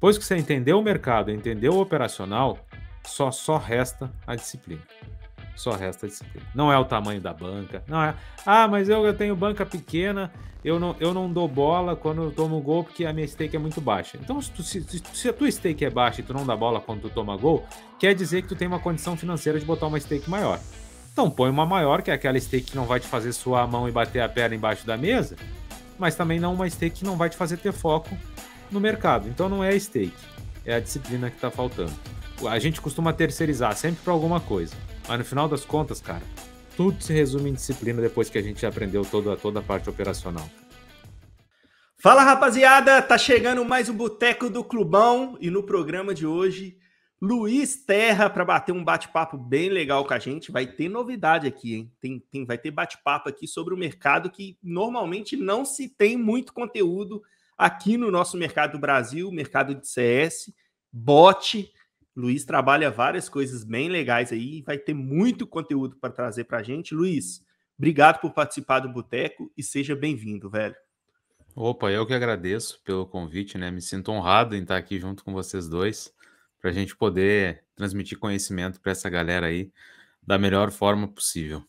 Depois que você entendeu o mercado, entendeu o operacional, só, só resta a disciplina. Só resta a disciplina. Não é o tamanho da banca, não é. Ah, mas eu, eu tenho banca pequena, eu não, eu não dou bola quando eu tomo gol porque a minha stake é muito baixa. Então, se, tu, se, se a tua stake é baixa e tu não dá bola quando tu toma gol, quer dizer que tu tem uma condição financeira de botar uma stake maior. Então põe uma maior, que é aquela stake que não vai te fazer suar a mão e bater a perna embaixo da mesa, mas também não uma stake que não vai te fazer ter foco no mercado. Então não é stake, é a disciplina que está faltando. A gente costuma terceirizar sempre para alguma coisa, mas no final das contas, cara, tudo se resume em disciplina depois que a gente aprendeu toda, toda a parte operacional. Fala rapaziada, tá chegando mais um Boteco do Clubão e no programa de hoje, Luiz Terra para bater um bate-papo bem legal com a gente. Vai ter novidade aqui, hein? Tem, tem vai ter bate-papo aqui sobre o mercado que normalmente não se tem muito conteúdo aqui no nosso mercado do Brasil, mercado de CS, bot. Luiz trabalha várias coisas bem legais aí, vai ter muito conteúdo para trazer para a gente. Luiz, obrigado por participar do Boteco e seja bem-vindo, velho. Opa, eu que agradeço pelo convite, né? Me sinto honrado em estar aqui junto com vocês dois para a gente poder transmitir conhecimento para essa galera aí da melhor forma possível.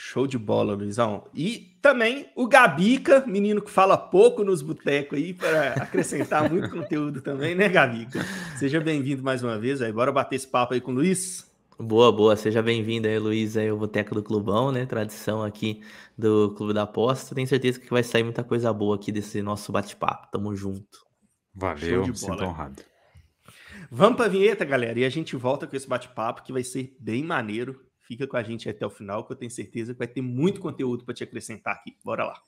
Show de bola, Luizão. E também o Gabica, menino que fala pouco nos botecos aí, para acrescentar muito conteúdo também, né, Gabica? Seja bem-vindo mais uma vez aí. Bora bater esse papo aí com o Luiz. Boa, boa. Seja bem-vindo aí, Luiz, aí ao Boteco do Clubão, né? Tradição aqui do Clube da Aposta. Tenho certeza que vai sair muita coisa boa aqui desse nosso bate-papo. Tamo junto. Valeu, me sinto honrado. Vamos para a vinheta, galera, e a gente volta com esse bate-papo que vai ser bem maneiro Fica com a gente até o final, que eu tenho certeza que vai ter muito conteúdo para te acrescentar aqui. Bora lá.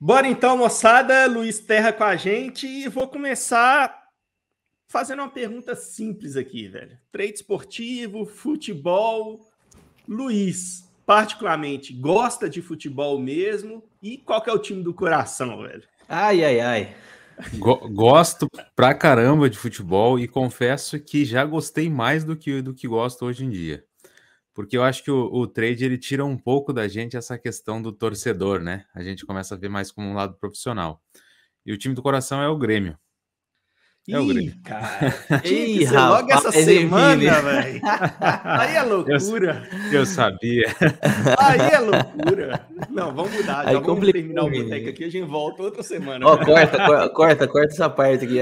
Bora então, moçada. Luiz Terra com a gente. E vou começar fazendo uma pergunta simples aqui, velho. Trade esportivo, futebol, Luiz, particularmente, gosta de futebol mesmo? E qual que é o time do coração, velho? Ai, ai, ai. Gosto pra caramba de futebol e confesso que já gostei mais do que, do que gosto hoje em dia. Porque eu acho que o, o trade ele tira um pouco da gente essa questão do torcedor, né? A gente começa a ver mais como um lado profissional. E o time do coração é o Grêmio. É o Grêmio. Cara. Ih, rapaz, logo essa é semana, velho. Aí é loucura. Eu, eu, sabia. Aí é loucura. Não, vamos mudar. Aí já vamos terminar o boteco aqui, a gente volta outra semana. Ó, oh, corta, corta, corta essa parte aqui.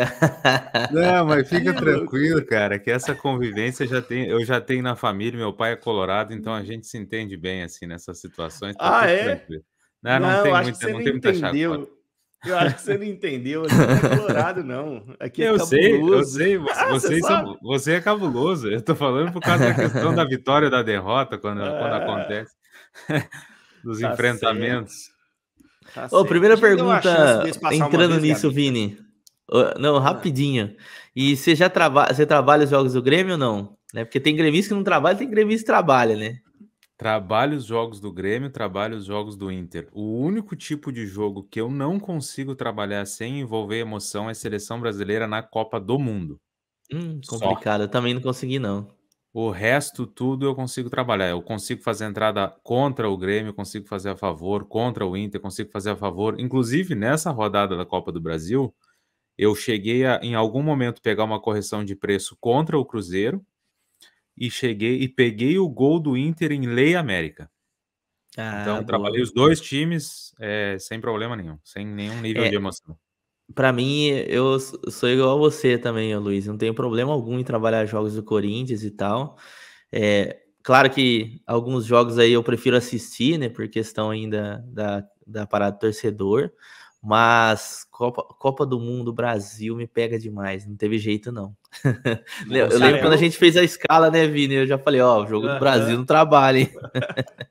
Não, mas fica é tranquilo, cara, que essa convivência já tem, eu já tenho na família, meu pai é colorado, então a gente se entende bem assim nessas situações. Tá ah, é? Tranquilo. Não, não, não tem muita, não tem muita entendeu. chacota. Eu acho que você não entendeu. Aqui não é colorado, não. Aqui é eu cabuloso. sei, eu sei. Ah, você, são, é você, é cabuloso. Eu tô falando por causa da questão da vitória ou da derrota, quando, ah, quando acontece. Dos tá enfrentamentos. Tá Ô, primeira pergunta, entrando nisso, Vini. Não, ah. rapidinho. E você já trabalha? você trabalha os jogos do Grêmio ou não? Né, porque tem gremista que não trabalha, tem gremista que trabalha, né? Trabalho os jogos do Grêmio, trabalho os jogos do Inter. O único tipo de jogo que eu não consigo trabalhar sem envolver emoção é seleção brasileira na Copa do Mundo. Hum, complicado, eu também não consegui não. O resto tudo eu consigo trabalhar. Eu consigo fazer entrada contra o Grêmio, consigo fazer a favor, contra o Inter, consigo fazer a favor. Inclusive, nessa rodada da Copa do Brasil, eu cheguei a, em algum momento, pegar uma correção de preço contra o Cruzeiro, e cheguei e peguei o gol do Inter em Lei América. Então, ah, então boa. trabalhei os dois times é, sem problema nenhum, sem nenhum nível é, de emoção. Para mim, eu sou igual a você também, Luiz. Não tenho problema algum em trabalhar jogos do Corinthians e tal. É, claro que alguns jogos aí eu prefiro assistir, né, por questão ainda da, da parada do torcedor. Mas Copa, Copa do Mundo Brasil me pega demais, não teve jeito não. não eu lembro quando a gente fez a escala, né, Vini? Eu já falei, ó, o jogo do Brasil não trabalha, hein?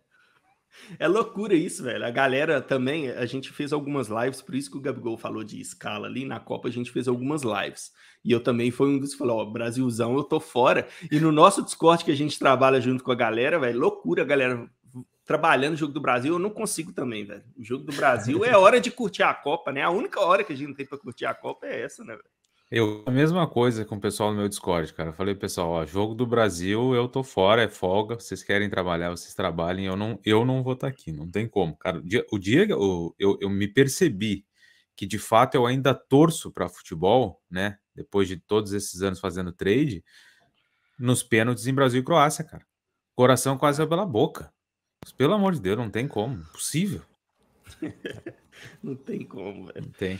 É loucura isso, velho. A galera também, a gente fez algumas lives, por isso que o Gabigol falou de escala ali. Na Copa a gente fez algumas lives. E eu também fui um dos que falou: Ó, Brasilzão, eu tô fora. E no nosso Discord que a gente trabalha junto com a galera, velho, loucura, galera trabalhando no Jogo do Brasil, eu não consigo também, velho. O Jogo do Brasil é hora de curtir a Copa, né? A única hora que a gente tem para curtir a Copa é essa, né, velho? Eu, a mesma coisa com o pessoal no meu Discord, cara. Eu falei, pessoal, ó, jogo do Brasil, eu tô fora, é folga. Vocês querem trabalhar, vocês trabalhem. Eu não, eu não vou estar tá aqui, não tem como, cara. O dia, o dia eu, eu, eu me percebi que de fato eu ainda torço para futebol, né? Depois de todos esses anos fazendo trade, nos pênaltis em Brasil e Croácia, cara. Coração quase pela boca. Pelo amor de Deus, não tem como. Impossível. não tem como, velho. Não tem.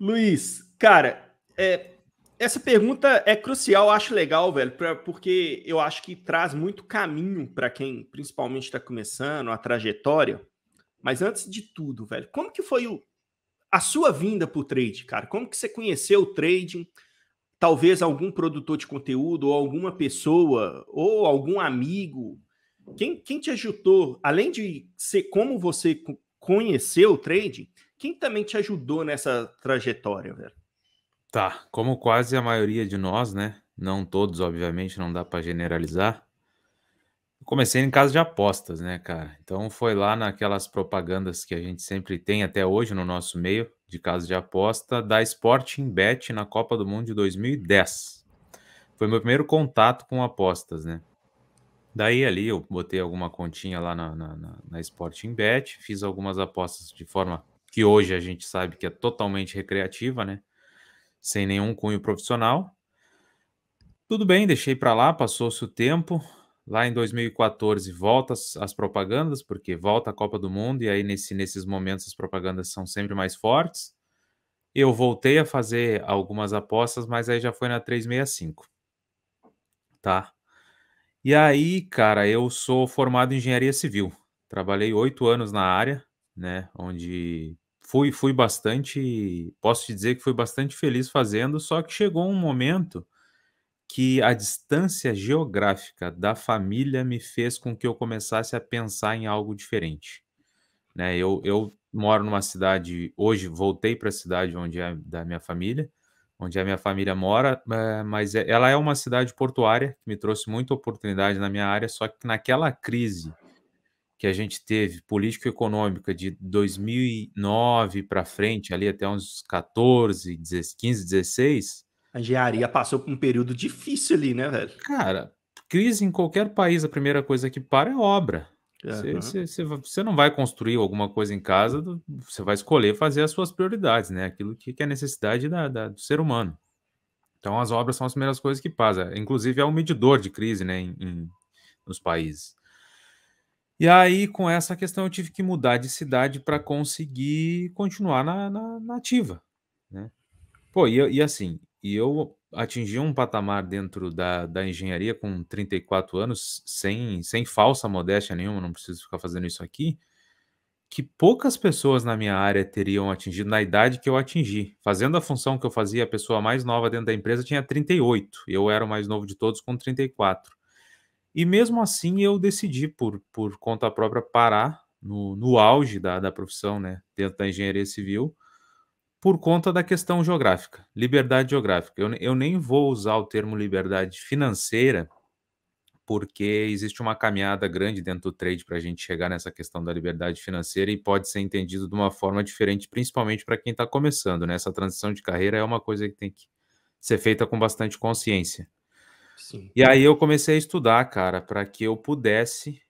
Luiz, cara, é, essa pergunta é crucial, eu acho legal, velho, pra, porque eu acho que traz muito caminho para quem principalmente está começando a trajetória. Mas antes de tudo, velho, como que foi o, a sua vinda para o trade, cara? Como que você conheceu o trading? Talvez algum produtor de conteúdo, ou alguma pessoa, ou algum amigo, quem, quem te ajudou, além de ser como você conheceu o trading, quem também te ajudou nessa trajetória, velho? Tá, como quase a maioria de nós, né? Não todos, obviamente, não dá para generalizar. comecei em casa de apostas, né, cara? Então foi lá naquelas propagandas que a gente sempre tem até hoje no nosso meio de casa de aposta da Sporting Bet na Copa do Mundo de 2010. Foi meu primeiro contato com apostas, né? Daí ali eu botei alguma continha lá na, na, na, na Sporting Bet, fiz algumas apostas de forma que hoje a gente sabe que é totalmente recreativa, né? Sem nenhum cunho profissional. Tudo bem, deixei para lá, passou-se o tempo. Lá em 2014 volta as, as, propagandas, porque volta a Copa do Mundo e aí nesse, nesses momentos as propagandas são sempre mais fortes. Eu voltei a fazer algumas apostas, mas aí já foi na 365. Tá? E aí, cara, eu sou formado em engenharia civil. Trabalhei oito anos na área, né? Onde fui, fui bastante. Posso te dizer que fui bastante feliz fazendo, só que chegou um momento que a distância geográfica da família me fez com que eu começasse a pensar em algo diferente. Né? Eu, eu moro numa cidade, hoje voltei para a cidade onde é da minha família, onde a minha família mora, é, mas é, ela é uma cidade portuária que me trouxe muita oportunidade na minha área, só que naquela crise que a gente teve político-econômica de 2009 para frente, ali até uns 14, 15, 16. A engenharia passou por um período difícil ali, né, velho? Cara, crise em qualquer país, a primeira coisa que para é obra. Você uhum. não vai construir alguma coisa em casa, você vai escolher fazer as suas prioridades, né? Aquilo que, que é necessidade da, da, do ser humano. Então, as obras são as primeiras coisas que passa. Inclusive, é um medidor de crise, né, em, em, nos países. E aí, com essa questão, eu tive que mudar de cidade para conseguir continuar na, na, na ativa, né? Pô, e, e assim, e eu atingiu um patamar dentro da, da engenharia com 34 anos, sem, sem falsa modéstia nenhuma, não preciso ficar fazendo isso aqui, que poucas pessoas na minha área teriam atingido na idade que eu atingi. Fazendo a função que eu fazia, a pessoa mais nova dentro da empresa tinha 38, eu era o mais novo de todos com 34. E mesmo assim eu decidi, por, por conta própria, parar no, no auge da, da profissão, né, dentro da engenharia civil, por conta da questão geográfica, liberdade geográfica. Eu, eu nem vou usar o termo liberdade financeira, porque existe uma caminhada grande dentro do trade para a gente chegar nessa questão da liberdade financeira e pode ser entendido de uma forma diferente, principalmente para quem está começando. Né? Essa transição de carreira é uma coisa que tem que ser feita com bastante consciência. Sim. E aí eu comecei a estudar, cara, para que eu pudesse,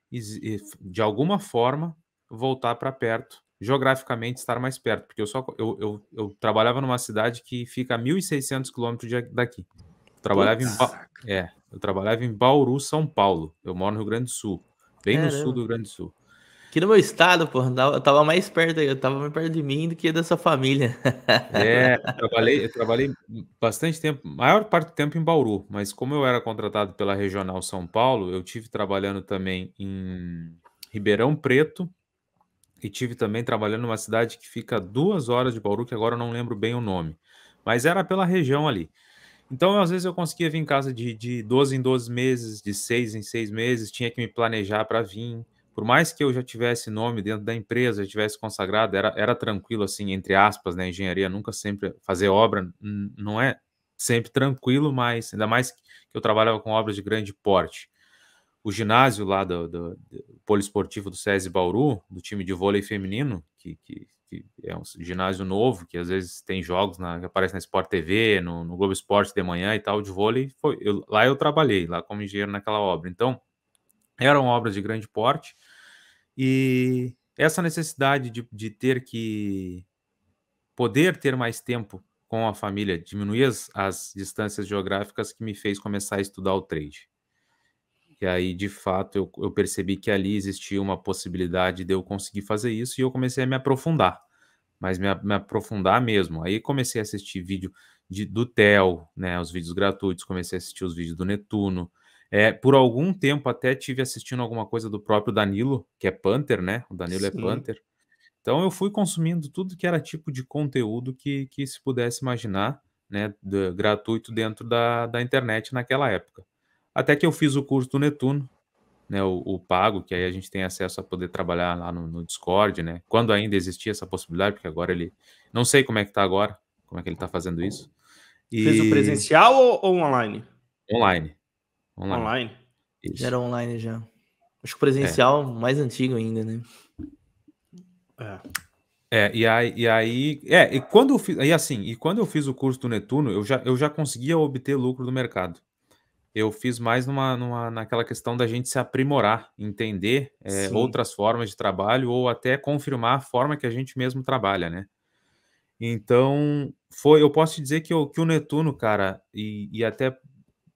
de alguma forma, voltar para perto geograficamente estar mais perto, porque eu só eu, eu, eu trabalhava numa cidade que fica a 1.600 quilômetros daqui. Eu trabalhava Puta em é, eu trabalhava em Bauru, São Paulo. Eu moro no Rio Grande do Sul, bem Caramba. no sul do Rio Grande do Sul. Aqui no meu estado, pô, eu tava mais perto, eu tava mais perto de mim do que dessa família. É, eu trabalhei, eu trabalhei bastante tempo, maior parte do tempo em Bauru, mas como eu era contratado pela Regional São Paulo, eu tive trabalhando também em Ribeirão Preto, e tive também trabalhando numa cidade que fica duas horas de Bauru, que agora eu não lembro bem o nome, mas era pela região ali. Então, às vezes, eu conseguia vir em casa de, de 12 em 12 meses, de 6 em 6 meses, tinha que me planejar para vir. Por mais que eu já tivesse nome dentro da empresa, já tivesse consagrado, era, era tranquilo, assim, entre aspas, né? Engenharia nunca sempre. Fazer obra não é sempre tranquilo, mas ainda mais que eu trabalhava com obras de grande porte o ginásio lá do, do, do poliesportivo do SESI Bauru, do time de vôlei feminino, que, que, que, é um ginásio novo, que às vezes tem jogos na, que aparece na Sport TV, no, no Globo Esporte de manhã e tal, de vôlei. Foi, eu, lá eu trabalhei, lá como engenheiro naquela obra. Então, eram obras de grande porte e essa necessidade de, de ter que poder ter mais tempo com a família, diminuir as, as distâncias geográficas que me fez começar a estudar o trade que aí de fato eu, eu, percebi que ali existia uma possibilidade de eu conseguir fazer isso e eu comecei a me aprofundar, mas me, me aprofundar mesmo. Aí comecei a assistir vídeo de, do Theo, né, os vídeos gratuitos, comecei a assistir os vídeos do Netuno. É, por algum tempo até tive assistindo alguma coisa do próprio Danilo, que é Panther, né? O Danilo é Sim. é Panther. Então eu fui consumindo tudo que era tipo de conteúdo que, que se pudesse imaginar, né, gratuito dentro da, da internet naquela época. Até que eu fiz o curso do Netuno, né, o, o, pago, que aí a gente tem acesso a poder trabalhar lá no, no, Discord, né? Quando ainda existia essa possibilidade, porque agora ele. Não sei como é que tá agora, como é que ele tá fazendo isso. E... Fez o presencial ou, ou online? Online. Online. online. Já era online já. Acho que o presencial é. mais antigo ainda, né? É. É, e aí, e aí, é, e quando eu fiz, assim, e quando eu fiz o curso do Netuno, eu já, eu já conseguia obter lucro do mercado eu fiz mais numa, numa, naquela questão da gente se aprimorar, entender é, outras formas de trabalho ou até confirmar a forma que a gente mesmo trabalha, né? Então, foi, eu posso te dizer que, eu, que o Netuno, cara, e, e até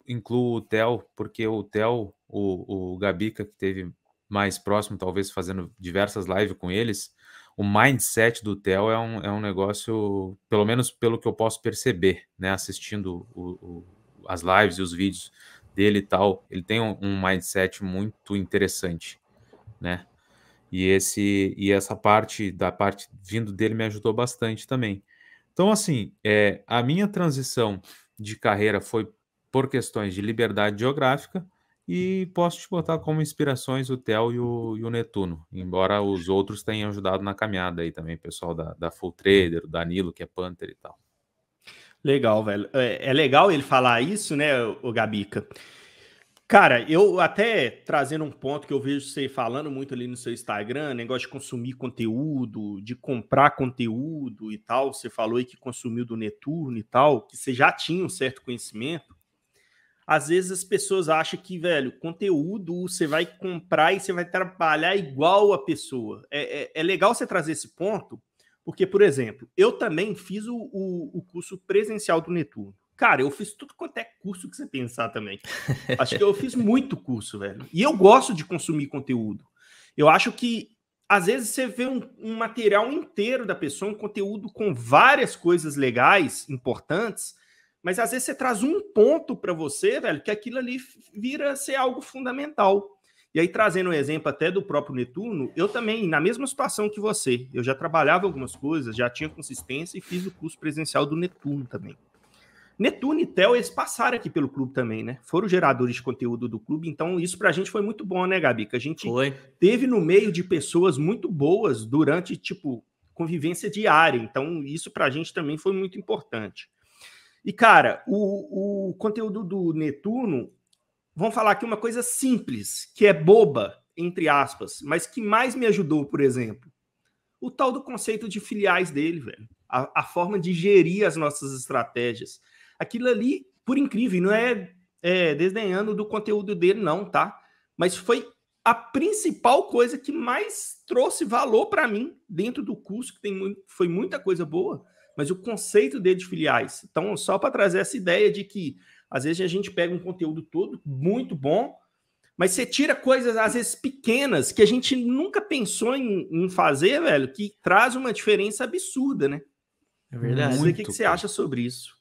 incluo o Theo, porque o Theo, o, o Gabica, que teve mais próximo, talvez fazendo diversas lives com eles, o mindset do Theo é um, é um negócio, pelo menos pelo que eu posso perceber, né, assistindo o, o as lives e os vídeos dele e tal, ele tem um, um mindset muito interessante, né? E, esse, e essa parte da parte vindo dele me ajudou bastante também. Então, assim, é, a minha transição de carreira foi por questões de liberdade geográfica e posso te botar como inspirações o Theo e o, e o Netuno, embora os outros tenham ajudado na caminhada aí também, pessoal da, da Full Trader, o Danilo, que é Panther e tal. Legal, velho. É, é legal ele falar isso, né, o Gabica? Cara, eu até trazendo um ponto que eu vejo você falando muito ali no seu Instagram, negócio de consumir conteúdo, de comprar conteúdo e tal. Você falou aí que consumiu do Netuno e tal, que você já tinha um certo conhecimento. Às vezes as pessoas acham que, velho, conteúdo você vai comprar e você vai trabalhar igual a pessoa. É, é, é legal você trazer esse ponto, porque, por exemplo, eu também fiz o, o, o curso presencial do Netuno. Cara, eu fiz tudo quanto é curso que você pensar também. Acho que eu fiz muito curso, velho. E eu gosto de consumir conteúdo. Eu acho que às vezes você vê um, um, material inteiro da pessoa, um conteúdo com várias coisas legais, importantes, mas às vezes você traz um ponto para você, velho, que aquilo ali vira ser algo fundamental. E aí, trazendo um exemplo até do próprio Netuno, eu também, na mesma situação que você, eu já trabalhava algumas coisas, já tinha consistência e fiz o curso presencial do Netuno também. Netuno e Tel, eles passaram aqui pelo clube também, né? Foram geradores de conteúdo do clube, então isso pra gente foi muito bom, né, Gabi? Que a gente foi. teve no meio de pessoas muito boas durante, tipo, convivência diária. Então, isso pra gente também foi muito importante. E, cara, o, o conteúdo do Netuno, vamos falar aqui uma coisa simples, que é boba, entre aspas, mas que mais me ajudou, por exemplo. O tal do conceito de filiais dele, velho. A, a forma de gerir as nossas estratégias. Aquilo ali, por incrível, não é, é desdenhando do conteúdo dele, não, tá? Mas foi a principal coisa que mais trouxe valor para mim dentro do curso, que tem muito, foi muita coisa boa, mas o conceito dele de filiais. Então, só para trazer essa ideia de que às vezes a gente pega um conteúdo todo muito bom, mas você tira coisas, às vezes, pequenas, que a gente nunca pensou em, em fazer, velho, que traz uma diferença absurda, né? É verdade. Muito, o que, que você acha sobre isso?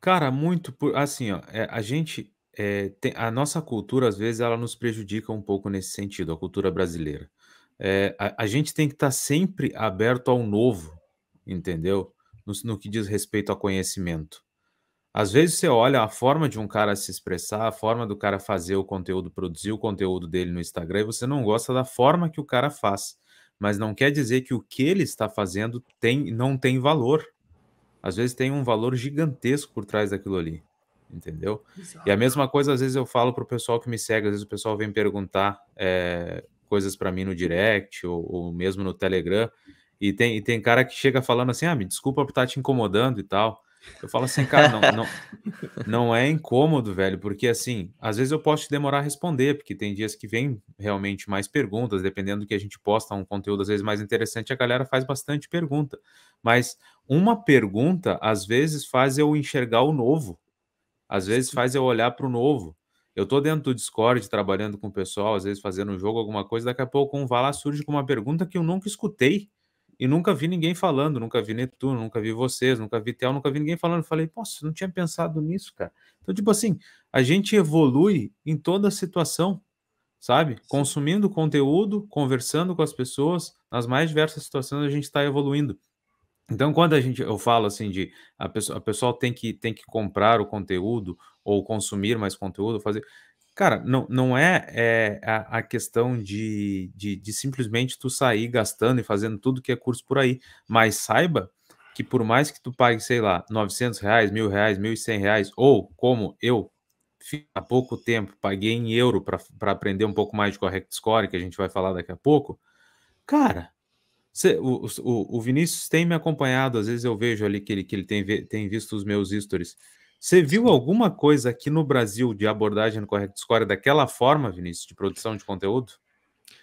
Cara, muito. Por, assim, ó, é, a gente. É, tem, a nossa cultura, às vezes, ela nos prejudica um pouco nesse sentido, a cultura brasileira. É, a, a, gente tem que estar tá sempre aberto ao novo, entendeu? No, no que diz respeito ao conhecimento. Às vezes você olha a forma de um cara se expressar, a forma do cara fazer o conteúdo, produzir o conteúdo dele no Instagram, e você não gosta da forma que o cara faz. Mas não quer dizer que o que ele está fazendo tem, não tem valor. Às vezes tem um valor gigantesco por trás daquilo ali. Entendeu? Exato. E a mesma coisa, às vezes, eu falo para o pessoal que me segue, às vezes o pessoal vem perguntar é, coisas para mim no direct ou, ou, mesmo no Telegram. E tem, e tem cara que chega falando assim: ah, me desculpa por estar tá te incomodando e tal. Eu falo assim, cara, não, não, não, é incômodo, velho, porque assim, às vezes eu posso te demorar a responder, porque tem dias que vem realmente mais perguntas, dependendo do que a gente posta, um conteúdo às vezes mais interessante, a galera faz bastante pergunta. Mas uma pergunta, às vezes, faz eu enxergar o novo, às vezes faz eu olhar para o novo. Eu tô dentro do Discord trabalhando com o pessoal, às vezes fazendo um jogo, alguma coisa, daqui a pouco um vai lá surge com uma pergunta que eu nunca escutei. E nunca vi ninguém falando, nunca vi Netuno, nunca vi vocês, nunca vi Theo, nunca vi ninguém falando. falei, poxa, não tinha pensado nisso, cara. Então, tipo assim, a gente evolui em toda situação, sabe? Consumindo conteúdo, conversando com as pessoas, nas mais diversas situações a gente está evoluindo. Então, quando a gente, eu falo assim de a pessoa, a pessoa tem que tem que comprar o conteúdo ou consumir mais conteúdo, fazer Cara, não, não é, é a, a, questão de, de, de, simplesmente tu sair gastando e fazendo tudo que é curso por aí, mas saiba que por mais que tu pague, sei lá, 900 reais, mil reais, 1.100 reais, ou como eu há pouco tempo paguei em euro para aprender um pouco mais de correct score, que a gente vai falar daqui a pouco, cara, cê, o, o, o Vinícius tem me acompanhado, às vezes eu vejo ali que ele, que ele tem, tem visto os meus stories. Você viu alguma coisa aqui no Brasil de abordagem no Correct Score daquela forma, Vinícius, de produção de conteúdo?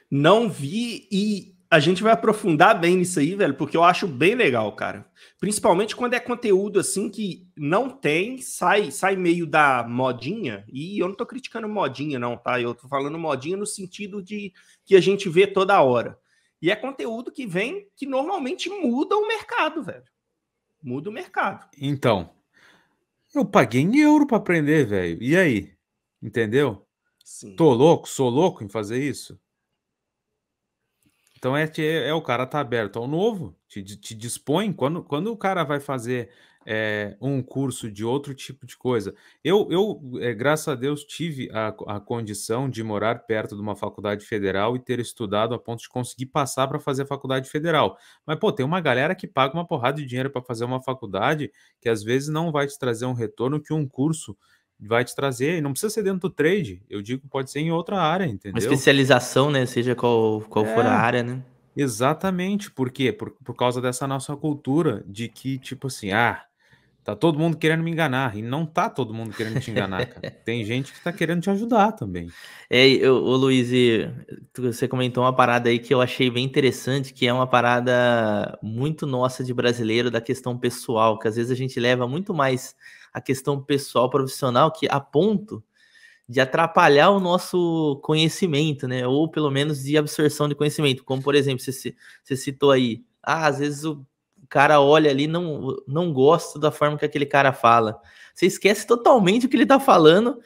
Não vi e a gente vai aprofundar bem nisso aí, velho, porque eu acho bem legal, cara. Principalmente quando é conteúdo assim que não tem, sai, sai meio da modinha, e eu não tô criticando modinha não, tá? Eu tô falando modinha no sentido de que a gente vê toda hora. E é conteúdo que vem que normalmente muda o mercado, velho. Muda o mercado. Então, eu paguei em euro para aprender, velho. E aí? Entendeu? Sim. Tô louco? Sou louco em fazer isso? Então é, é, é o cara tá aberto ao novo, te, te dispõe. Quando, quando o cara vai fazer é, um curso de outro tipo de coisa. Eu, eu é, graças a Deus, tive a, a condição de morar perto de uma faculdade federal e ter estudado a ponto de conseguir passar para fazer a faculdade federal. Mas, pô, tem uma galera que paga uma porrada de dinheiro para fazer uma faculdade que às vezes não vai te trazer um retorno que um curso vai te trazer, e não precisa ser dentro do trade, eu digo, pode ser em outra área, entendeu? Uma especialização, né, seja qual, qual é, for a é. área, né? Exatamente, por quê? Por, por causa dessa nossa cultura de que, tipo assim, ah, Tá todo mundo querendo me enganar. E não tá todo mundo querendo te enganar, cara. Tem gente que tá querendo te ajudar também. É, eu, ô Luiz, você comentou uma parada aí que eu achei bem interessante, que é uma parada muito nossa de brasileiro da questão pessoal, que às vezes a gente leva muito mais a questão pessoal profissional que a ponto de atrapalhar o nosso conhecimento, né? Ou pelo menos de absorção de conhecimento. Como, por exemplo, você, você citou aí, ah, às vezes o cara olha ali não não gosta da forma que aquele cara fala. Você esquece totalmente o que ele tá falando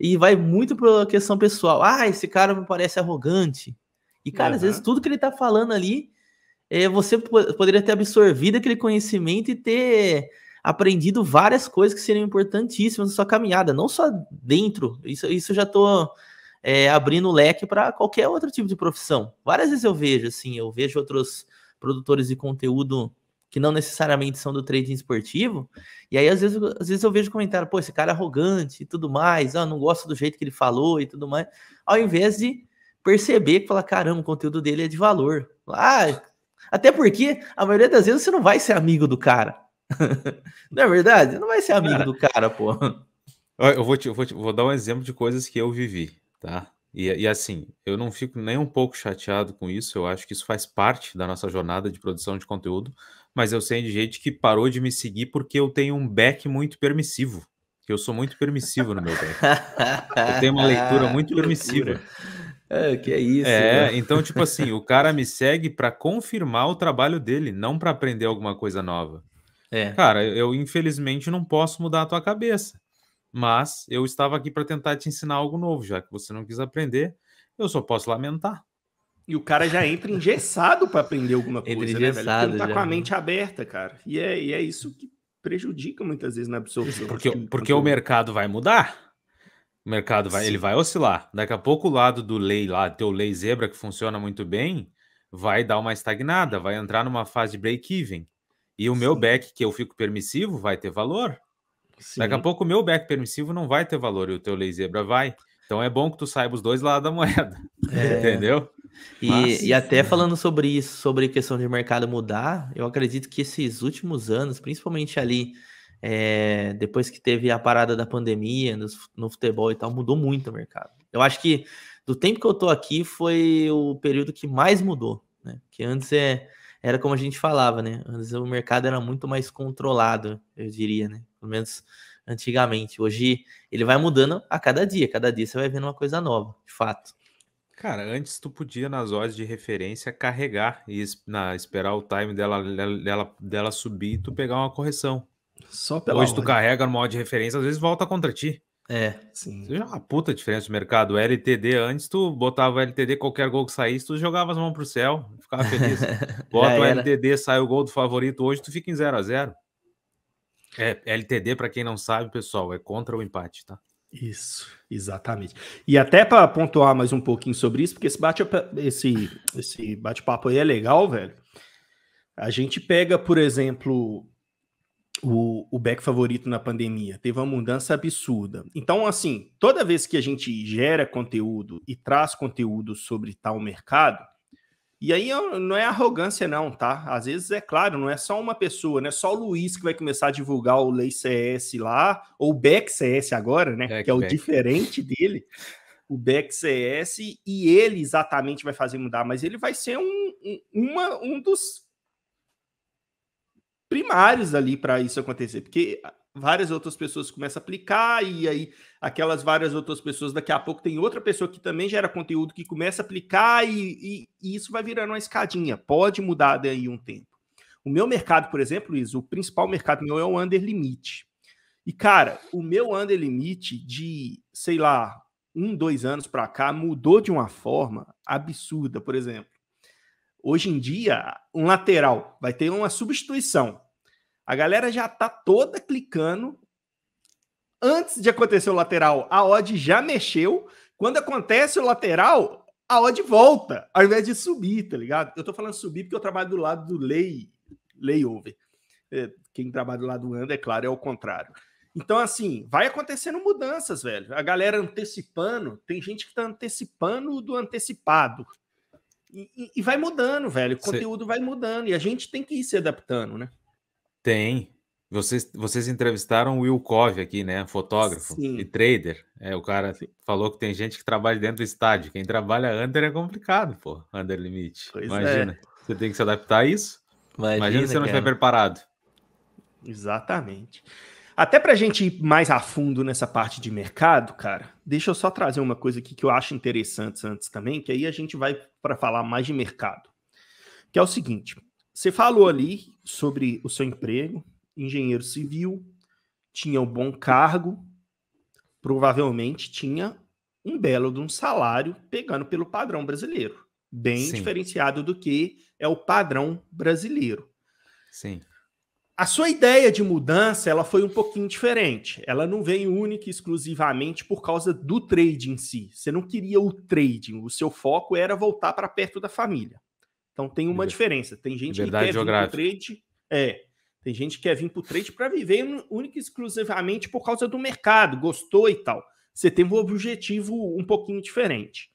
e vai muito para questão pessoal. Ah, esse cara me parece arrogante. E cara, uhum. às vezes tudo que ele tá falando ali, é, você poderia ter absorvido aquele conhecimento e ter aprendido várias coisas que seriam importantíssimas na sua caminhada, não só dentro. Isso, isso já tô é, abrindo o leque para qualquer outro tipo de profissão. Várias vezes eu vejo assim, eu vejo outros produtores de conteúdo que não necessariamente são do trading esportivo. E aí, às vezes, às vezes eu vejo comentário, pô, esse cara é arrogante e tudo mais, ah, não gosto do jeito que ele falou e tudo mais. Ao invés de perceber que fala, caramba, o conteúdo dele é de valor. Ah, até porque a maioria das vezes você não vai ser amigo do cara. não é verdade? Você não vai ser amigo cara, do cara, pô. Eu vou, te, eu vou, te, vou dar um exemplo de coisas que eu vivi, tá? E, e, assim, eu não fico nem um pouco chateado com isso, eu acho que isso faz parte da nossa jornada de produção de conteúdo mas eu sei de gente que parou de me seguir porque eu tenho um back muito permissivo. Que eu sou muito permissivo no meu back. Eu tenho uma leitura muito permissiva. É, que é isso. É, né? então, tipo assim, o cara me segue para confirmar o trabalho dele, não para aprender alguma coisa nova. É. Cara, eu infelizmente não posso mudar a tua cabeça. Mas eu estava aqui para tentar te ensinar algo novo, já que você não quis aprender, eu só posso lamentar. E o cara já entra engessado para aprender alguma coisa, entra né, velho? Porque não tá com a né? mente aberta, cara. E é, e é isso que prejudica muitas vezes na absorção. Porque, porque o mercado vai mudar. O mercado vai, ele vai oscilar. Daqui a pouco o lado do lei lá, teu lei zebra que funciona muito bem, vai dar uma estagnada, vai entrar numa fase de break-even. E o Sim. meu back que eu fico permissivo vai ter valor. Sim. Daqui a pouco o meu back permissivo não vai ter valor e o teu lei zebra vai. Então é bom que tu saiba os dois lados da moeda. É. Entendeu? E, Mas, e até falando sobre isso, sobre questão de mercado mudar, eu acredito que esses últimos anos, principalmente ali, é, depois que teve a parada da pandemia no, no futebol e tal, mudou muito o mercado. Eu acho que do tempo que eu tô aqui foi o período que mais mudou, né? Que antes é, era como a gente falava, né? Antes o mercado era muito mais controlado, eu diria, né? Pelo menos antigamente. Hoje ele vai mudando a cada dia, cada dia você vai vendo uma coisa nova, de fato. Cara, antes tu podia, nas horas de referência, carregar e na, esperar o time dela, dela, dela subir e tu pegar uma correção. Só pela Hoje tu carrega no modo de referência, às vezes volta contra ti. É, sim. Isso já é uma puta diferença do mercado. LTD, antes tu botava LTD, qualquer gol que saísse, tu jogava as mãos pro céu, ficava feliz. Bota o LTD, sai o gol do favorito, hoje tu fica em 0 a 0 É, LTD, pra quem não sabe, pessoal, é contra o empate, tá? Isso, exatamente. E até para pontuar mais um pouquinho sobre isso, porque esse bate-papo esse, esse bate aí é legal, velho. A gente pega, por exemplo, o, o back favorito na pandemia, teve uma mudança absurda. Então, assim, toda vez que a gente gera conteúdo e traz conteúdo sobre tal mercado, e aí não é arrogância, não, tá? Às vezes é claro, não é só uma pessoa, não é só o Luiz que vai começar a divulgar o Lei CS lá, ou o Beck CS agora, né? Back, que é o back. diferente dele. O Beck CS, e ele exatamente vai fazer mudar, mas ele vai ser um, um uma, um dos primários ali para isso acontecer, porque várias outras pessoas começam a aplicar e aí aquelas várias outras pessoas. Daqui a pouco tem outra pessoa que também gera conteúdo que começa a aplicar e, e, e isso vai virando uma escadinha. Pode mudar daí um tempo. O meu mercado, por exemplo, Luiz, o principal mercado meu é o under limite. E, cara, o meu under limite de, sei lá, um, dois anos para cá mudou de uma forma absurda, por exemplo. Hoje em dia, um lateral vai ter uma substituição. A galera já tá toda clicando antes de acontecer o lateral, a odd já mexeu. Quando acontece o lateral, a odd volta, ao invés de subir, tá ligado? Eu tô falando subir porque eu trabalho do lado do lay, layover. É, quem trabalha do lado do under, é claro, é o contrário. Então, assim, vai acontecendo mudanças, velho. A galera antecipando, tem gente que tá antecipando do antecipado. E, e, e vai mudando, velho. O conteúdo Cê... vai mudando. E a gente tem que ir se adaptando, né? Tem. Vocês, vocês entrevistaram o Will Cove aqui, né? Fotógrafo Sim. e trader. É, o cara Sim. falou que tem gente que trabalha dentro do estádio. Quem trabalha under é complicado, pô. Under limite. Pois é. Imagina. É. Você tem que se adaptar a isso. Imagina, Imagina se você não estiver preparado. Exatamente. Até para a gente ir mais a fundo nessa parte de mercado, cara, deixa eu só trazer uma coisa aqui que eu acho interessante antes também, que aí a gente vai para falar mais de mercado. Que é o seguinte: você falou ali sobre o seu emprego, engenheiro civil, tinha um bom cargo, provavelmente tinha um belo de um salário pegando pelo padrão brasileiro, bem Sim. diferenciado do que é o padrão brasileiro. Sim. A sua ideia de mudança ela foi um pouquinho diferente. Ela não veio única e exclusivamente por causa do trade em si. Você não queria o trading, o seu foco era voltar para perto da família. Então tem uma Liber... diferença. Tem gente Liberdade que quer vir trade, é, tem gente que quer vir para o trade para viver única e exclusivamente por causa do mercado, gostou e tal. Você tem um objetivo um pouquinho diferente.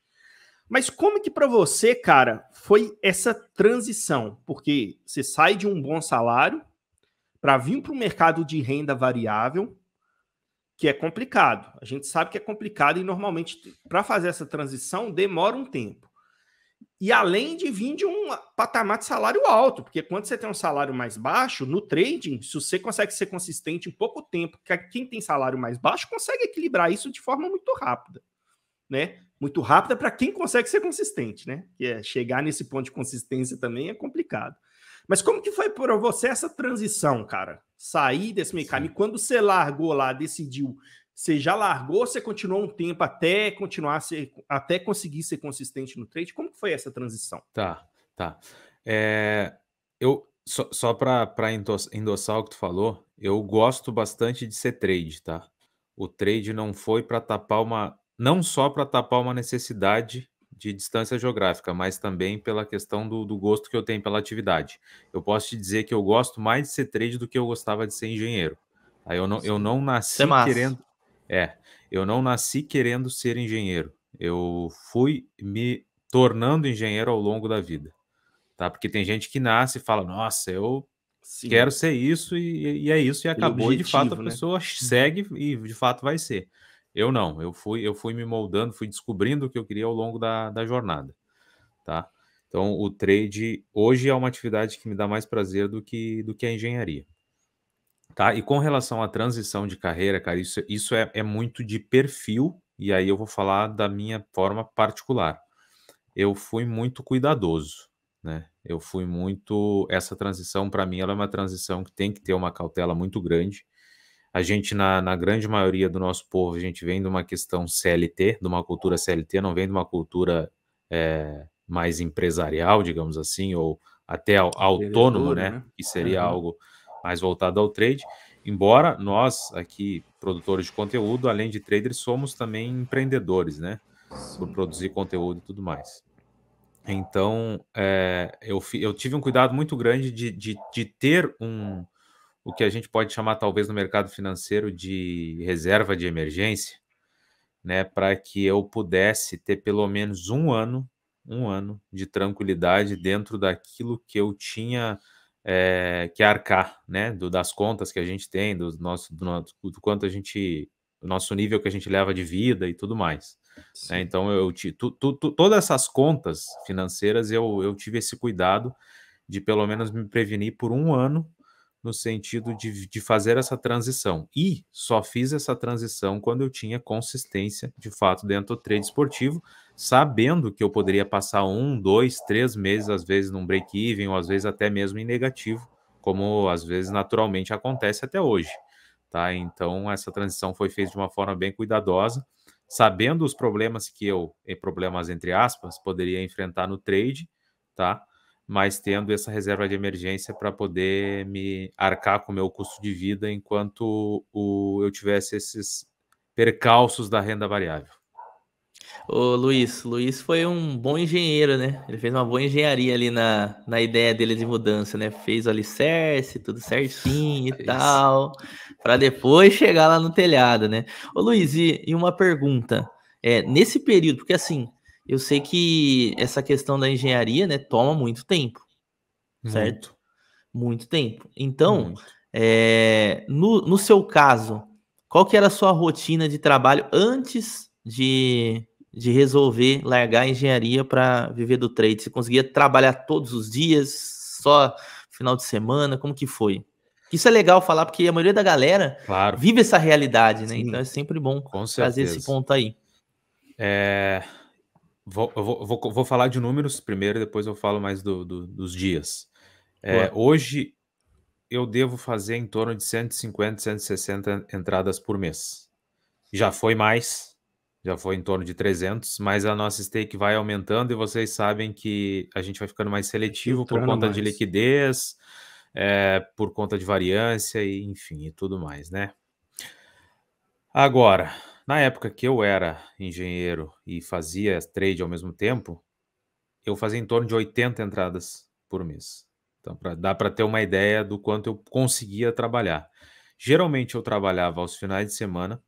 Mas como que para você, cara, foi essa transição? Porque você sai de um bom salário para vir para o mercado de renda variável, que é complicado. A gente sabe que é complicado e normalmente para fazer essa transição demora um tempo. E além de vir de um patamar de salário alto, porque quando você tem um salário mais baixo, no trading, se você consegue ser consistente em pouco tempo, quem tem salário mais baixo consegue equilibrar isso de forma muito rápida, né? Muito rápida para quem consegue ser consistente, né? Que é chegar nesse ponto de consistência também é complicado. Mas como que foi para você essa transição, cara? Sair desse mecanismo, quando você largou lá, decidiu você já largou, você continuou um tempo até continuar ser, até conseguir ser consistente no trade? Como que foi essa transição? Tá, tá. É, eu só, só para endossar o que tu falou, eu gosto bastante de ser trade, tá? O trade não foi para tapar uma, não só para tapar uma necessidade de distância geográfica, mas também pela questão do, do, gosto que eu tenho pela atividade. Eu posso te dizer que eu gosto mais de ser trade do que eu gostava de ser engenheiro. Aí eu não, eu não nasci é querendo, é, eu não nasci querendo ser engenheiro. Eu fui me tornando engenheiro ao longo da vida, tá? Porque tem gente que nasce e fala, nossa, eu Sim. quero ser isso e, e, é isso e acabou. Objetivo, e de fato a né? pessoa uhum. segue e de fato vai ser. Eu não, eu fui, eu fui me moldando, fui descobrindo o que eu queria ao longo da, da jornada, tá? Então o trade hoje é uma atividade que me dá mais prazer do que do que a engenharia. Tá? E com relação à transição de carreira, cara, isso, isso é, é muito de perfil, e aí eu vou falar da minha forma particular. Eu fui muito cuidadoso, né? Eu fui muito. Essa transição, para mim, ela é uma transição que tem que ter uma cautela muito grande. A gente, na, na grande maioria do nosso povo, a gente vem de uma questão CLT, de uma cultura CLT, não vem de uma cultura é, mais empresarial, digamos assim, ou até autônomo, né? né? Que seria uhum. algo mais voltado ao trade. Embora nós, aqui, produtores de conteúdo, além de traders, somos também empreendedores, né? Por produzir conteúdo e tudo mais. Então, é, eu, eu, tive um cuidado muito grande de, de, de ter um, o que a gente pode chamar, talvez, no mercado financeiro de reserva de emergência, né? Para que eu pudesse ter pelo menos um ano, um ano de tranquilidade dentro daquilo que eu tinha eh, é, que arcar, né? Do, das contas que a gente tem, do nosso, do, nosso, do quanto a gente, do nosso nível que a gente leva de vida e tudo mais. Né. Então, eu tu, tu, tu, todas essas contas financeiras eu, eu tive esse cuidado de pelo menos me prevenir por um ano no sentido de, de fazer essa transição. E só fiz essa transição quando eu tinha consistência, de fato, dentro do trade esportivo, sabendo que eu poderia passar um, dois, três meses, às vezes, num break-even, ou às vezes até mesmo em negativo, como às vezes naturalmente acontece até hoje. Tá? Então, essa transição foi feita de uma forma bem cuidadosa, sabendo os problemas que eu, problemas entre aspas, poderia enfrentar no trade, tá? mas tendo essa reserva de emergência para poder me arcar com o meu custo de vida enquanto o, eu tivesse esses percalços da renda variável. O Luiz, Luiz foi um bom engenheiro, né? Ele fez uma boa engenharia ali na, na ideia dele de mudança, né? Fez o alicerce, tudo certinho e é tal, para depois chegar lá no telhado, né? Ô Luiz, e, e uma pergunta, é, nesse período, porque assim, eu sei que essa questão da engenharia, né, toma muito tempo, muito. certo? Muito tempo. Então, muito. É, no, no seu caso, qual que era a sua rotina de trabalho antes de, de resolver largar a engenharia para viver do trade? Você conseguia trabalhar todos os dias, só final de semana? Como que foi? Isso é legal falar, porque a maioria da galera claro. vive essa realidade, né? Sim. Então é sempre bom Com trazer certeza. esse ponto aí. É, Vou, vou, vou, falar de números primeiro, depois eu falo mais do, do, dos dias. É, hoje eu devo fazer em torno de 150, 160 entradas por mês. Já foi mais, já foi em torno de 300, mas a nossa stake vai aumentando e vocês sabem que a gente vai ficando mais seletivo por conta mais. de liquidez, é, por conta de variância e enfim, e tudo mais, né? Agora, na época que eu era engenheiro e fazia trade ao mesmo tempo, eu fazia em torno de 80 entradas por mês. Então, pra, dá para ter uma ideia do quanto eu conseguia trabalhar. Geralmente eu trabalhava aos finais de semana,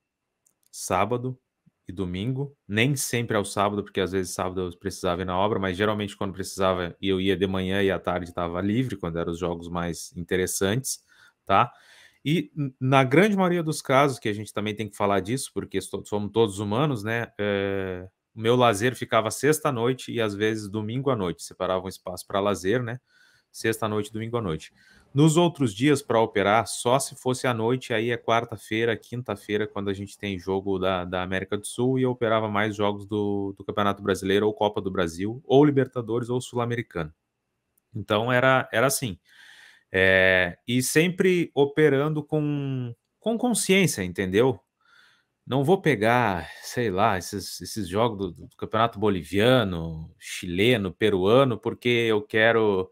sábado e domingo, nem sempre ao sábado, porque às vezes sábado eu precisava ir na obra, mas geralmente quando precisava eu ia de manhã e à tarde estava livre, quando eram os jogos mais interessantes, tá? E na grande maioria dos casos, que a gente também tem que falar disso, porque somos todos humanos, né? É, o meu lazer ficava sexta-noite e às vezes domingo à noite, separava um espaço para lazer, né? Sexta-noite, domingo à noite. Nos outros dias para operar, só se fosse à noite, aí é quarta-feira, quinta-feira, quando a gente tem jogo da, da América do Sul e eu operava mais jogos do, do Campeonato Brasileiro, ou Copa do Brasil, ou Libertadores, ou Sul-Americano. Então era, era assim. É, e sempre operando com, com consciência, entendeu? Não vou pegar, sei lá, esses, esses jogos do, do campeonato boliviano, chileno, peruano, porque eu quero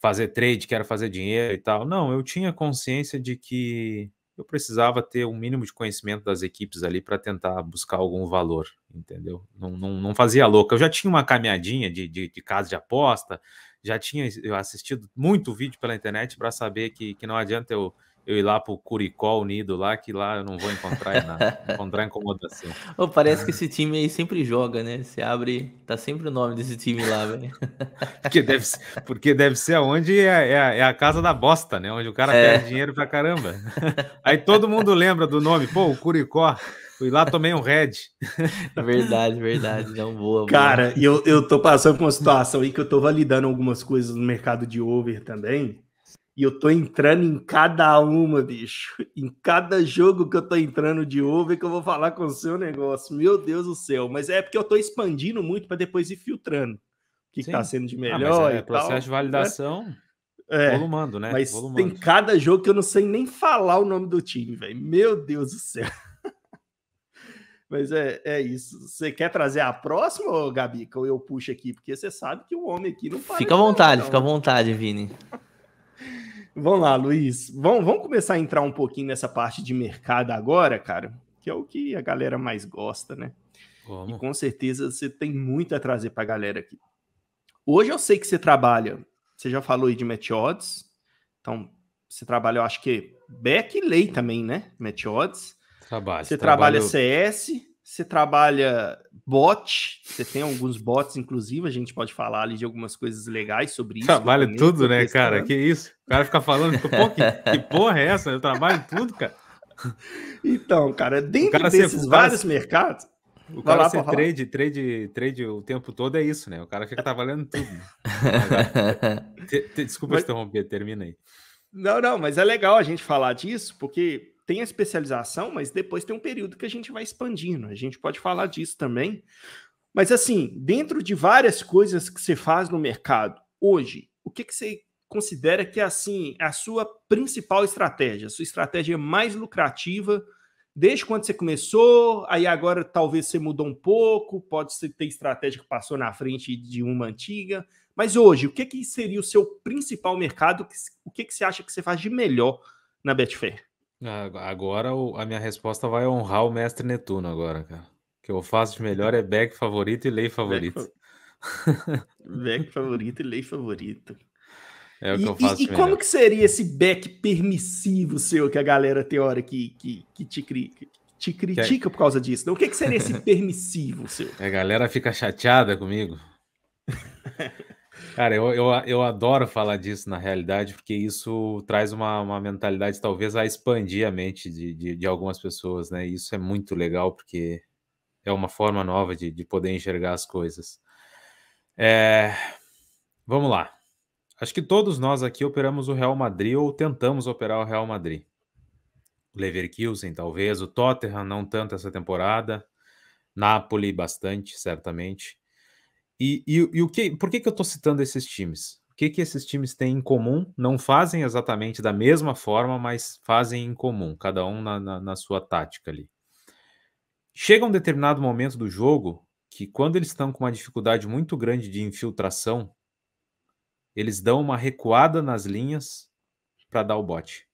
fazer trade, quero fazer dinheiro e tal. Não, eu tinha consciência de que eu precisava ter um mínimo de conhecimento das equipes ali para tentar buscar algum valor, entendeu? Não, não, não fazia louca. Eu já tinha uma caminhadinha de, de, de casa de aposta, já tinha assistido muito vídeo pela internet para saber que, que não adianta eu eu ir lá pro Curicó Unido lá, que lá eu não vou encontrar nada, encontrar incomodação. parece que esse time aí sempre joga, né? Você abre, tá sempre o nome desse time lá, velho. porque, deve, ser, porque deve ser onde é, é, a, é, a casa da bosta, né? Onde o cara é. perde dinheiro pra caramba. aí todo mundo lembra do nome, pô, o Curicó. Fui lá, tomei um red. Verdade, verdade. Não, boa. Cara, eu, eu tô passando por uma situação aí que eu tô validando algumas coisas no mercado de over também. E eu tô entrando em cada uma, bicho. Em cada jogo que eu tô entrando de e é que eu vou falar com o seu negócio. Meu Deus do céu. Mas é porque eu tô expandindo muito para depois ir filtrando o que, que tá sendo de ah, melhor. Ah, é, processo tal, de né? validação. Né? É, volumando, né? Mas volumando. tem cada jogo que eu não sei nem falar o nome do time, velho. Meu Deus do céu. mas é, é isso. Você quer trazer a próxima, Gabi? Que eu puxo aqui, porque você sabe que o homem aqui não para. Fica à vontade, né? fica à vontade, Vini. Vamos lá, Luiz. Vamos, vamos começar a entrar um pouquinho nessa parte de mercado agora, cara, que é o que a galera mais gosta, né? Como? E com certeza você tem muito a trazer para a galera aqui. Hoje eu sei que você trabalha, você já falou aí de Meteodes, então você trabalha, eu acho que Beckley também, né? Meteodes. Trabalho. Você trabalho... trabalha CS, você trabalha bot, você tem alguns bots, inclusive, a gente pode falar ali de algumas coisas legais sobre isso. Trabalha tudo, né, cara? Que isso? O cara fica falando, pô, que, que porra é essa? Eu trabalho tudo, cara. Então, cara, dentro cara desses ser, vários cara, mercados. O cara ser trade, trade, trade o tempo todo é isso, né? O cara fica trabalhando tudo. Né? Ah, desculpa mas, interromper, termina aí. Não, não, mas é legal a gente falar disso, porque tem a especialização, mas depois tem um período que a gente vai expandindo. A gente pode falar disso também. Mas assim, dentro de várias coisas que você faz no mercado hoje, o que, que você considera que é assim a sua principal estratégia, a sua estratégia é mais lucrativa? Desde quando você começou, aí agora talvez você mudou um pouco, pode ser ter estratégia que passou na frente de uma antiga. Mas hoje, o que, que seria o seu principal mercado? O que, que você acha que você faz de melhor na Betfair? Agora a minha resposta vai honrar o mestre Netuno agora, cara. O que eu faço de melhor é back favorito e lei favorito. back favorito e lei favorito. É o que E, eu faço e- e como que seria esse back permissivo seu que a galera tem hora que, que, que te, te é critica por causa disso? Então, o que, que seria esse permissivo seu? É, a galera fica chateada comigo. Cara, eu, eu, eu adoro falar disso na realidade, porque isso traz uma, uma mentalidade, talvez, a expandir a mente de, de, de algumas pessoas, né? isso é muito legal, porque é uma forma nova de, de poder enxergar as coisas. É, vamos lá. Acho que todos nós aqui operamos o Real Madrid ou tentamos operar o Real Madrid. O Leverkusen, talvez, o Tottenham, não tanto essa temporada. Napoli, bastante, certamente. E, e, e o que, por que, que eu estou citando esses times? O que, que esses times têm em comum? Não fazem exatamente da mesma forma, mas fazem em comum, cada um na, na, na sua tática ali. Chega um determinado momento do jogo que, quando eles estão com uma dificuldade muito grande de infiltração, eles dão uma recuada nas linhas para dar o bote.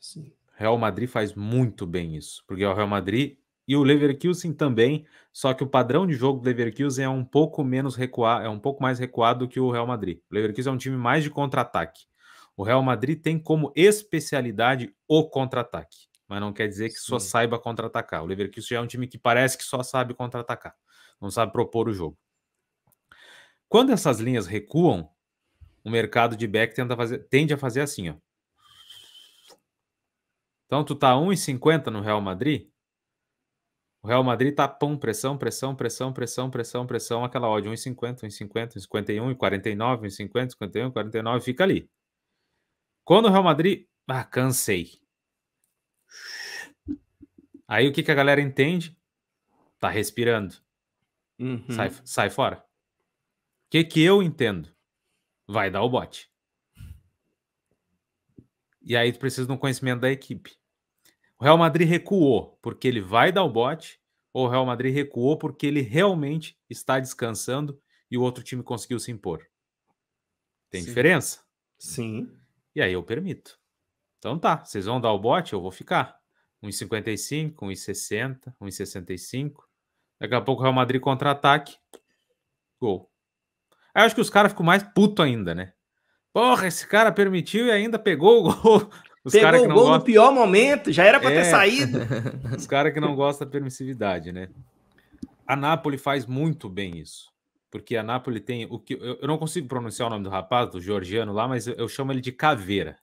Sim. Real Madrid faz muito bem isso, porque o Real Madrid e o Leverkusen também, só que o padrão de jogo do Leverkusen é um pouco menos recuado, é um pouco mais recuado que o Real Madrid. O Leverkusen é um time mais de contra-ataque. O Real Madrid tem como especialidade o contra-ataque, mas não quer dizer que Sim. só saiba contra-atacar. O Leverkusen já é um time que parece que só sabe contra-atacar, não sabe propor o jogo. Quando essas linhas recuam, o mercado de back tenta fazer, tende a fazer assim, ó. Então tu tá 1,50 no Real Madrid, o Real Madrid tá pão, pressão, pressão, pressão, pressão, pressão, pressão, aquela odd 1,50, 1,50, 1,51, 1,49, 1,50, 51, 49, fica ali. Quando o Real Madrid, ah, cansei. Aí o que, que a galera entende? Tá respirando. Uhum. Sai, sai fora. O que, que eu entendo? Vai dar o bote. E aí tu precisa de um conhecimento da equipe. O Real Madrid recuou porque ele vai dar o bote, ou o Real Madrid recuou porque ele realmente está descansando e o outro time conseguiu se impor? Tem Sim. diferença? Sim. E aí eu permito. Então tá, vocês vão dar o bote, eu vou ficar. 1,55, 1,60, 1,65. Daqui a pouco o Real Madrid contra-ataque. Gol. Aí eu acho que os caras ficam mais puto ainda, né? Porra, esse cara permitiu e ainda pegou o gol. Os Pegou o gol gosta... no pior momento, já era para é. ter saído. Os caras que não gostam da permissividade, né? A Napoli faz muito bem isso. Porque a Napoli tem o que. Eu, não consigo pronunciar o nome do rapaz, do Georgiano lá, mas eu, chamo ele de Caveira,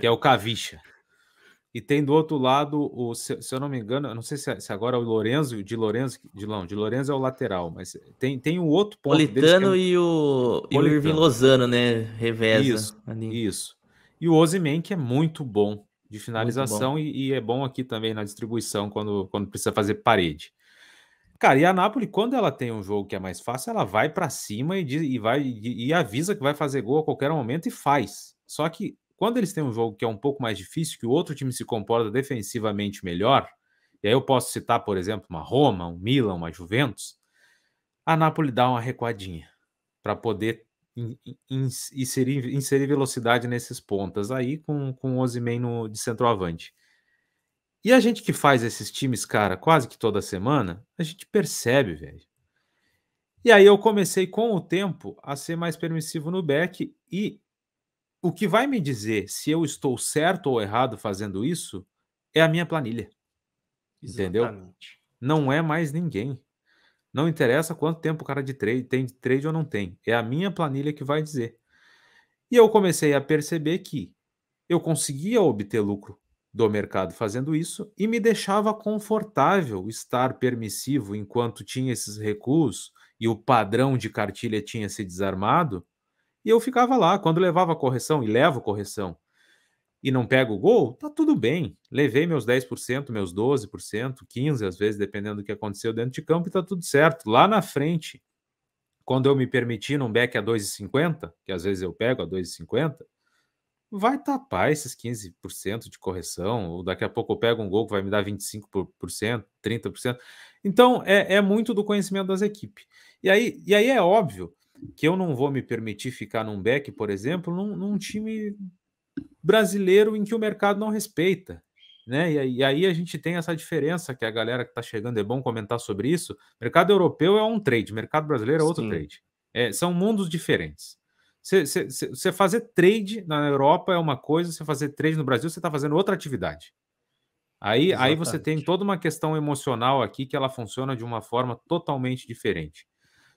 que é o Cavicha. E tem do outro lado, o, se, se eu não me engano, eu não sei se, se, agora é o Lorenzo, de Lorenzo, de, não, de Lorenzo é o lateral, mas tem, tem um outro ponto. É Politano é... e o, Politano. e o Irving Lozano, né? Reveza. Isso, ali. isso. E o Ozyman, que é muito bom de finalização bom. E, e, é bom aqui também na distribuição quando, quando precisa fazer parede. Cara, e a Napoli, quando ela tem um jogo que é mais fácil, ela vai para cima e, e vai e avisa que vai fazer gol a qualquer momento e faz. Só que quando eles têm um jogo que é um pouco mais difícil, que o outro time se comporta defensivamente melhor, e aí eu posso citar, por exemplo, uma Roma, um Milan, uma Juventus, a Napoli dá uma recuadinha para poder inserir, inserir velocidade nesses pontas aí com, com o Ozyman no de centroavante. E a gente que faz esses times, cara, quase que toda semana, a gente percebe, velho. E aí eu comecei com o tempo a ser mais permissivo no back e o que vai me dizer se eu estou certo ou errado fazendo isso é a minha planilha. Exatamente. Entendeu? Não é mais ninguém. Não interessa quanto tempo o cara de trade tem de trade ou não tem. É a minha planilha que vai dizer. E eu comecei a perceber que eu conseguia obter lucro do mercado fazendo isso e me deixava confortável estar permissivo enquanto tinha esses recuos e o padrão de cartilha tinha se desarmado. E eu ficava lá, quando levava correção, e levo correção, e não pego o gol, tá tudo bem. Levei meus 10%, meus 12%, 15% às vezes, dependendo do que aconteceu dentro de campo, e tá tudo certo. Lá na frente, quando eu me permitir num back a 2,50, que às vezes eu pego a 2,50, vai tapar esses 15% de correção, ou daqui a pouco eu pego um gol que vai me dar 25%, 30%. Então, é, é muito do conhecimento das equipes. E aí, e aí é óbvio que eu não vou me permitir ficar num back, por exemplo, num, num time brasileiro em que o mercado não respeita. Né? E, aí a gente tem essa diferença que a galera que está chegando é bom comentar sobre isso. Mercado europeu é um trade, mercado brasileiro é outro Sim. trade. É, são mundos diferentes. Você fazer trade na Europa é uma coisa, você fazer trade no Brasil, você está fazendo outra atividade. Aí, aí você tem toda uma questão emocional aqui que ela funciona de uma forma totalmente diferente.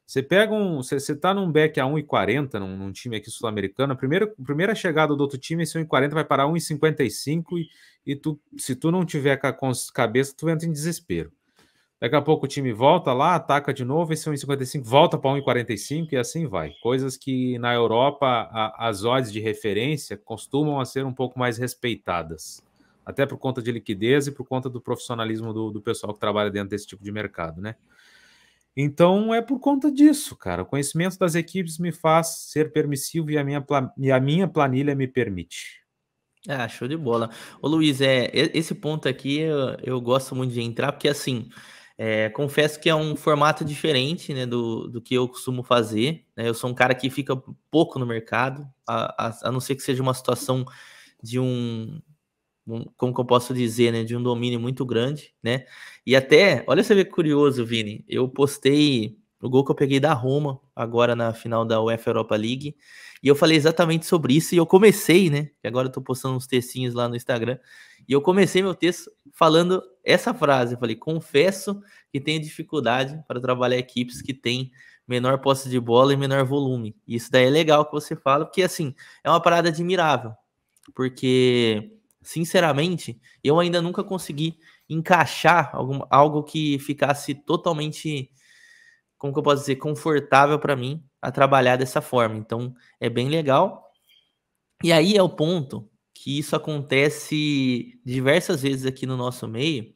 Você pega um. Você, você tá num back a 1,40 num, num time aqui sul-americano. A primeira, a primeira chegada do outro time, esse 1,40 vai parar 1,55 e, e tu, se tu não tiver com a cabeça, tu entra em desespero. Daqui a pouco o time volta lá, ataca de novo, esse 1,55 volta para 1,45 e assim vai. Coisas que na Europa a, as odds de referência costumam a ser um pouco mais respeitadas. Até por conta de liquidez e por conta do profissionalismo do, do pessoal que trabalha dentro desse tipo de mercado, né? Então é por conta disso, cara. O conhecimento das equipes me faz ser permissivo e a minha, e a minha planilha me permite. Ah, show de bola. Ô Luiz, é, esse ponto aqui eu, eu gosto muito de entrar, porque assim, é, confesso que é um formato diferente né, do, do que eu costumo fazer. Né? Eu sou um cara que fica pouco no mercado, a, a, a não ser que seja uma situação de um, um, como eu posso dizer, né, de um domínio muito grande, né? E até, olha você ver curioso, Vini, eu postei o gol que eu peguei da Roma agora na final da UEFA Europa League, e eu falei exatamente sobre isso, e eu comecei, né? E agora eu tô postando uns textinhos lá no Instagram, e eu comecei meu texto falando essa frase, eu falei: "Confesso que tenho dificuldade para trabalhar equipes que têm menor posse de bola e menor volume". E isso daí é legal que você fala, porque assim, é uma parada admirável, porque Sinceramente, eu ainda nunca consegui encaixar algum, algo que ficasse totalmente, como que eu posso dizer, confortável para mim a trabalhar dessa forma. Então, é bem legal. E aí é o ponto que isso acontece diversas vezes aqui no nosso meio,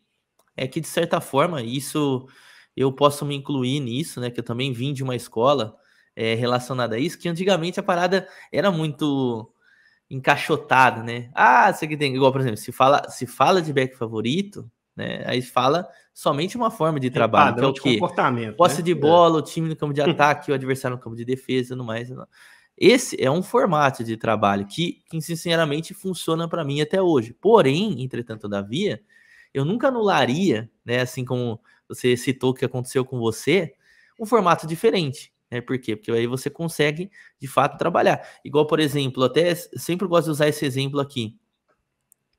é que de certa forma isso eu posso me incluir nisso, né? Que eu também vim de uma escola é, relacionada a isso, que antigamente a parada era muito encaixotado, né? Ah, você que tem. Igual, por exemplo, se fala, se fala de back favorito, né? Aí fala somente uma forma de trabalho, é, que é o Comportamento, Posse né? de é. bola, é. o time no campo de ataque, o adversário no campo de defesa, no mais. Não. Esse é um formato de trabalho que, que sinceramente, funciona para mim até hoje. Porém, entretanto, todavia, eu nunca anularia, né? Assim como você citou que aconteceu com você, um formato diferente. Né? Por quê? Porque aí você consegue, de fato, trabalhar. Igual, por exemplo, até sempre gosto de usar esse exemplo aqui.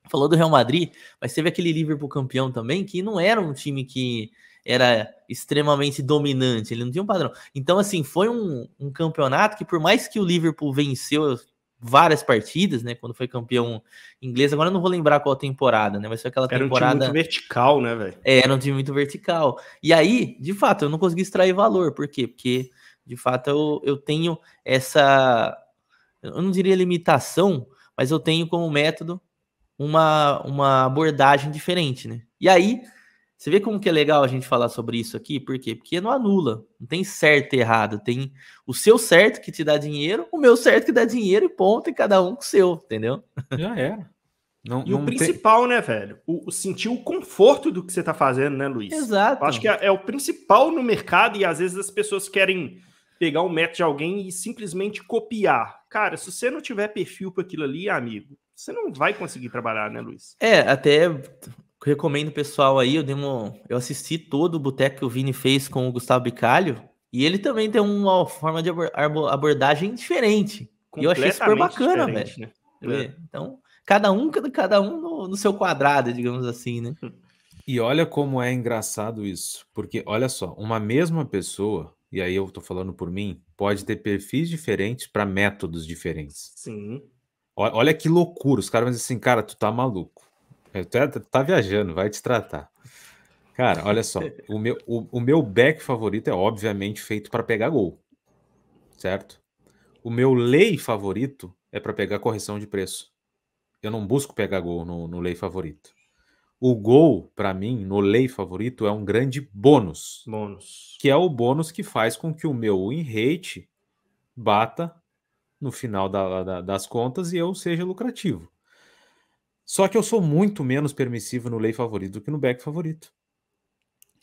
Falou do Real Madrid, mas teve aquele Liverpool campeão também, que não era um time que era extremamente dominante, ele não tinha um padrão. Então, assim, foi um, um campeonato que, por mais que o Liverpool venceu várias partidas, né? Quando foi campeão inglês, agora eu não vou lembrar qual temporada, né? Mas foi aquela era temporada. Era um time muito vertical, né, velho? É, era um time muito vertical. E aí, de fato, eu não consegui extrair valor. Por quê? Porque de fato, eu, eu tenho essa. Eu não diria limitação, mas eu tenho como método uma, uma abordagem diferente, né? E aí, você vê como que é legal a gente falar sobre isso aqui? Por quê? Porque não anula, não tem certo e errado, tem o seu certo que te dá dinheiro, o meu certo que dá dinheiro e ponto, e cada um com o seu, entendeu? Já era. Não, e não o principal, tem... né, velho? O, o, sentir o conforto do que você tá fazendo, né, Luiz? Exato. Eu acho que é, é, o principal no mercado e às vezes as pessoas querem pegar um método de alguém e simplesmente copiar. Cara, se você não tiver perfil para aquilo ali, amigo, você não vai conseguir trabalhar, né, Luiz? É, até recomendo o pessoal aí, eu, dei uma, eu assisti todo o boteco que o Vini fez com o Gustavo Bicalho, e ele também tem uma forma de abordagem diferente. E eu achei super bacana, velho. Né? É. é. Então, cada um, cada um no, no seu quadrado, digamos assim, né? E olha como é engraçado isso, porque olha só, uma mesma pessoa e aí eu estou falando por mim, pode ter perfis diferentes para métodos diferentes. Sim. Olha que loucura, os caras vão dizer assim, cara, tu tá maluco. É, é, tu tá viajando, vai te tratar. Cara, olha só, o meu, o, o meu back favorito é obviamente feito para pegar gol, certo? O meu lei favorito é para pegar correção de preço. Eu não busco pegar gol no, no lei favorito. O gol, para mim, no lei favorito, é um grande bônus. Bônus. Que é o bônus que faz com que o meu win rate bata no final da, da, das contas e eu seja lucrativo. Só que eu sou muito menos permissivo no lei favorito do que no back favorito.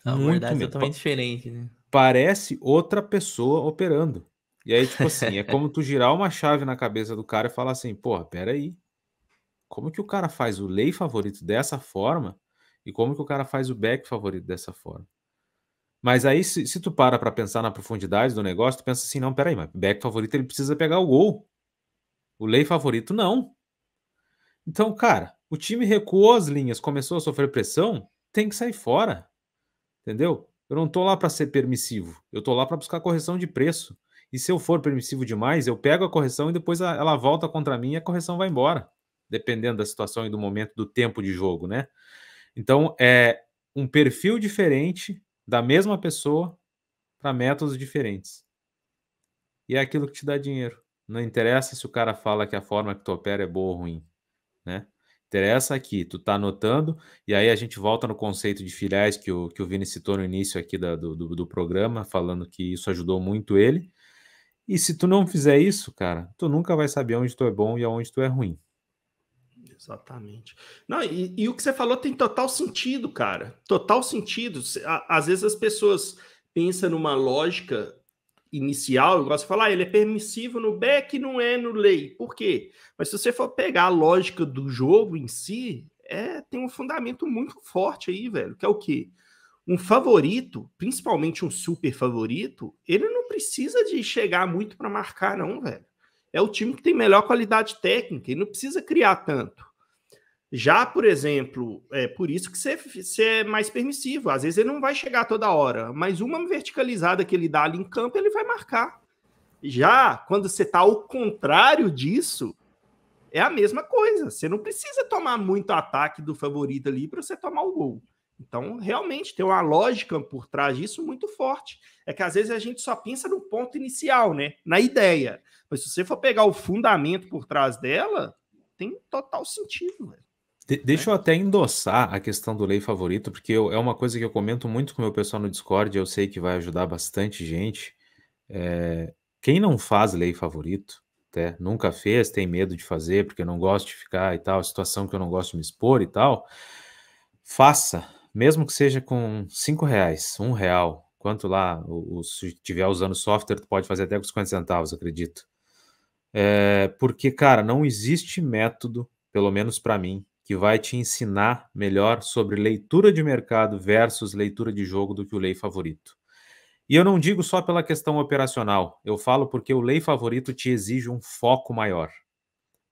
Não, ah, muito verdade, é menos. totalmente diferente, né? Parece outra pessoa operando. E aí, tipo assim, é como tu girar uma chave na cabeça do cara e falar assim, porra, peraí. Como que o cara faz o lei favorito dessa forma e como que o cara faz o back favorito dessa forma? Mas aí, se, se tu para para pensar na profundidade do negócio, tu pensa assim, não, peraí, mas back favorito ele precisa pegar o gol. O lei favorito, não. Então, cara, o time recuou as linhas, começou a sofrer pressão, tem que sair fora. Entendeu? Eu não tô lá para ser permissivo. Eu tô lá para buscar correção de preço. E se eu for permissivo demais, eu pego a correção e depois ela volta contra mim e a correção vai embora dependendo da situação e do momento, do tempo de jogo, né? Então, é um perfil diferente da mesma pessoa para métodos diferentes. E é aquilo que te dá dinheiro. Não interessa se o cara fala que a forma que tu opera é boa ou ruim, né? Interessa aqui, tu tá anotando, e aí a gente volta no conceito de filiais que o, que o Vini citou no início aqui da, do, do, do programa, falando que isso ajudou muito ele. E se tu não fizer isso, cara, tu nunca vai saber onde tu é bom e aonde tu é ruim. Exatamente. Não, e, e, o que você falou tem total sentido, cara. Total sentido. Às vezes as pessoas pensam numa lógica inicial, eu gosto de falar, ah, ele é permissivo no back não é no lei. Por quê? Mas se você for pegar a lógica do jogo em si, é tem um fundamento muito forte aí, velho, que é o quê? Um favorito, principalmente um super favorito, ele não precisa de chegar muito para marcar não, velho. É o time que tem melhor qualidade técnica e não precisa criar tanto. Já, por exemplo, é por isso que você, você é mais permissivo. Às vezes ele não vai chegar toda hora, mas uma verticalizada que ele dá ali em campo, ele vai marcar. Já quando você está ao contrário disso, é a mesma coisa. Você não precisa tomar muito ataque do favorito ali para você tomar o gol. Então, realmente, tem uma lógica por trás disso muito forte. É que às vezes a gente só pensa no ponto inicial, né? Na ideia. Mas se você for pegar o fundamento por trás dela, tem total sentido, velho. De né? deixa eu até endossar a questão do lei favorito, porque eu, é uma coisa que eu comento muito com o meu pessoal no Discord, eu sei que vai ajudar bastante gente. É, quem não faz lei favorito, até, né, nunca fez, tem medo de fazer, porque não gosto de ficar e tal, situação que eu não gosto de me expor e tal, faça, mesmo que seja com cinco reais, um real, quanto lá, o, o se estiver usando software, tu pode fazer até com 50 centavos, acredito. É, porque, cara, não existe método, pelo menos para mim, que vai te ensinar melhor sobre leitura de mercado versus leitura de jogo do que o lei favorito. E eu não digo só pela questão operacional, eu falo porque o lei favorito te exige um foco maior.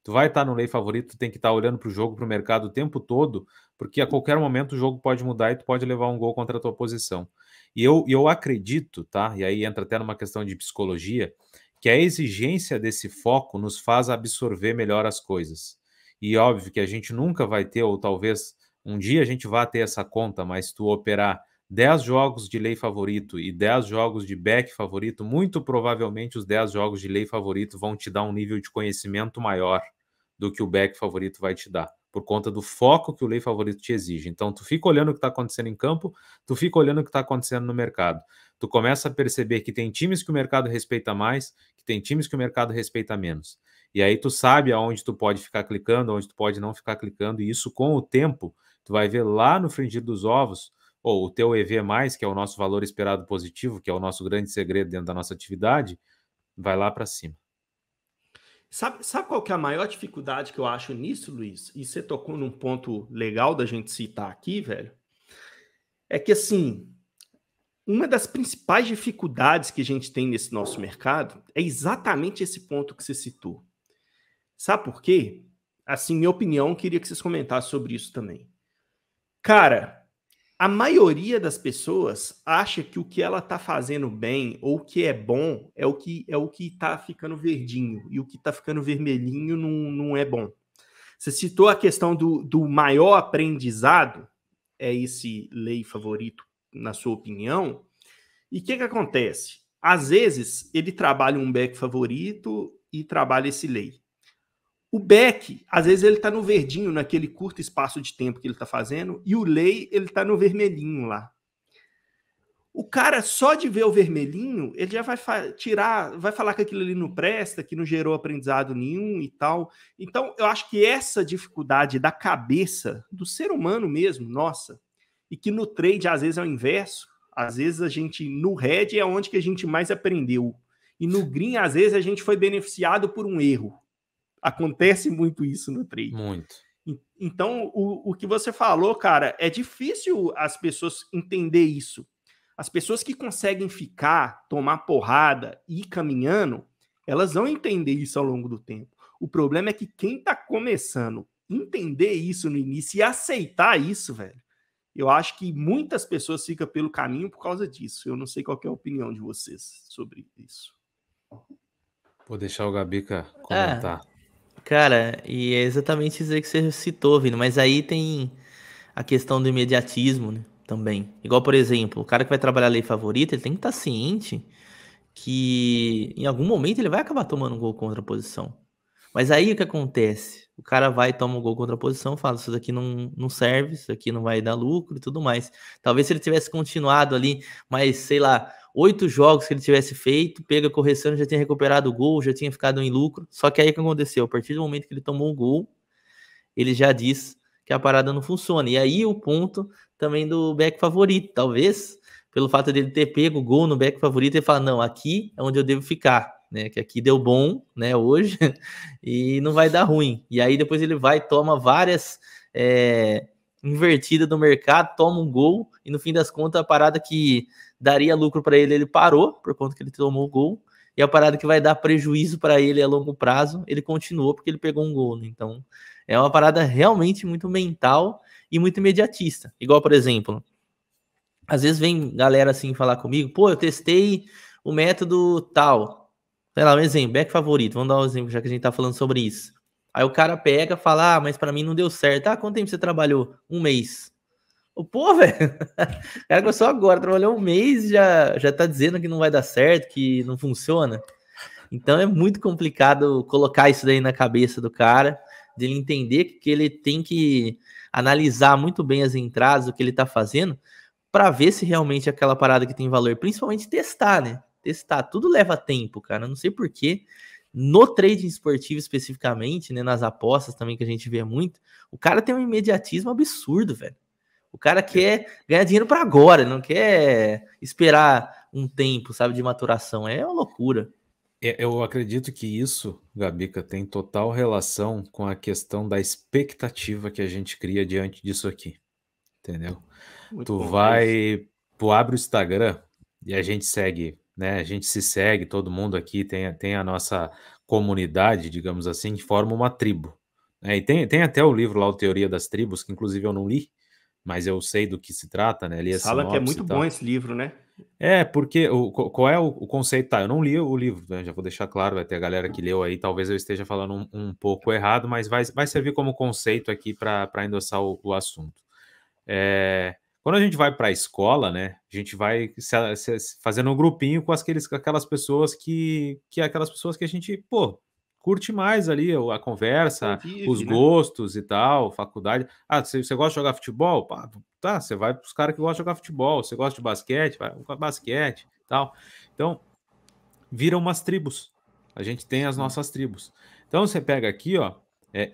Tu vai estar no lei favorito, tu tem que estar olhando para o jogo, para o mercado o tempo todo, porque a qualquer momento o jogo pode mudar e tu pode levar um gol contra a tua posição. E eu, eu acredito, tá? E aí entra até numa questão de psicologia, que a exigência desse foco nos faz absorver melhor as coisas. E óbvio que a gente nunca vai ter, ou talvez um dia a gente vá ter essa conta, mas tu operar 10 jogos de lei favorito e 10 jogos de back favorito, muito provavelmente os 10 jogos de lei favorito vão te dar um nível de conhecimento maior do que o back favorito vai te dar, por conta do foco que o lei favorito te exige. Então, tu fica olhando o que está acontecendo em campo, tu fica olhando o que está acontecendo no mercado. Tu começa a perceber que tem times que o mercado respeita mais, que tem times que o mercado respeita menos. E aí tu sabe aonde tu pode ficar clicando, onde tu pode não ficar clicando, e isso com o tempo, tu vai ver lá no frigir dos ovos, ou o teu EV+, que é o nosso valor esperado positivo, que é o nosso grande segredo dentro da nossa atividade, vai lá para cima. Sabe, sabe qual que é a maior dificuldade que eu acho nisso, Luiz? E você tocou num ponto legal da gente citar aqui, velho. É que, assim, uma das principais dificuldades que a gente tem nesse nosso mercado é exatamente esse ponto que você citou. Sabe por quê? Assim, minha opinião, queria que vocês comentassem sobre isso também. Cara, a maioria das pessoas acha que o que ela tá fazendo bem ou o que é bom é o que é o que tá ficando verdinho e o que tá ficando vermelhinho não, não é bom. Você citou a questão do, do maior aprendizado, é esse lei favorito, na sua opinião. E o que, que acontece? Às vezes ele trabalha um back favorito e trabalha esse lei. O Beck, às vezes ele está no verdinho naquele curto espaço de tempo que ele está fazendo, e o Lei, ele está no vermelhinho lá. O cara só de ver o vermelhinho, ele já vai tirar, vai falar que aquilo ali não presta, que não gerou aprendizado nenhum e tal. Então, eu acho que essa dificuldade da cabeça do ser humano mesmo, nossa, e que no trade às vezes é o inverso, às vezes a gente no red é onde que a gente mais aprendeu. E no green às vezes a gente foi beneficiado por um erro. Acontece muito isso no trade. Muito. Então, o, o que você falou, cara, é difícil as pessoas entender isso. As pessoas que conseguem ficar, tomar porrada e ir caminhando, elas vão entender isso ao longo do tempo. O problema é que quem está começando entender isso no início e aceitar isso, velho, eu acho que muitas pessoas ficam pelo caminho por causa disso. Eu não sei qual é a opinião de vocês sobre isso. Vou deixar o Gabica é. comentar. É. Cara, e é exatamente isso aí que você citou, Vino, mas aí tem a questão do imediatismo né, também. Igual, por exemplo, o cara que vai trabalhar a lei favorita, ele tem que estar tá ciente que em algum momento ele vai acabar tomando um gol contra a posição. Mas aí o que acontece? O cara vai, toma um gol contra a posição, fala: Isso daqui não, não serve, isso aqui não vai dar lucro e tudo mais. Talvez se ele tivesse continuado ali, mas sei lá, oito jogos que ele tivesse feito, pega correção, já tinha recuperado o gol, já tinha ficado em lucro. Só que aí o que aconteceu? A partir do momento que ele tomou o gol, ele já diz que a parada não funciona. E aí o ponto também do back favorito, talvez pelo fato dele ter pego o gol no back favorito, e fala: Não, aqui é onde eu devo ficar né? Que aqui deu bom, né? Hoje e não vai dar ruim. E aí depois ele vai toma várias é, invertidas do mercado, toma um gol e no fim das contas a parada que daria lucro para ele ele parou por conta que ele tomou o gol e a parada que vai dar prejuízo para ele a longo prazo ele continuou porque ele pegou um gol. Né? Então é uma parada realmente muito mental e muito imediatista. Igual por exemplo às vezes vem galera assim falar comigo, pô, eu testei o método tal, sei lá, um exemplo, back favorito, vamos dar um exemplo, já que a gente tá falando sobre isso. Aí o cara pega, fala, ah, mas para mim não deu certo. Ah, quanto tempo você trabalhou? Um mês. O pô, velho, o cara começou agora, trabalhou um mês já já tá dizendo que não vai dar certo, que não funciona. Então é muito complicado colocar isso daí na cabeça do cara, dele entender que ele tem que analisar muito bem as entradas, o que ele tá fazendo, para ver se realmente é aquela parada que tem valor, principalmente testar, né? testar. Tudo leva tempo, cara. Não sei porquê. No trading esportivo especificamente, né, nas apostas também que a gente vê muito, o cara tem um imediatismo absurdo, velho. O cara é. quer ganhar dinheiro para agora, não quer esperar um tempo, sabe, de maturação. É uma loucura. É, eu acredito que isso, Gabica, tem total relação com a questão da expectativa que a gente cria diante disso aqui. Entendeu? Muito tu vai, tu abre o Instagram e a gente segue né? A gente se segue, todo mundo aqui tem, tem a nossa comunidade, digamos assim, que forma uma tribo. Né? E tem, tem até o livro lá, o Teoria das Tribos, que inclusive eu não li, mas eu sei do que se trata, né? Li Fala que é muito bom esse livro, né? É, porque o, qual é o, o conceito? Tá, eu não li o livro, né? já vou deixar claro, vai ter a galera que leu aí, talvez eu esteja falando um, um pouco errado, mas vai, vai servir como conceito aqui para endossar o, o assunto. É, quando a gente vai para a escola, né, a gente vai se, se, se fazendo um grupinho com, aqueles, com aquelas pessoas que, que é aquelas pessoas que a gente, pô, curte mais ali a conversa, os né? gostos e tal, faculdade. Ah, você, gosta de jogar futebol? Pá, tá, você vai para os caras que gostam de jogar futebol. Você gosta de basquete? Vai para basquete tal. Então, viram umas tribos. A gente tem as nossas tribos. Então, você pega aqui, ó, é,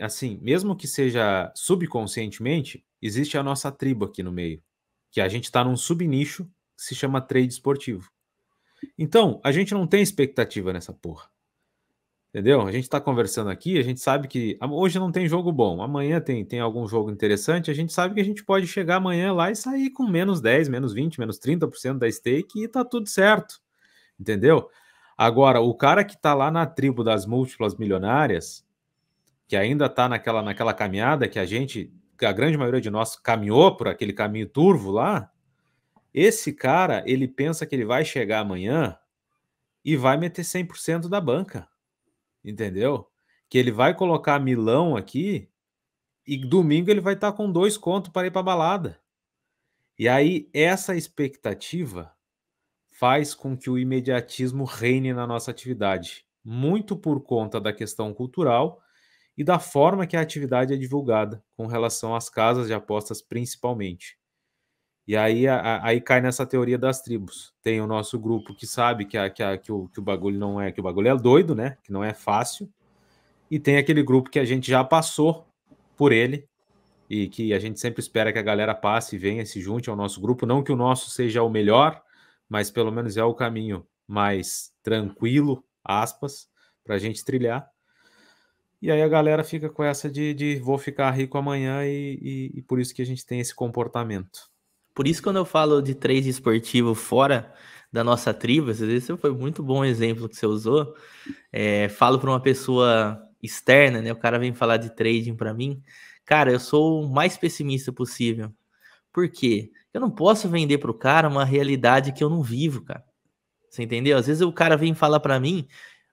assim, mesmo que seja subconscientemente, existe a nossa tribo aqui no meio, que a gente está num subnicho que se chama trade esportivo. Então, a gente não tem expectativa nessa porra. Entendeu? A gente está conversando aqui, a gente sabe que hoje não tem jogo bom, amanhã tem, tem algum jogo interessante, a gente sabe que a gente pode chegar amanhã lá e sair com menos 10, menos 20, menos 30% da stake e tá tudo certo. Entendeu? Agora, o cara que tá lá na tribo das múltiplas milionárias, que ainda está naquela, naquela caminhada que a gente, a grande maioria de nós caminhou por aquele caminho turvo lá, esse cara, ele pensa que ele vai chegar amanhã e vai meter 100% da banca. Entendeu? Que ele vai colocar Milão aqui e domingo ele vai estar tá com dois contos para ir para balada. E aí essa expectativa faz com que o imediatismo reine na nossa atividade, muito por conta da questão cultural e da forma que a atividade é divulgada, com relação às casas de apostas principalmente. E aí, a, aí cai nessa teoria das tribos. Tem o nosso grupo que sabe que, a, que, a, que, o, que o bagulho não é que o bagulho é doido, né? Que não é fácil. E tem aquele grupo que a gente já passou por ele e que a gente sempre espera que a galera passe e venha se junte ao nosso grupo. Não que o nosso seja o melhor, mas pelo menos é o caminho mais tranquilo, aspas, para a gente trilhar. E aí a galera fica com essa de, de vou ficar rico amanhã e, e, e, por isso que a gente tem esse comportamento. Por isso, quando eu falo de trade esportivo fora da nossa tribo, esse foi muito bom exemplo que você usou. É, falo para uma pessoa externa, né? O cara vem falar de trading para mim. Cara, eu sou o mais pessimista possível. Por quê? Eu não posso vender para o cara uma realidade que eu não vivo, cara. Você entendeu? Às vezes o cara vem falar para mim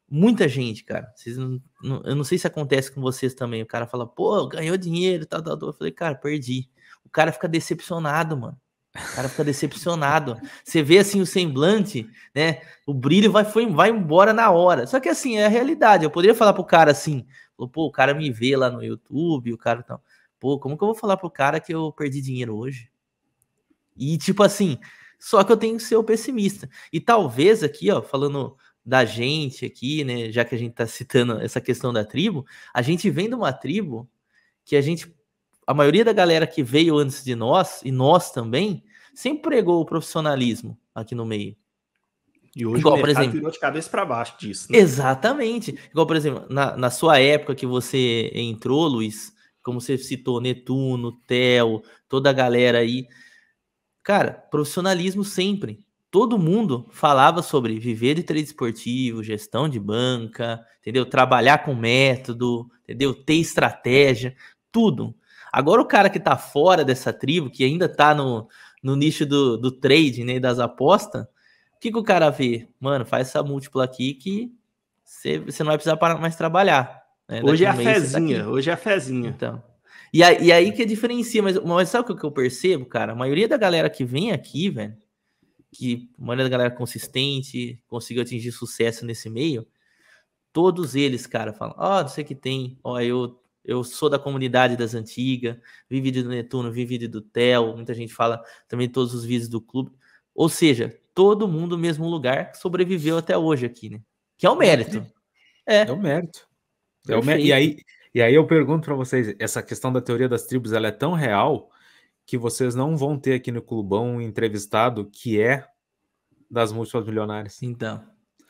Muita gente, cara. Vocês não, não, eu não sei se acontece com vocês também. O cara fala, pô, ganhou dinheiro, tal, tal, tal. Eu falei, cara, perdi. O cara fica decepcionado, mano. O cara fica decepcionado. Você vê assim o semblante, né? O brilho vai, foi, vai embora na hora. Só que assim, é a realidade. Eu poderia falar pro cara assim, pô, o cara me vê lá no YouTube, o cara tal. Pô, como que eu vou falar pro cara que eu perdi dinheiro hoje? E tipo assim, só que eu tenho que ser o pessimista. E talvez aqui, ó, falando da gente aqui, né? Já que a gente está citando uhum. essa questão da tribo, a gente vem de uma tribo que a gente, a maioria da galera que veio antes de nós e nós também, sempre pregou o profissionalismo aqui no meio. E hoje Igual, o por exemplo, virou de cabeça para baixo disso. Né? Exatamente. Igual, por exemplo, na, na sua época que você entrou, Luiz, como você citou, Netuno, Theo, toda a galera aí. Cara, profissionalismo sempre todo mundo falava sobre viver de trade esportivo, gestão de banca, entendeu? Trabalhar com método, entendeu? Ter estratégia, tudo. Agora o cara que tá fora dessa tribo, que ainda tá no, no nicho do, do trade, né, das apostas, o que, que o cara vê? Mano, faz essa múltipla aqui que você não vai precisar parar mais trabalhar. Né? Hoje, é um fezinha, hoje é a tá fezinha, hoje é a fezinha. Então, e, aí que diferencia, mas, mas sabe o que eu percebo, cara? A maioria da galera que vem aqui, velho, que a maioria da galera é consistente conseguiu atingir sucesso nesse meio, todos eles, cara, falam: Ó, oh, não sei o que tem, ó, oh, eu, eu sou da comunidade das antigas, vi vídeo do Netuno, vi vídeo do Theo, muita gente fala também todos os vídeos do clube. Ou seja, todo mundo no mesmo lugar sobreviveu até hoje aqui, né? Que é o mérito. É, é o mérito. É o mérito. E aí, e aí eu pergunto para vocês, essa questão da teoria das tribos, ela é tão real que vocês não vão ter aqui no Clubão um entrevistado que é das múltiplas milionárias. Então.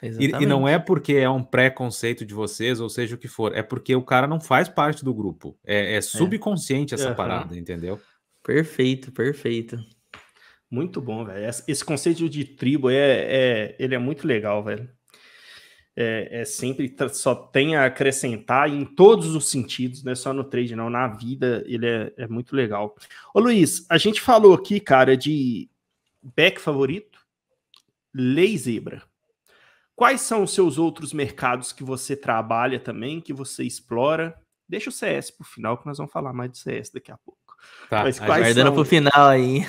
E, e não é porque é um pré-conceito de vocês, ou seja o que for, é porque o cara não faz parte do grupo. É, é, é. subconsciente é. essa uhum. parada, entendeu? Perfeito, perfeito. Muito bom, velho. Esse conceito de tribo é, é ele é muito legal, velho é, é sempre só tem a acrescentar em todos os sentidos, não é só no trade, não. Na vida ele é, é muito legal. Ô Luiz, a gente falou aqui, cara, de back favorito, lei zebra. Quais são os seus outros mercados que você trabalha também, que você explora? Deixa o CS pro final, que nós vamos falar mais de CS daqui a pouco. Tá, Mas aguardando são... pro final aí.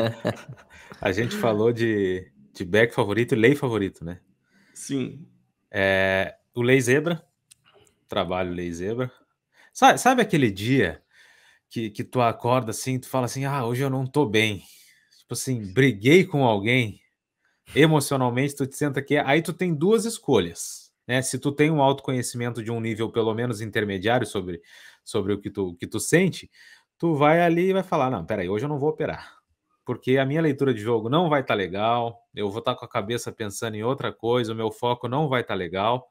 a gente falou de, de back favorito e lei favorito, né? Sim. É, o Lei Zebra, trabalho Lei Zebra. Sabe, sabe aquele dia que, que tu acorda assim, tu fala assim, ah, hoje eu não tô bem. Tipo assim, briguei com alguém, emocionalmente tu te senta aqui, aí tu tem duas escolhas. Né? Se tu tem um autoconhecimento de um nível pelo menos intermediário sobre, sobre o que tu, que tu sente, tu vai ali e vai falar, não, peraí, hoje eu não vou operar porque a minha leitura de jogo não vai estar tá legal, eu vou estar tá com a cabeça pensando em outra coisa, o meu foco não vai estar tá legal.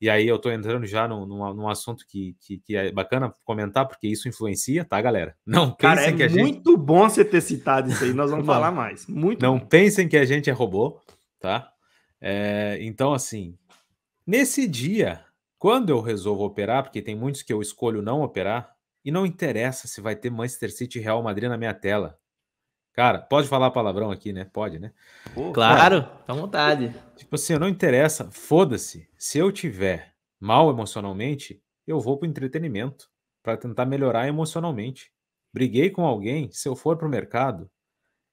E aí eu estou entrando já num, num, num assunto que, que, que, é bacana comentar, porque isso influencia, tá, galera? Não Cara, é que a gente... muito bom você ter citado isso aí, nós vamos falar mais. Muito Não bom. pensem que a gente é robô, tá? É, então, assim, nesse dia, quando eu resolvo operar, porque tem muitos que eu escolho não operar, e não interessa se vai ter Manchester City e Real Madrid na minha tela. Cara, pode falar palavrão aqui, né? Pode, né? Pô, claro, cara, à vontade. Tipo assim, não interessa, foda-se. Se eu tiver mal emocionalmente, eu vou pro entretenimento para tentar melhorar emocionalmente. Briguei com alguém, se eu for pro mercado,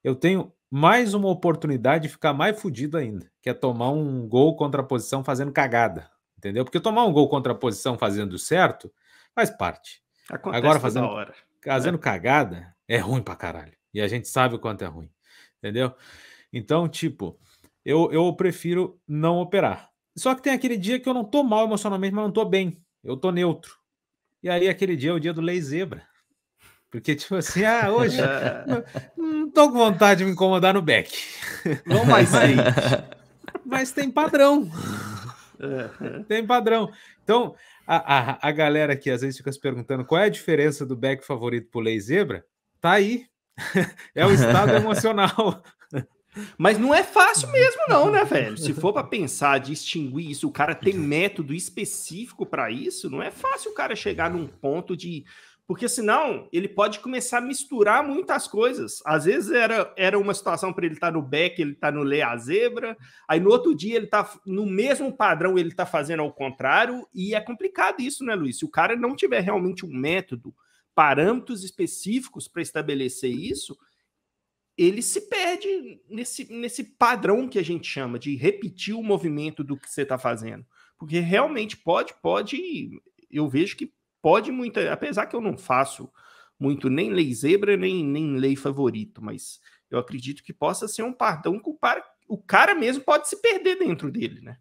eu tenho mais uma oportunidade de ficar mais fudido ainda, que é tomar um gol contra a posição fazendo cagada, entendeu? Porque tomar um gol contra a posição fazendo certo faz parte. Acontece Agora fazendo, hora, fazendo né? cagada é ruim pra caralho. E a gente sabe o quanto é ruim, entendeu? Então, tipo, eu, eu prefiro não operar. Só que tem aquele dia que eu não tô mal emocionalmente, mas não tô bem. Eu tô neutro. E aí, aquele dia é o dia do lei zebra. Porque, tipo assim, ah, hoje não, tô com vontade de me incomodar no back. Não mais sair. mas tem padrão. Tem padrão. Então, a, a, a galera que às vezes fica se perguntando qual é a diferença do back favorito pro lei zebra, tá aí é o estado emocional. Mas não é fácil mesmo, não, né, velho? Se for para pensar, distinguir isso, o cara tem método específico para isso, não é fácil o cara chegar num ponto de. Porque senão ele pode começar a misturar muitas coisas. Às vezes era, era uma situação para ele estar tá no back, ele tá no ler tá a zebra, aí no outro dia ele tá no mesmo padrão, ele tá fazendo ao contrário, e é complicado isso, né, Luiz? Se o cara não tiver realmente um método, parâmetros específicos para estabelecer isso, ele se perde nesse, nesse padrão que a gente chama de repetir o movimento do que você está fazendo. Porque realmente pode, pode, eu vejo que pode muita, apesar que eu não faço muito nem lei zebra, nem, nem lei favorito, mas eu acredito que possa ser um padrão que o, par, o cara mesmo pode se perder dentro dele, né?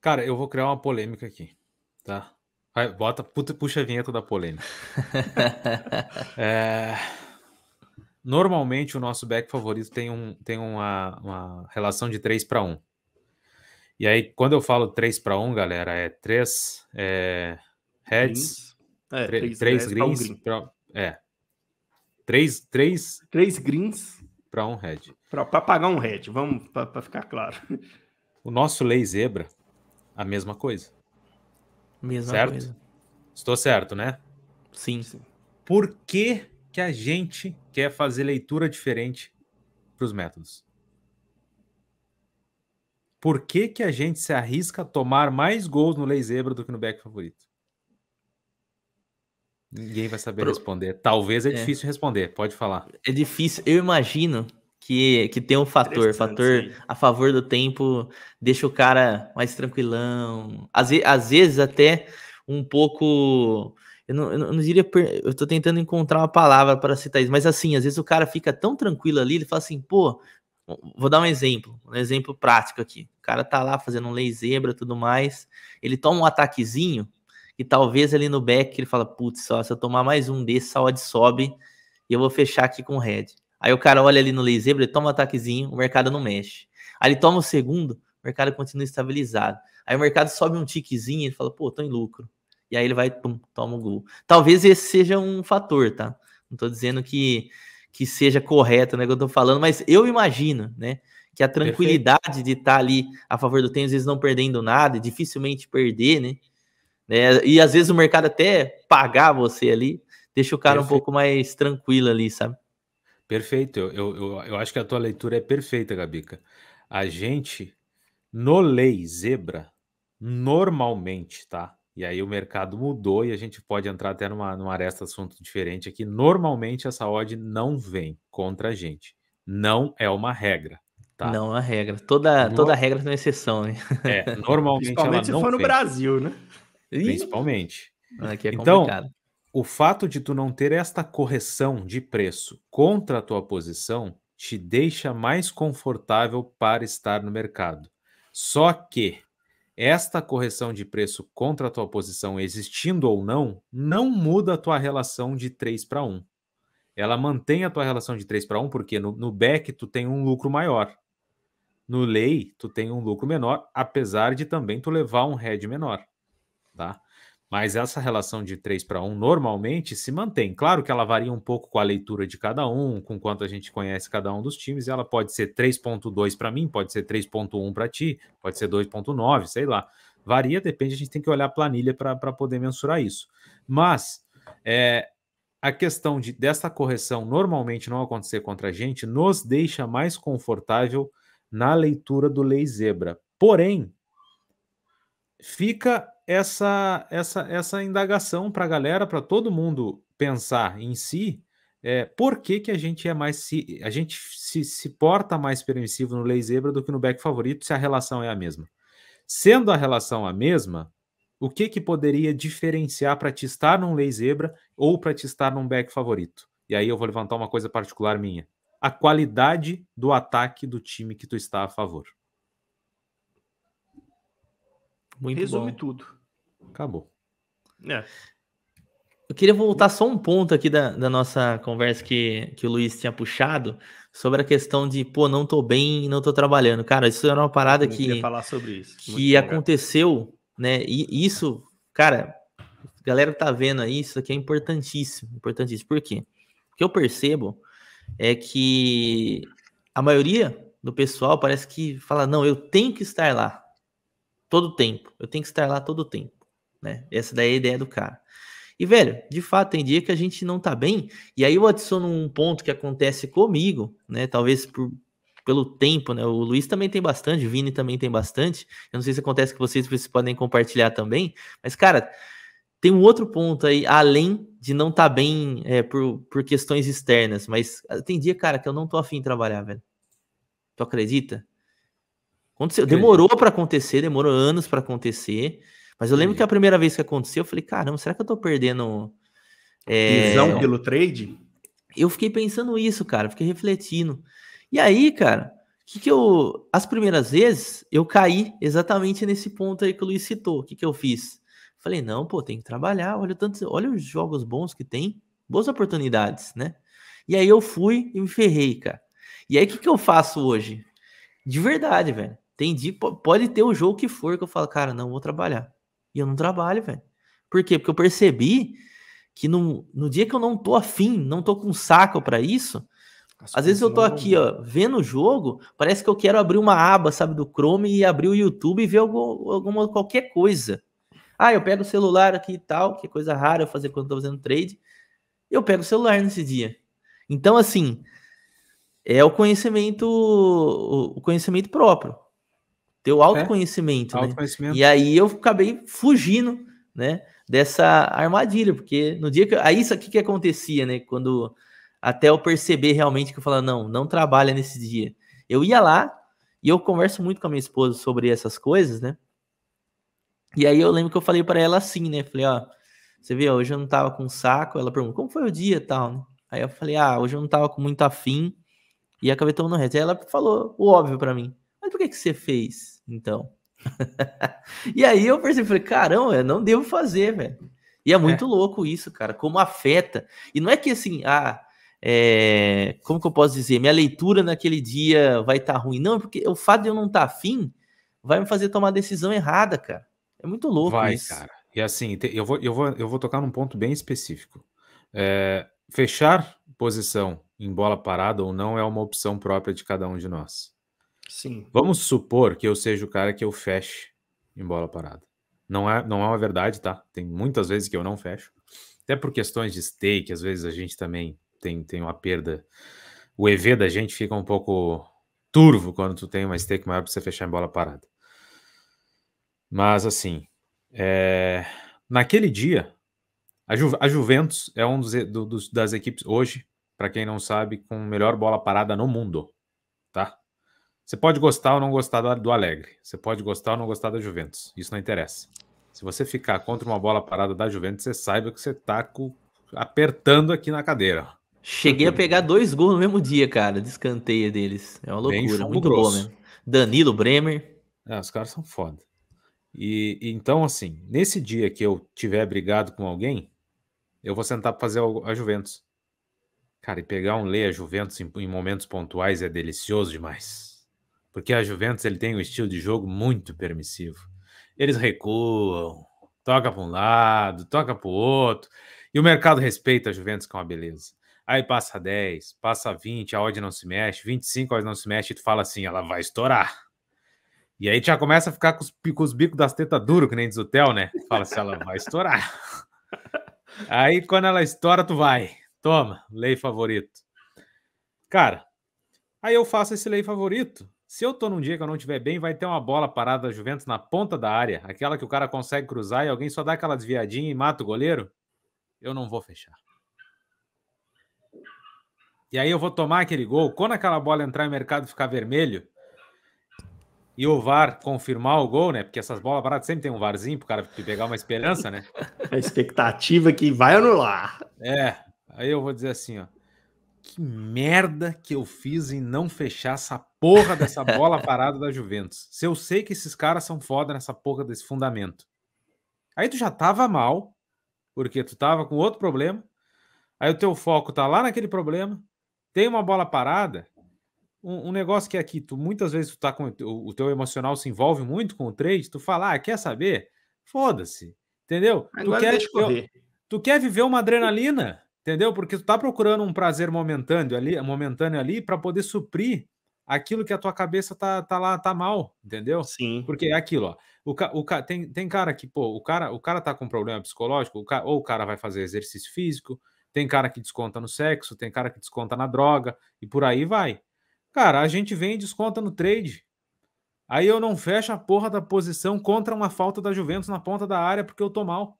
Cara, eu vou criar uma polêmica aqui, tá? Vai, bota, puxa a vinheta da polêmica. é... Normalmente o nosso back favorito tem, um, tem uma, uma relação de 3 para 1. E aí, quando eu falo 3 para 1, galera, é 3 é, heads, 3 é, greens, um pra, é, 3, 3, 3 greens para um head. Para pagar um head, vamos para ficar claro. O nosso lei zebra, a mesma coisa. Mesma certo? coisa. Estou certo, né? Sim. Por que, que a gente quer fazer leitura diferente para os métodos? Por que, que a gente se arrisca a tomar mais gols no Lei Zebra do que no back favorito? Ninguém vai saber Pro... responder. Talvez é, é difícil responder, pode falar. É difícil. Eu imagino que, que tem um fator, fator sim. a favor do tempo, deixa o cara mais tranquilão. Às, às vezes até um pouco. Eu não, eu não diria. Eu tô tentando encontrar uma palavra para citar isso, mas assim, às vezes o cara fica tão tranquilo ali, ele fala assim, pô. Vou dar um exemplo, um exemplo prático aqui. O cara tá lá fazendo um lei zebra tudo mais. Ele toma um ataquezinho, e talvez ali no back ele fala, putz, se eu tomar mais um desse, a odd sobe e eu vou fechar aqui com red. Aí o cara olha ali no Leisebre, ele toma um ataquezinho, o mercado não mexe. Aí ele toma o segundo, o mercado continua estabilizado. Aí o mercado sobe um tiquezinho, ele fala, pô, tô em lucro. E aí ele vai, pum, toma o gol. Talvez esse seja um fator, tá? Não tô dizendo que, que seja correto, né, que eu tô falando, mas eu imagino, né, que a tranquilidade Perfeito. de estar tá ali a favor do tempo, às vezes não perdendo nada, dificilmente perder, né, né? E às vezes o mercado até pagar você ali, deixa o cara Perfeito. um pouco mais tranquilo ali, sabe? Perfeito. Eu, eu, eu, eu acho que a tua leitura é perfeita, Gabica. A gente, no lei zebra, normalmente, tá? E aí o mercado mudou e a gente pode entrar até numa, numa aresta assunto diferente aqui. Normalmente essa odd não vem contra a gente. Não é uma regra. Tá? Não é uma regra. Toda, no... toda regra tem exceção, hein? Né? É, normalmente Principalmente ela não se for no Brasil, né? Principalmente. Aqui é então, o fato de tu não ter esta correção de preço contra a tua posição te deixa mais confortável para estar no mercado. Só que esta correção de preço contra a tua posição, existindo ou não, não muda a tua relação de 3 para 1. Ela mantém a tua relação de 3 para 1, porque no, no back tu tem um lucro maior. No lay, tu tem um lucro menor, apesar de também tu levar um head menor. Tá? Mas essa relação de 3 para 1 normalmente se mantém. Claro que ela varia um pouco com a leitura de cada um, com quanto a gente conhece cada um dos times. Ela pode ser 3.2 para mim, pode ser 3.1 para ti, pode ser 2.9, sei lá. Varia, depende, a gente tem que olhar a planilha para poder mensurar isso. Mas é, a questão de, dessa correção normalmente não acontecer contra a gente nos deixa mais confortável na leitura do Lei Zebra. Porém, fica essa essa essa indagação para a galera, para todo mundo pensar em si, é, por que, que a gente é mais a gente se, se porta mais permissivo no lei zebra do que no back favorito se a relação é a mesma. Sendo a relação a mesma, o que que poderia diferenciar para te estar num lei zebra ou para te estar num back favorito? E aí eu vou levantar uma coisa particular minha. A qualidade do ataque do time que tu está a favor. Muito Resume bom. tudo. Acabou. É. Eu queria voltar só um ponto aqui da, da nossa conversa que, que o Luiz tinha puxado sobre a questão de, pô, não tô bem e não tô trabalhando. Cara, isso era uma parada que falar sobre isso. que aconteceu, né? E isso, cara, galera que tá vendo aí, isso aqui é importantíssimo, importantíssimo. Por quê? O que eu percebo é que a maioria do pessoal parece que fala, não, eu tenho que estar lá todo tempo. Eu tenho que estar lá todo tempo, né? Essa daí é a ideia do cara. E, velho, de fato, tem dia que a gente não tá bem. E aí eu adiciono um ponto que acontece comigo, né? Talvez por, pelo tempo, né? O Luiz também tem bastante, o Vini também tem bastante. Eu não sei se acontece com vocês, vocês podem compartilhar também. Mas, cara, tem um outro ponto aí, além de não tá bem é, por, por questões externas. Mas ah, tem dia, cara, que eu não tô afim de trabalhar, velho. Tu acredita? Aconteceu, demorou para acontecer, demorou anos para acontecer. Mas eu lembro que a primeira vez que aconteceu, eu falei, caramba, será que eu tô perdendo é... visão pelo trade? Eu fiquei pensando isso, cara, fiquei refletindo. E aí, cara, que que eu as primeiras vezes eu caí exatamente nesse ponto aí que o Luiz citou. O que que eu fiz? Falei, não, pô, tem que trabalhar. Olha tantos, olha os jogos bons que tem, boas oportunidades, né? E aí eu fui e me ferrei, cara. E aí o que que eu faço hoje? De verdade, velho. Tem dia, pode ter o jogo que for que eu falo, cara, não vou trabalhar. E eu não trabalho, velho. Por quê? Porque eu percebi que no, no dia que eu não tô afim, não tô com saco para isso, As às vezes eu tô aqui, ó, vendo o jogo, parece que eu quero abrir uma aba, sabe, do Chrome e abrir o YouTube e ver algum, alguma, qualquer coisa. Ah, eu pego o celular aqui e tal, que é coisa rara eu fazer quando eu tô fazendo trade. Eu pego o celular nesse dia. Então, assim, é o conhecimento, o conhecimento próprio teu é, autoconhecimento, é, né? autoconhecimento. E aí eu acabei fugindo, né, dessa armadilha, porque no dia que aí isso aqui que acontecia, né, quando até eu perceber realmente que eu falava, não, não trabalha nesse dia. Eu ia lá e eu converso muito com a minha esposa sobre essas coisas, né? E aí eu lembro que eu falei para ela assim, né? Falei, ó, você vê, hoje eu não tava com saco. Ela perguntou, como foi o dia tal, né? Aí eu falei, ah, hoje eu não tava com muito afim e acabei tomando resto. Aí ela falou o óbvio para mim. Mas por que que você fez? Então. e aí eu percebi, falei, caramba, eu não devo fazer, velho. E é muito é. louco isso, cara, como afeta. E não é que assim, ah, é... como que eu posso dizer? Minha leitura naquele dia vai estar tá ruim. Não, é porque o fato de eu não estar tá afim vai me fazer tomar a decisão errada, cara. É muito louco vai, isso. Vai, cara. E assim, eu vou, eu, vou, eu vou tocar num ponto bem específico. É, fechar posição em bola parada ou não é uma opção própria de cada um de nós. Sim. Vamos supor que eu seja o cara que eu feche em bola parada. Não é, não é uma verdade, tá? Tem muitas vezes que eu não fecho. Até por questões de stake, às vezes a gente também tem, tem uma perda. O EV da gente fica um pouco turvo quando tu tem uma stake maior para você fechar em bola parada. Mas assim, é... naquele dia, a, Ju... a, Juventus é um dos, do, dos das equipes hoje, para quem não sabe, com melhor bola parada no mundo, tá? Você pode gostar ou não gostar do Alegre. Você pode gostar ou não gostar da Juventus. Isso não interessa. Se você ficar contra uma bola parada da Juventus, você saiba que você tá apertando aqui na cadeira. Cheguei a pegar dois gols no mesmo dia, cara. Descanteia deles. É uma loucura. Muito grosso. bom né? Danilo Bremer. É, os caras são foda. E, e, então, assim, nesse dia que eu tiver brigado com alguém, eu vou sentar para fazer a Juventus. Cara, e pegar um Leia Juventus em, em momentos pontuais é delicioso demais porque a Juventus ele tem um estilo de jogo muito permissivo. Eles recuam, toca para um lado, toca para o outro, e o mercado respeita a Juventus com é uma beleza. Aí passa 10, passa 20, a odd não se mexe, 25 a odd não se mexe, e tu fala assim, ela vai estourar. E aí já começa a ficar com os, com os bicos das tetas duro, que nem diz o Theo, né? Fala assim, ela vai estourar. aí quando ela estoura, tu vai. Toma, lei favorito. Cara, aí eu faço esse lei favorito. Se eu tô num dia que eu não estiver bem, vai ter uma bola parada da Juventus na ponta da área, aquela que o cara consegue cruzar e alguém só dá aquela desviadinha e mata o goleiro. Eu não vou fechar. E aí eu vou tomar aquele gol. Quando aquela bola entrar em mercado e ficar vermelho, e o VAR confirmar o gol, né? Porque essas bolas paradas sempre tem um VARzinho pro cara pegar uma esperança, né? A expectativa é que vai anular. É. Aí eu vou dizer assim, ó que merda que eu fiz em não fechar essa porra dessa bola parada da Juventus. Se eu sei que esses caras são foda nessa porra desse fundamento. Aí tu já tava mal, porque tu tava com outro problema. Aí o teu foco tá lá naquele problema. Tem uma bola parada. Um, um negócio que aqui, é tu muitas vezes tu tá com o, o teu emocional se envolve muito com o trade, tu fala, ah, quer saber? Foda-se. Entendeu? Agora tu quer, eu, tu quer viver uma adrenalina? Entendeu? Porque tu tá procurando um prazer momentâneo ali, momentâneo ali para poder suprir aquilo que a tua cabeça tá, tá lá tá mal, entendeu? Sim. Porque é aquilo, ó. O, o tem, tem cara que, pô, o cara, o cara tá com problema psicológico, o cara, ou o cara vai fazer exercício físico, tem cara que desconta no sexo, tem cara que desconta na droga e por aí vai. Cara, a gente vem e desconta no trade. Aí eu não fecho a porra da posição contra uma falta da Juventus na ponta da área porque eu tô mal.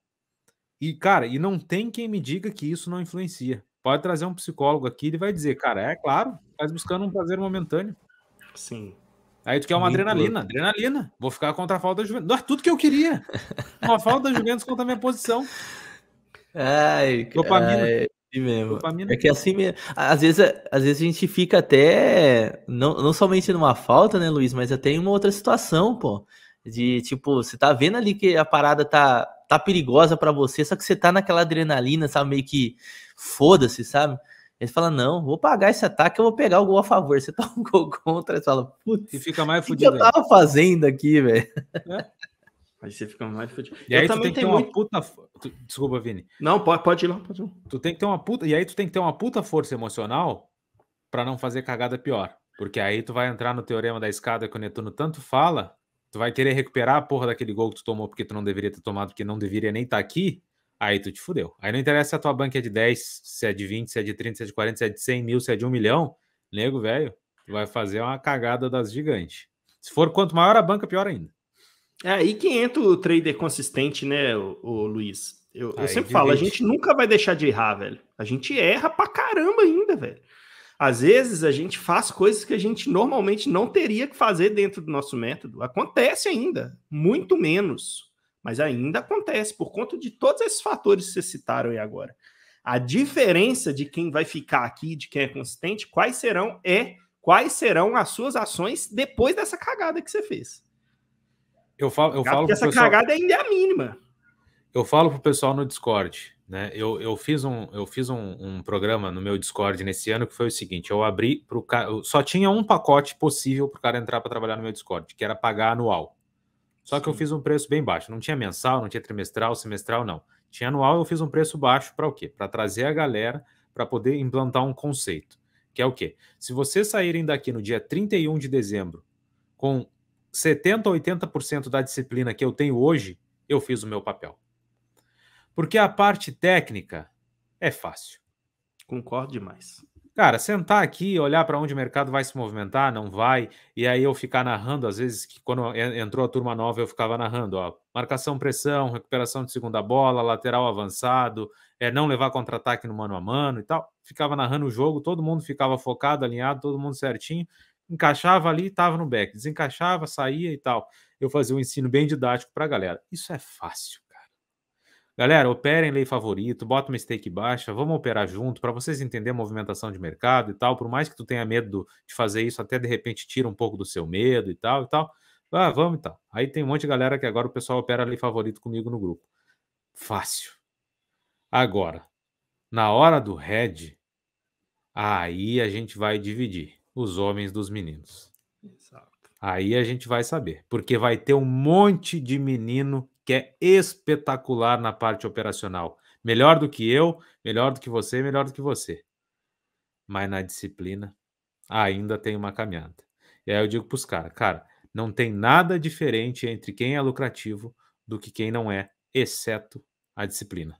E, cara, e não tem quem me diga que isso não influencia. Pode trazer um psicólogo aqui, ele vai dizer, cara, é claro, mas buscando um prazer momentâneo. Sim. Aí tu quer uma Muito adrenalina, louco. adrenalina. Vou ficar contra a falta da Juventus. É tudo que eu queria. Uma falta da Juventus contra a minha posição. Ai, Dopamina. Ai, é assim mesmo. Dopamina. É que é assim mesmo. Às vezes, às vezes a gente fica até. Não, não somente numa falta, né, Luiz? Mas até em uma outra situação, pô. De tipo, você tá vendo ali que a parada tá tá perigosa para você, só que você tá naquela adrenalina, sabe, meio que foda-se, sabe? Ele fala, não, vou pagar esse ataque, eu vou pegar o gol a favor. Você toma um gol contra, você fala, putz, e fica mais fudido. O que eu tava fazendo aqui, velho? É. Aí você fica mais fudido. E aí eu tu tem que ter uma muito... puta. Desculpa, Vini. Não, pode, pode ir lá, pode ir. Tu tem que ter uma puta. E aí tu tem que ter uma puta força emocional para não fazer cagada pior. Porque aí tu vai entrar no teorema da escada que o Netuno tanto fala, tu vai querer recuperar a porra daquele gol que tu tomou porque tu não deveria ter tomado, porque não deveria nem estar tá aqui, aí tu te fudeu. Aí não interessa se a tua banca é de 10, se é de 20, se é de 30, se é de 40, se é de 100 mil, se é de 1 milhão, nego, velho, tu vai fazer uma cagada das gigantes. Se for quanto maior a banca, pior ainda. É, e que entra o trader consistente, né, o, o Luiz? Eu, eu sempre falo, 20. a gente nunca vai deixar de errar, velho. A gente erra pra caramba ainda, velho. Às vezes a gente faz coisas que a gente normalmente não teria que fazer dentro do nosso método. Acontece ainda, muito menos, mas ainda acontece por conta de todos esses fatores que vocês citaram aí agora. A diferença de quem vai ficar aqui, de quem é consistente, quais serão é quais serão as suas ações depois dessa cagada que você fez. Eu falo, eu falo essa pessoal, cagada ainda é a mínima. Eu falo pro pessoal no Discord. Né? Eu, eu fiz, um, eu fiz um, um, programa no meu Discord nesse ano que foi o seguinte: eu abri para o cara. Só tinha um pacote possível para o cara entrar para trabalhar no meu Discord, que era pagar anual. Só Sim. que eu fiz um preço bem baixo. Não tinha mensal, não tinha trimestral, semestral, não. Tinha anual, eu fiz um preço baixo para o quê? Para trazer a galera para poder implantar um conceito. Que é o quê? Se vocês saírem daqui no dia 31 de dezembro com 70 a 80% da disciplina que eu tenho hoje, eu fiz o meu papel. Porque a parte técnica é fácil. Concordo demais. Cara, sentar aqui, olhar para onde o mercado vai se movimentar, não vai, e aí eu ficar narrando, às vezes, que quando entrou a turma nova, eu ficava narrando, ó, marcação, pressão, recuperação de segunda bola, lateral avançado, é, não levar contra-ataque no mano a mano e tal. Ficava narrando o jogo, todo mundo ficava focado, alinhado, todo mundo certinho, encaixava ali, estava no back, desencaixava, saía e tal. Eu fazia um ensino bem didático para a galera. Isso é fácil. Galera, operem lei favorito, bota uma stake baixa, vamos operar junto para vocês entenderem a movimentação de mercado e tal. Por mais que tu tenha medo de fazer isso, até de repente tira um pouco do seu medo e tal e tal. Ah, vamos e então. tal. Aí tem um monte de galera que agora o pessoal opera lei favorito comigo no grupo. Fácil. Agora, na hora do head, aí a gente vai dividir os homens dos meninos. Exato. Aí a gente vai saber, porque vai ter um monte de menino que é espetacular na parte operacional. Melhor do que eu, melhor do que você, melhor do que você. Mas na disciplina ainda tem uma caminhada. E aí eu digo para os caras, cara, não tem nada diferente entre quem é lucrativo do que quem não é, exceto a disciplina.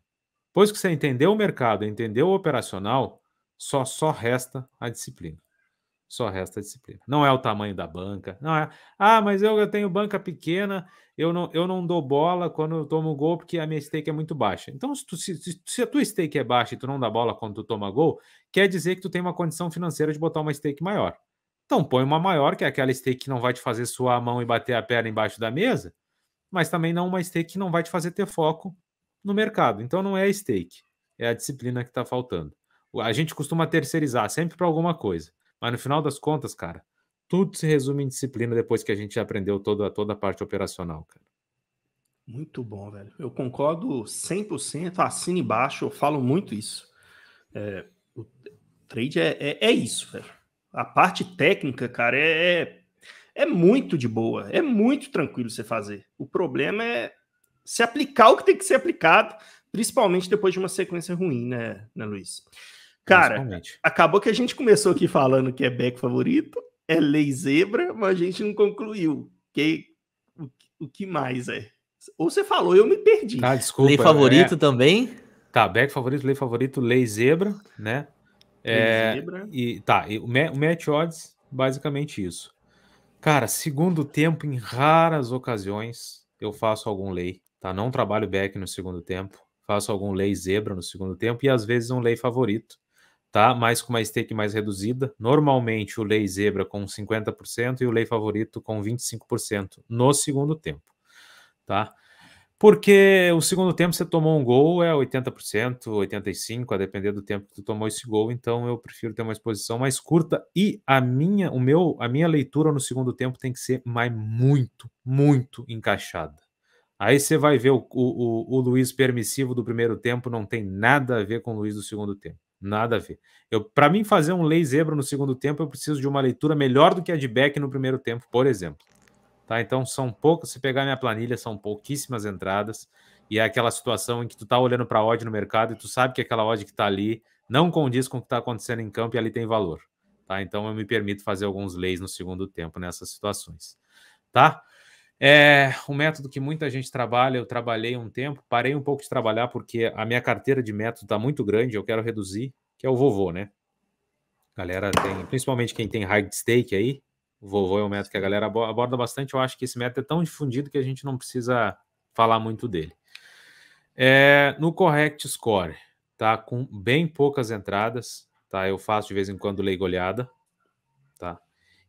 Pois que você entendeu o mercado, entendeu o operacional, só só resta a disciplina. Só resta disciplina. Não é o tamanho da banca. Não é. Ah, mas eu, eu tenho banca pequena, eu não, eu não dou bola quando eu tomo gol porque a minha stake é muito baixa. Então, se, tu, se, se a tua stake é baixa e tu não dá bola quando tu toma gol, quer dizer que tu tem uma condição financeira de botar uma stake maior. Então, põe uma maior, que é aquela stake que não vai te fazer suar a mão e bater a perna embaixo da mesa, mas também não uma stake que não vai te fazer ter foco no mercado. Então, não é a stake, é a disciplina que está faltando. A gente costuma terceirizar sempre para alguma coisa. Mas no final das contas, cara, tudo se resume em disciplina depois que a gente aprendeu toda, toda a parte operacional, cara. Muito bom, velho. Eu concordo 100%, assina embaixo, eu falo muito isso. É, o trade é, é, é isso, velho. A parte técnica, cara, é, é, é muito de boa, é muito tranquilo você fazer. O problema é se aplicar o que tem que ser aplicado, principalmente depois de uma sequência ruim, né, né Luiz? Cara, acabou que a gente começou aqui falando que é back favorito, é lei zebra, mas a gente não concluiu. Que, o, o que mais é? Ou você falou, eu me perdi. Ah, desculpa. Lei favorito é... também? Tá, back favorito, lei favorito, lei zebra, né? Lei é, zebra. E tá, o, o match odds, basicamente isso. Cara, segundo tempo, em raras ocasiões, eu faço algum lei, tá? Não trabalho back no segundo tempo, faço algum lei zebra no segundo tempo e às vezes um lei favorito tá? Mas com uma stake mais reduzida. Normalmente o lei zebra com 50% e o lei favorito com 25% no segundo tempo, tá? Porque o segundo tempo você tomou um gol é 80%, 85, a depender do tempo que tu tomou esse gol, então eu prefiro ter uma exposição mais curta e a minha, o meu, a minha leitura no segundo tempo tem que ser mais muito, muito encaixada. Aí você vai ver o, o, o Luiz permissivo do primeiro tempo não tem nada a ver com o Luiz do segundo tempo. Nada a ver. Para mim, fazer um lei zebra no segundo tempo, eu preciso de uma leitura melhor do que a de Beck no primeiro tempo, por exemplo. Tá? Então, são poucas. Se pegar minha planilha, são pouquíssimas entradas. E é aquela situação em que tu tá olhando para a odd no mercado e tu sabe que aquela odd que tá ali não condiz com o que tá acontecendo em campo e ali tem valor. Tá? Então, eu me permito fazer alguns leis no segundo tempo nessas situações. Tá? É um método que muita gente trabalha. Eu trabalhei um tempo, parei um pouco de trabalhar porque a minha carteira de método está muito grande. Eu quero reduzir, que é o vovô, né? galera tem, principalmente quem tem high stake aí, o vovô é um método que a galera aborda bastante. Eu acho que esse método é tão difundido que a gente não precisa falar muito dele. É, no Correct Score, tá com bem poucas entradas, tá? Eu faço de vez em quando leio olhada,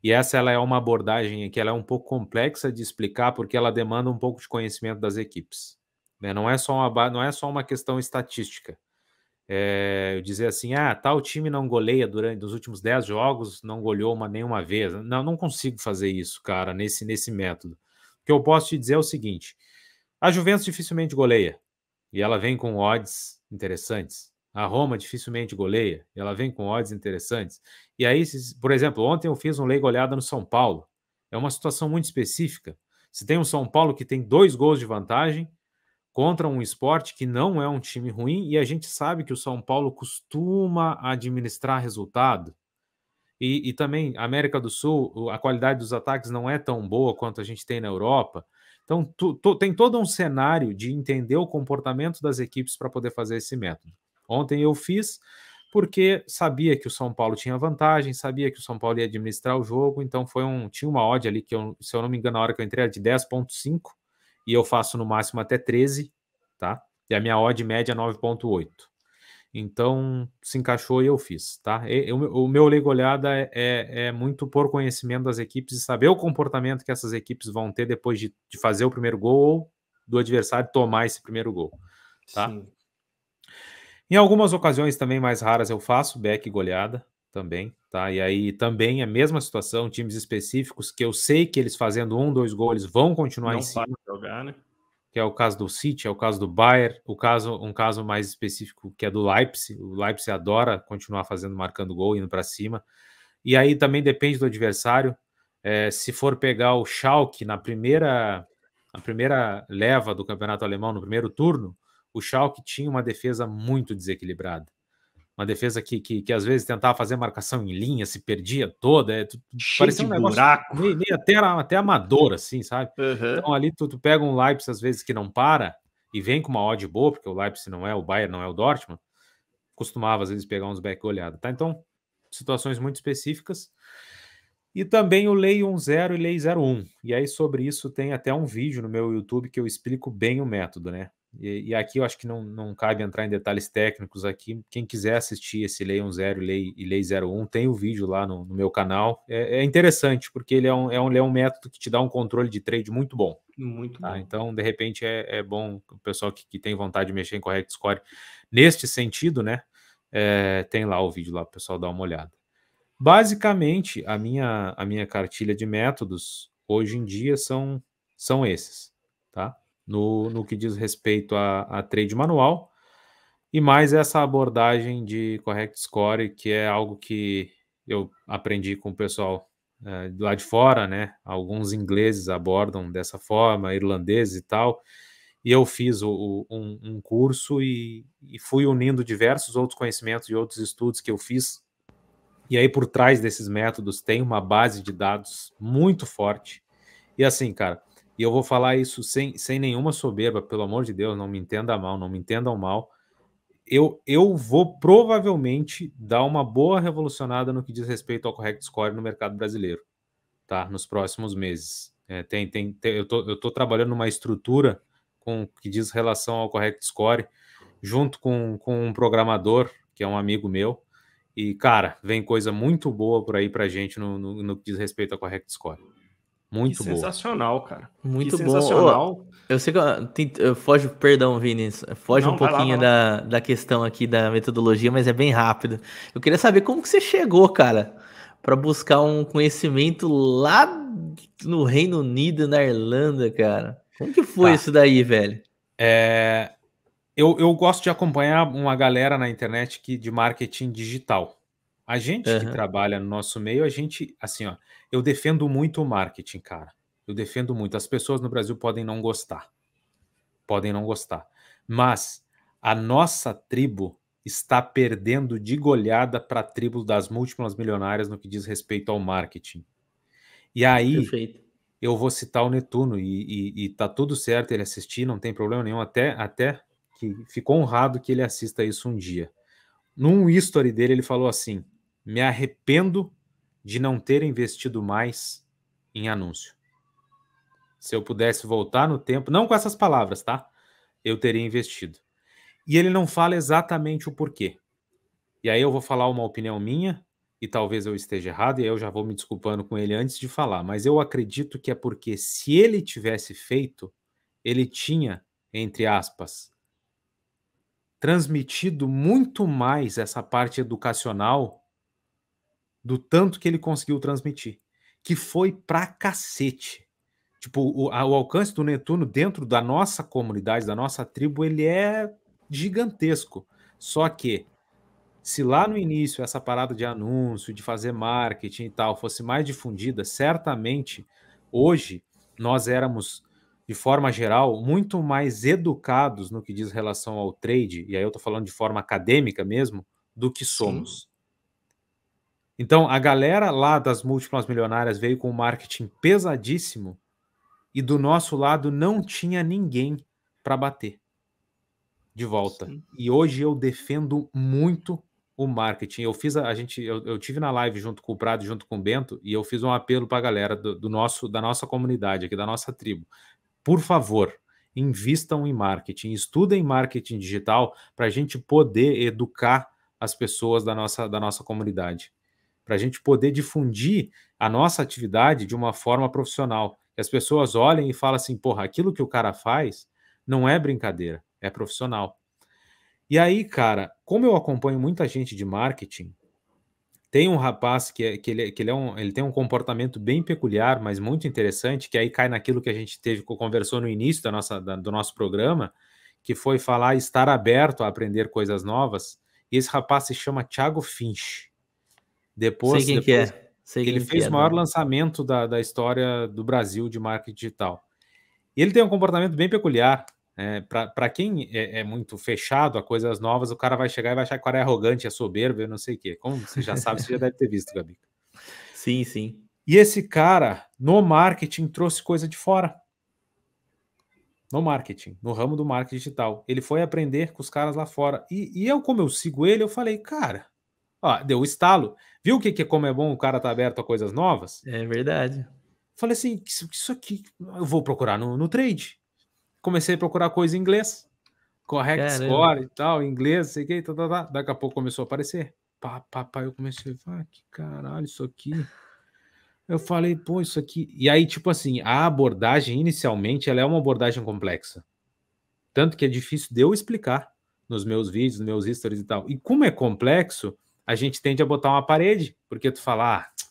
e essa ela é uma abordagem que ela é um pouco complexa de explicar porque ela demanda um pouco de conhecimento das equipes. Né? Não, é só uma, não é só uma questão estatística. É, dizer assim, ah, tal time não goleia durante os últimos 10 jogos, não goleou uma, nenhuma vez. Não, não consigo fazer isso, cara, nesse, nesse método. O que eu posso te dizer é o seguinte: a Juventus dificilmente goleia, e ela vem com odds interessantes. A Roma dificilmente goleia, ela vem com odds interessantes. E aí, por exemplo, ontem eu fiz um lei goleada no São Paulo. É uma situação muito específica. Se tem um São Paulo que tem dois gols de vantagem contra um esporte que não é um time ruim, e a gente sabe que o São Paulo costuma administrar resultado. E, e também, América do Sul, a qualidade dos ataques não é tão boa quanto a gente tem na Europa. Então, tu, tu, tem todo um cenário de entender o comportamento das equipes para poder fazer esse método. Ontem eu fiz porque sabia que o São Paulo tinha vantagem, sabia que o São Paulo ia administrar o jogo, então foi um tinha uma odd ali que eu, se eu não me engano, na hora que eu entrei era de 10.5 e eu faço no máximo até 13, tá? E a minha odd média é 9.8. Então se encaixou e eu fiz, tá? E, eu, o meu leigo olhada é, é, é, muito por conhecimento das equipes e saber o comportamento que essas equipes vão ter depois de, de fazer o primeiro gol ou do adversário tomar esse primeiro gol, tá? Sim. Em algumas ocasiões também mais raras eu faço back goleada também, tá? E aí também é a mesma situação, times específicos que eu sei que eles fazendo um, dois gols vão continuar Não em cima. Jogar, né? Que é o caso do City, é o caso do Bayern, o caso, um caso mais específico que é do Leipzig. O Leipzig adora continuar fazendo, marcando gol, indo para cima. E aí também depende do adversário. É, se for pegar o Schalke na primeira, na primeira leva do campeonato alemão, no primeiro turno, o Schalke tinha uma defesa muito desequilibrada. Uma defesa que, que, que às vezes tentava fazer marcação em linha, se perdia toda, é, tu, parecia um buraco. Meio, meio até, até amador, assim, sabe? Uhum. Então ali tu, tu pega um Leipzig às vezes que não para e vem com uma odd boa, porque o Leipzig não é o Bayern, não é o Dortmund, costumava às vezes pegar uns back olhada, tá? Então, situações muito específicas. E também o Lei 10 e Lei 01. E aí sobre isso tem até um vídeo no meu YouTube que eu explico bem o método, né? E, e, aqui eu acho que não, não cabe entrar em detalhes técnicos aqui. Quem quiser assistir esse Lei 10 Lei, e Lei 01, tem o um vídeo lá no, no meu canal. É, é, interessante, porque ele é, um, é um, é um método que te dá um controle de trade muito bom. Muito tá? bom. Então, de repente, é, é bom o pessoal que, que, tem vontade de mexer em correct score neste sentido, né? É, tem lá o vídeo lá para o pessoal dar uma olhada. Basicamente, a minha, a minha cartilha de métodos hoje em dia são, são esses, tá? no, no que diz respeito a, a trade manual. E mais essa abordagem de correct score, que é algo que eu aprendi com o pessoal é, lá de fora, né? Alguns ingleses abordam dessa forma, irlandeses e tal. E eu fiz o, um, um, curso e, e fui unindo diversos outros conhecimentos e outros estudos que eu fiz. E aí, por trás desses métodos, tem uma base de dados muito forte. E assim, cara, e eu vou falar isso sem, sem nenhuma soberba, pelo amor de Deus, não me entenda mal, não me entendam mal. Eu, eu vou provavelmente dar uma boa revolucionada no que diz respeito ao correct score no mercado brasileiro, tá? Nos próximos meses. É, tem, tem, tem, eu tô, estou tô trabalhando uma estrutura com que diz relação ao correct score, junto com, com um programador, que é um amigo meu. E, cara, vem coisa muito boa por aí para gente no, no, no que diz respeito ao correct score. Muito que boa. Sensacional, cara. Muito que bom. Sensacional. Eu sei que eu, eu foge, perdão, Vinícius foge Não, um pouquinho lá, da, da questão aqui da metodologia, mas é bem rápido. Eu queria saber como que você chegou, cara, para buscar um conhecimento lá no Reino Unido, na Irlanda, cara. Como que foi tá. isso daí, velho? É, eu, eu gosto de acompanhar uma galera na internet que, de marketing digital. A gente uhum. que trabalha no nosso meio, a gente, assim, ó, eu defendo muito o marketing, cara. Eu defendo muito. As pessoas no Brasil podem não gostar. Podem não gostar. Mas a nossa tribo está perdendo de goleada para a tribo das múltiplas milionárias no que diz respeito ao marketing. E aí, Perfeito. eu vou citar o Netuno, e, e, e tá tudo certo ele assistir, não tem problema nenhum, até, até que ficou honrado que ele assista isso um dia. Num history dele, ele falou assim: me arrependo de não ter investido mais em anúncio. Se eu pudesse voltar no tempo, não com essas palavras, tá? Eu teria investido. E ele não fala exatamente o porquê. E aí eu vou falar uma opinião minha, e talvez eu esteja errado, e aí eu já vou me desculpando com ele antes de falar, mas eu acredito que é porque se ele tivesse feito, ele tinha, entre aspas, transmitido muito mais essa parte educacional do tanto que ele conseguiu transmitir, que foi pra cacete. Tipo, o, a, o alcance do Netuno dentro da nossa comunidade, da nossa tribo, ele é gigantesco. Só que se lá no início essa parada de anúncio, de fazer marketing e tal fosse mais difundida, certamente hoje nós éramos, de forma geral, muito mais educados no que diz relação ao trade, e aí eu tô falando de forma acadêmica mesmo, do que somos. Sim. Então, a galera lá das múltiplas milionárias veio com um marketing pesadíssimo e do nosso lado não tinha ninguém para bater de volta. Sim. E hoje eu defendo muito o marketing. Eu fiz a, a gente, eu, eu, tive na live junto com o Prado, junto com o Bento, e eu fiz um apelo para a galera do, do, nosso, da nossa comunidade aqui, da nossa tribo. Por favor, invistam em marketing, estudem marketing digital para a gente poder educar as pessoas da nossa, da nossa comunidade para a gente poder difundir a nossa atividade de uma forma profissional. Que as pessoas olhem e falem assim: porra, aquilo que o cara faz não é brincadeira, é profissional. E aí, cara, como eu acompanho muita gente de marketing, tem um rapaz que, é, que, ele, é, que ele, é um, ele tem um comportamento bem peculiar, mas muito interessante, que aí cai naquilo que a gente teve conversou no início da nossa, da, do nosso programa, que foi falar estar aberto a aprender coisas novas. E esse rapaz se chama Thiago Finch. Depois, Sei quem depois, que é. Sei ele quem fez é, o é, maior né? lançamento da, da história do Brasil de marketing digital. E ele tem um comportamento bem peculiar. É, né? para quem é, é, muito fechado a coisas novas, o cara vai chegar e vai achar que o cara é arrogante, é soberbo, eu não sei o quê. Como você já sabe, você já deve ter visto, Gabi. Sim, sim. E esse cara, no marketing, trouxe coisa de fora. No marketing, no ramo do marketing digital. Ele foi aprender com os caras lá fora. E, e eu, como eu sigo ele, eu falei, cara, Ó, deu o estalo. Viu que, que como é bom o cara tá aberto a coisas novas? É verdade. Falei assim, isso aqui eu vou procurar no, no trade. Comecei a procurar coisa em inglês. Correct Caramba. score e tal, inglês, sei que, tá, tá, tá. Daqui a pouco começou a aparecer. Pá, pá, pá, eu comecei, a ah, que caralho, isso aqui. Eu falei, pô, isso aqui. E aí, tipo assim, a abordagem inicialmente ela é uma abordagem complexa. Tanto que é difícil de eu explicar nos meus vídeos, nos meus stories e tal. E como é complexo, a gente tende a botar uma parede, porque tu falar, ah,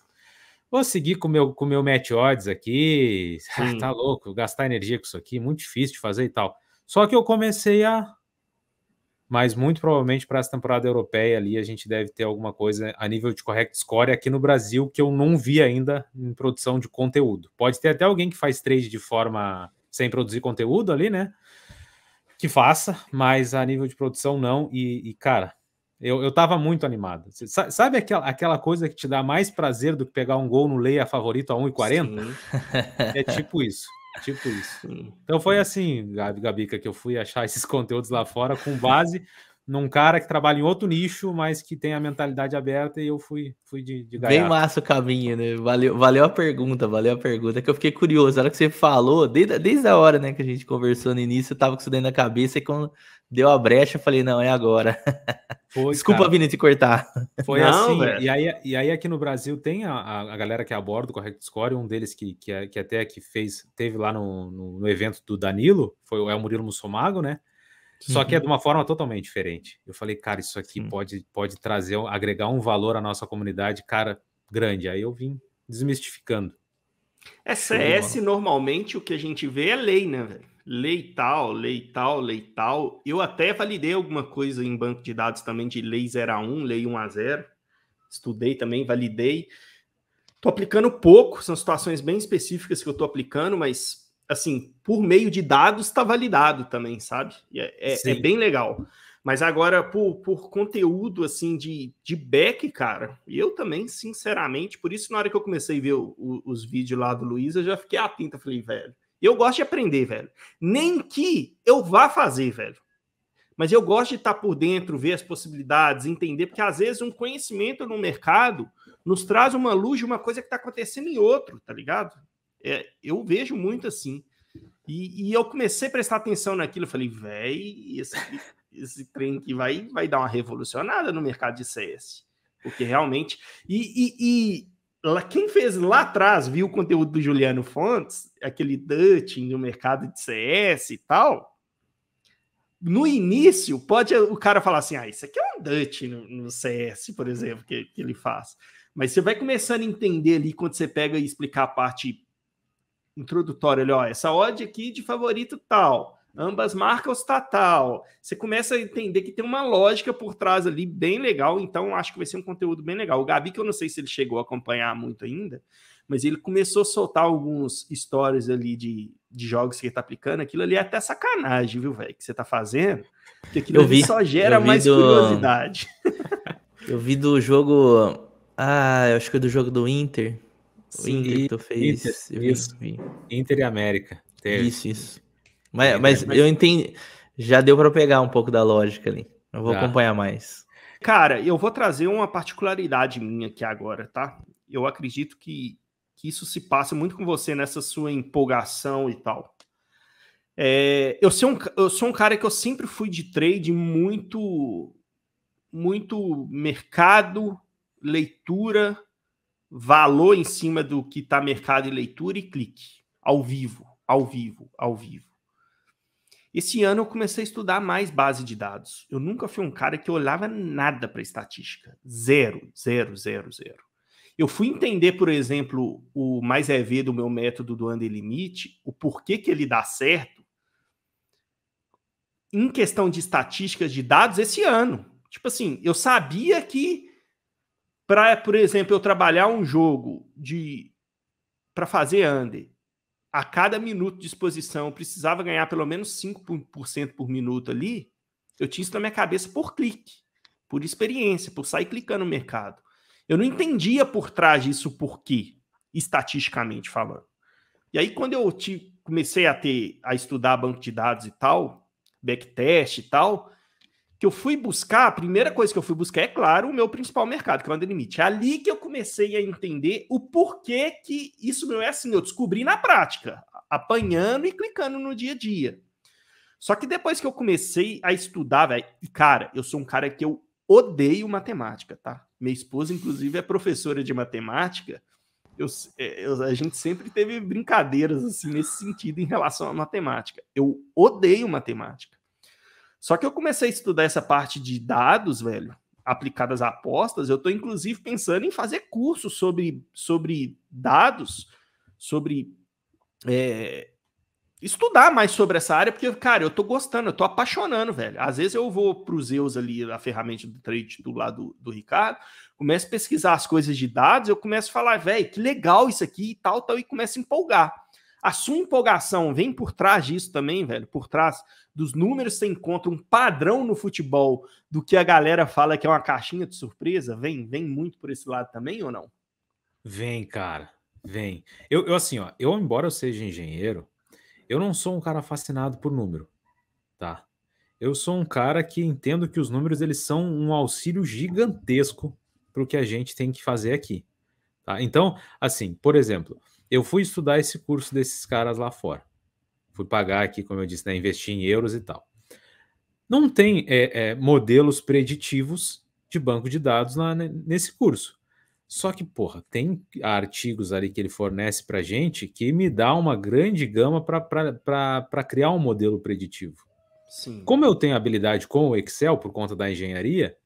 vou seguir com meu, o com meu match odds aqui, ah, tá louco, gastar energia com isso aqui, muito difícil de fazer e tal. Só que eu comecei a. Mas muito provavelmente para essa temporada europeia ali a gente deve ter alguma coisa a nível de correct score aqui no Brasil que eu não vi ainda em produção de conteúdo. Pode ter até alguém que faz trade de forma sem produzir conteúdo ali, né? Que faça, mas a nível de produção não. e, e cara, eu, eu tava muito animado. Cê, sabe aquela, aquela coisa que te dá mais prazer do que pegar um gol no Leia favorito a 1,40? É, tipo é tipo isso. Tipo isso. Então foi assim, Gabica, que eu fui achar esses conteúdos lá fora com base num cara que trabalha em outro nicho, mas que tem a mentalidade aberta e eu fui, fui de, de Bem massa o caminho, né? Valeu, valeu a pergunta, valeu a pergunta, que eu fiquei curioso. Na hora que você falou, desde, desde a hora né, que a gente conversou no início, eu tava com isso dentro da cabeça e quando deu a brecha, eu falei, não, é agora. Foi, Desculpa, cara. Vini, te cortar. Foi não, assim, e aí, e aí aqui no Brasil tem a, a, galera que é aborda o Correct Score, um deles que, que, é, que até que fez, teve lá no, no, no evento do Danilo, foi, é o Murilo Mussomago, né? Só que é de uhum. uma forma totalmente diferente. Eu falei, cara, isso aqui pode, pode trazer, agregar um valor à nossa comunidade, cara, grande. Aí eu vim desmistificando. É CS, normalmente, o que a gente vê é lei, né, velho? Lei tal, lei tal, lei tal. Eu até validei alguma coisa em banco de dados também de lei 0 a 1, lei 1 a 0. Estudei também, validei. Tô aplicando pouco, são situações bem específicas que eu tô aplicando, mas assim, por meio de dados está validado também, sabe? É, é, é, bem legal. Mas agora, por, por conteúdo, assim, de, de back, cara, eu também, sinceramente, por isso na hora que eu comecei a ver o, o, os vídeos lá do Luiz, eu já fiquei atento, falei, velho, eu gosto de aprender, velho. Nem que eu vá fazer, velho. Mas eu gosto de estar tá por dentro, ver as possibilidades, entender, porque às vezes um conhecimento no mercado nos traz uma luz de uma coisa que está acontecendo em outro, tá ligado? É, eu vejo muito assim. E, e, eu comecei a prestar atenção naquilo. Eu falei, véi, esse, esse trem que vai, vai dar uma revolucionada no mercado de CS. Porque realmente. E, e, e quem fez lá atrás, viu o conteúdo do Juliano Fontes, aquele Dutch no mercado de CS e tal. No início, pode o cara falar assim: ah, isso aqui é um Dutch no, no, CS, por exemplo, que, que ele faz. Mas você vai começando a entender ali quando você pega e explicar a parte introdutório, ele, ó, essa odd aqui de favorito tal, ambas marcas tá tal. Você começa a entender que tem uma lógica por trás ali bem legal, então acho que vai ser um conteúdo bem legal. O Gabi, que eu não sei se ele chegou a acompanhar muito ainda, mas ele começou a soltar alguns stories ali de, de jogos que ele tá aplicando. Aquilo ali é até sacanagem, viu, velho, que você tá fazendo, porque aquilo eu vi, só gera mais do... curiosidade. eu vi do jogo... Ah, eu acho que é do jogo do Inter. O Inter fez. Inter, isso. Vi, Inter e América. Teve. Isso, isso. Mas, mas, mas eu entendi. Já deu para pegar um pouco da lógica ali. Eu vou tá. acompanhar mais. Cara, eu vou trazer uma particularidade minha aqui agora, tá? Eu acredito que, que isso se passa muito com você nessa sua empolgação e tal. É, eu, sou um, eu sou um cara que eu sempre fui de trade muito, muito mercado, leitura, valor em cima do que está mercado e leitura e clique. Ao vivo, ao vivo, ao vivo. Esse ano eu comecei a estudar mais base de dados. Eu nunca fui um cara que olhava nada para estatística. Zero, zero, zero, zero. Eu fui entender, por exemplo, o mais é ver do meu método do Under Limite, o porquê que ele dá certo em questão de estatísticas de dados esse ano. Tipo assim, eu sabia que para, por exemplo, eu trabalhar um jogo de para fazer under, a cada minuto de exposição eu precisava ganhar pelo menos 5% por minuto ali, eu tinha isso na minha cabeça por clique, por experiência, por sair clicando no mercado. Eu não entendia por trás disso por quê, estatisticamente falando. E aí, quando eu te, comecei a ter a estudar banco de dados e tal, backtest e tal, que eu fui buscar, a primeira coisa que eu fui buscar é, claro, o meu principal mercado, que é o Under É ali que eu comecei a entender o porquê que isso não é assim. Eu descobri na prática, apanhando e clicando no dia a dia. Só que depois que eu comecei a estudar, velho, e cara, eu sou um cara que eu odeio matemática, tá? Minha esposa, inclusive, é professora de matemática. Eu, é, eu, a gente sempre teve brincadeiras assim nesse sentido em relação à matemática. Eu odeio matemática. Só que eu comecei a estudar essa parte de dados, velho, aplicadas a apostas. Eu estou, inclusive, pensando em fazer curso sobre, sobre dados, sobre. É, estudar mais sobre essa área, porque, cara, eu tô gostando, eu tô apaixonando, velho. Às vezes eu vou pro Zeus ali, a ferramenta do trade do lado do Ricardo, começo a pesquisar as coisas de dados, eu começo a falar, velho, que legal isso aqui e tal, tal, e começo a empolgar. A sua empolgação vem por trás disso também, velho. Por trás dos números, você encontra um padrão no futebol do que a galera fala que é uma caixinha de surpresa. Vem, vem muito por esse lado também ou não? Vem, cara. Vem. Eu, eu assim, ó, eu embora eu seja engenheiro, eu não sou um cara fascinado por número, tá? Eu sou um cara que entendo que os números eles são um auxílio gigantesco para o que a gente tem que fazer aqui. Tá? Então, assim, por exemplo, eu fui estudar esse curso desses caras lá fora. Fui pagar aqui, como eu disse, né, investir em euros e tal. Não tem é, é, modelos preditivos de banco de dados lá nesse curso. Só que, porra, tem artigos ali que ele fornece para gente que me dá uma grande gama para criar um modelo preditivo. Sim. Como eu tenho habilidade com o Excel por conta da engenharia,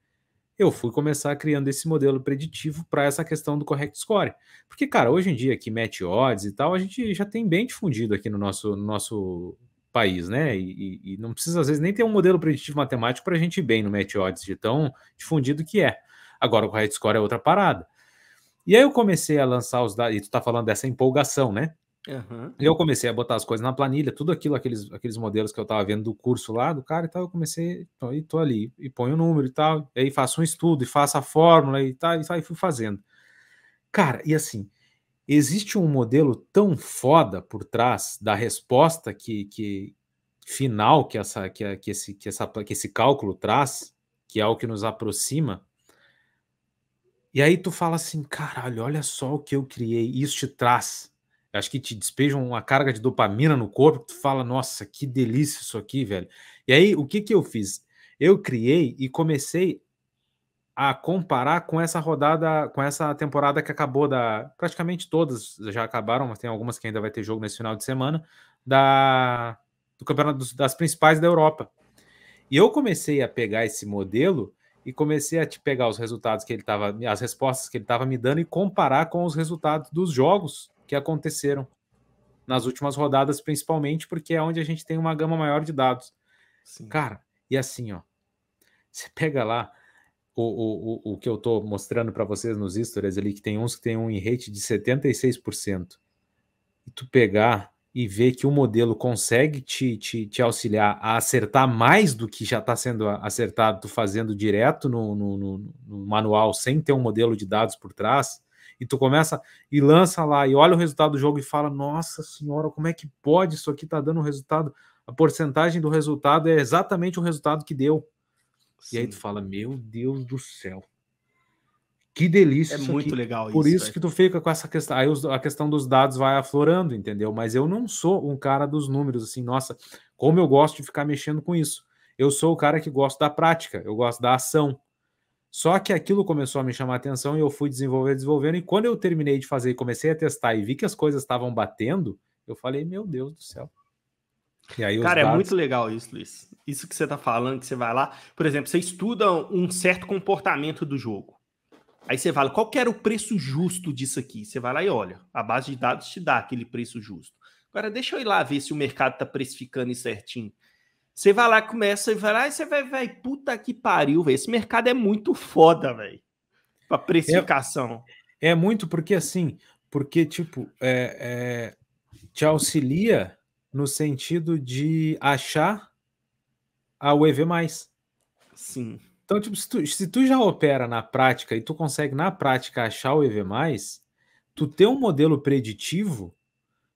eu fui começar criando esse modelo preditivo para essa questão do correct score. Porque, cara, hoje em dia que mete odds e tal, a gente já tem bem difundido aqui no nosso, no nosso país, né? E, e, e, não precisa, às vezes, nem ter um modelo preditivo matemático para a gente ir bem no match odds, de tão difundido que é. Agora, o correct score é outra parada. E aí eu comecei a lançar os dados, e tu tá falando dessa empolgação, né? Uhum. E eu comecei a botar as coisas na planilha, tudo aquilo, aqueles, aqueles modelos que eu estava vendo do curso lá, do cara e tal, eu comecei, e tô ali, e ponho o número e tal, e aí faço um estudo, e faço a fórmula e tal, e, tal, fui fazendo. Cara, e assim, existe um modelo tão foda por trás da resposta que, que final que essa, que, que, esse, que, essa, que esse cálculo traz, que é o que nos aproxima, e aí tu fala assim, caralho, olha só o que eu criei, isso te traz acho que te despejam uma carga de dopamina no corpo, tu fala, nossa, que delícia isso aqui, velho. E aí, o que que eu fiz? Eu criei e comecei a comparar com essa rodada, com essa temporada que acabou da, praticamente todas já acabaram, mas tem algumas que ainda vai ter jogo nesse final de semana da do campeonato das principais da Europa. E eu comecei a pegar esse modelo e comecei a te pegar os resultados que ele estava, as respostas que ele estava me dando e comparar com os resultados dos jogos que aconteceram nas últimas rodadas, principalmente porque é onde a gente tem uma gama maior de dados. Sim. Cara, e assim, ó, você pega lá o, o, o, o que eu estou mostrando para vocês nos stories ali, que tem uns que tem um rate de 76%. E tu pegar e ver que o modelo consegue te, te, te auxiliar a acertar mais do que já está sendo acertado, tu fazendo direto no, no, no, no, manual, sem ter um modelo de dados por trás, e tu começa e lança lá e olha o resultado do jogo e fala: Nossa senhora, como é que pode? Isso aqui tá dando resultado. A porcentagem do resultado é exatamente o resultado que deu. Sim. E aí tu fala: Meu Deus do céu. Que delícia. É muito aqui. legal Por isso. Por isso é. que tu fica com essa questão. Aí a questão dos dados vai aflorando, entendeu? Mas eu não sou um cara dos números, assim, nossa, como eu gosto de ficar mexendo com isso. Eu sou o cara que gosta da prática, eu gosto da ação. Só que aquilo começou a me chamar a atenção e eu fui desenvolver, desenvolvendo. E quando eu terminei de fazer e comecei a testar e vi que as coisas estavam batendo, eu falei, meu Deus do céu. Cara, é dados... é muito legal isso, Luiz. Isso que você tá falando, que você vai lá, por exemplo, você estuda um certo comportamento do jogo. Aí você fala, qual que era o preço justo disso aqui? Você vai lá e olha, a base de dados te dá aquele preço justo. Agora, deixa eu ir lá ver se o mercado tá precificando isso certinho. Você vai lá, começa e vai lá, e você vai, vai, puta que pariu, velho. Esse mercado é muito foda, velho. Pra precificação. É, é, muito porque assim, porque, tipo, é, é, te auxilia no sentido de achar a UEV mais. Sim. Então, tipo, se tu, se tu já opera na prática e tu consegue, na prática, achar o EV, mais, tu ter um modelo preditivo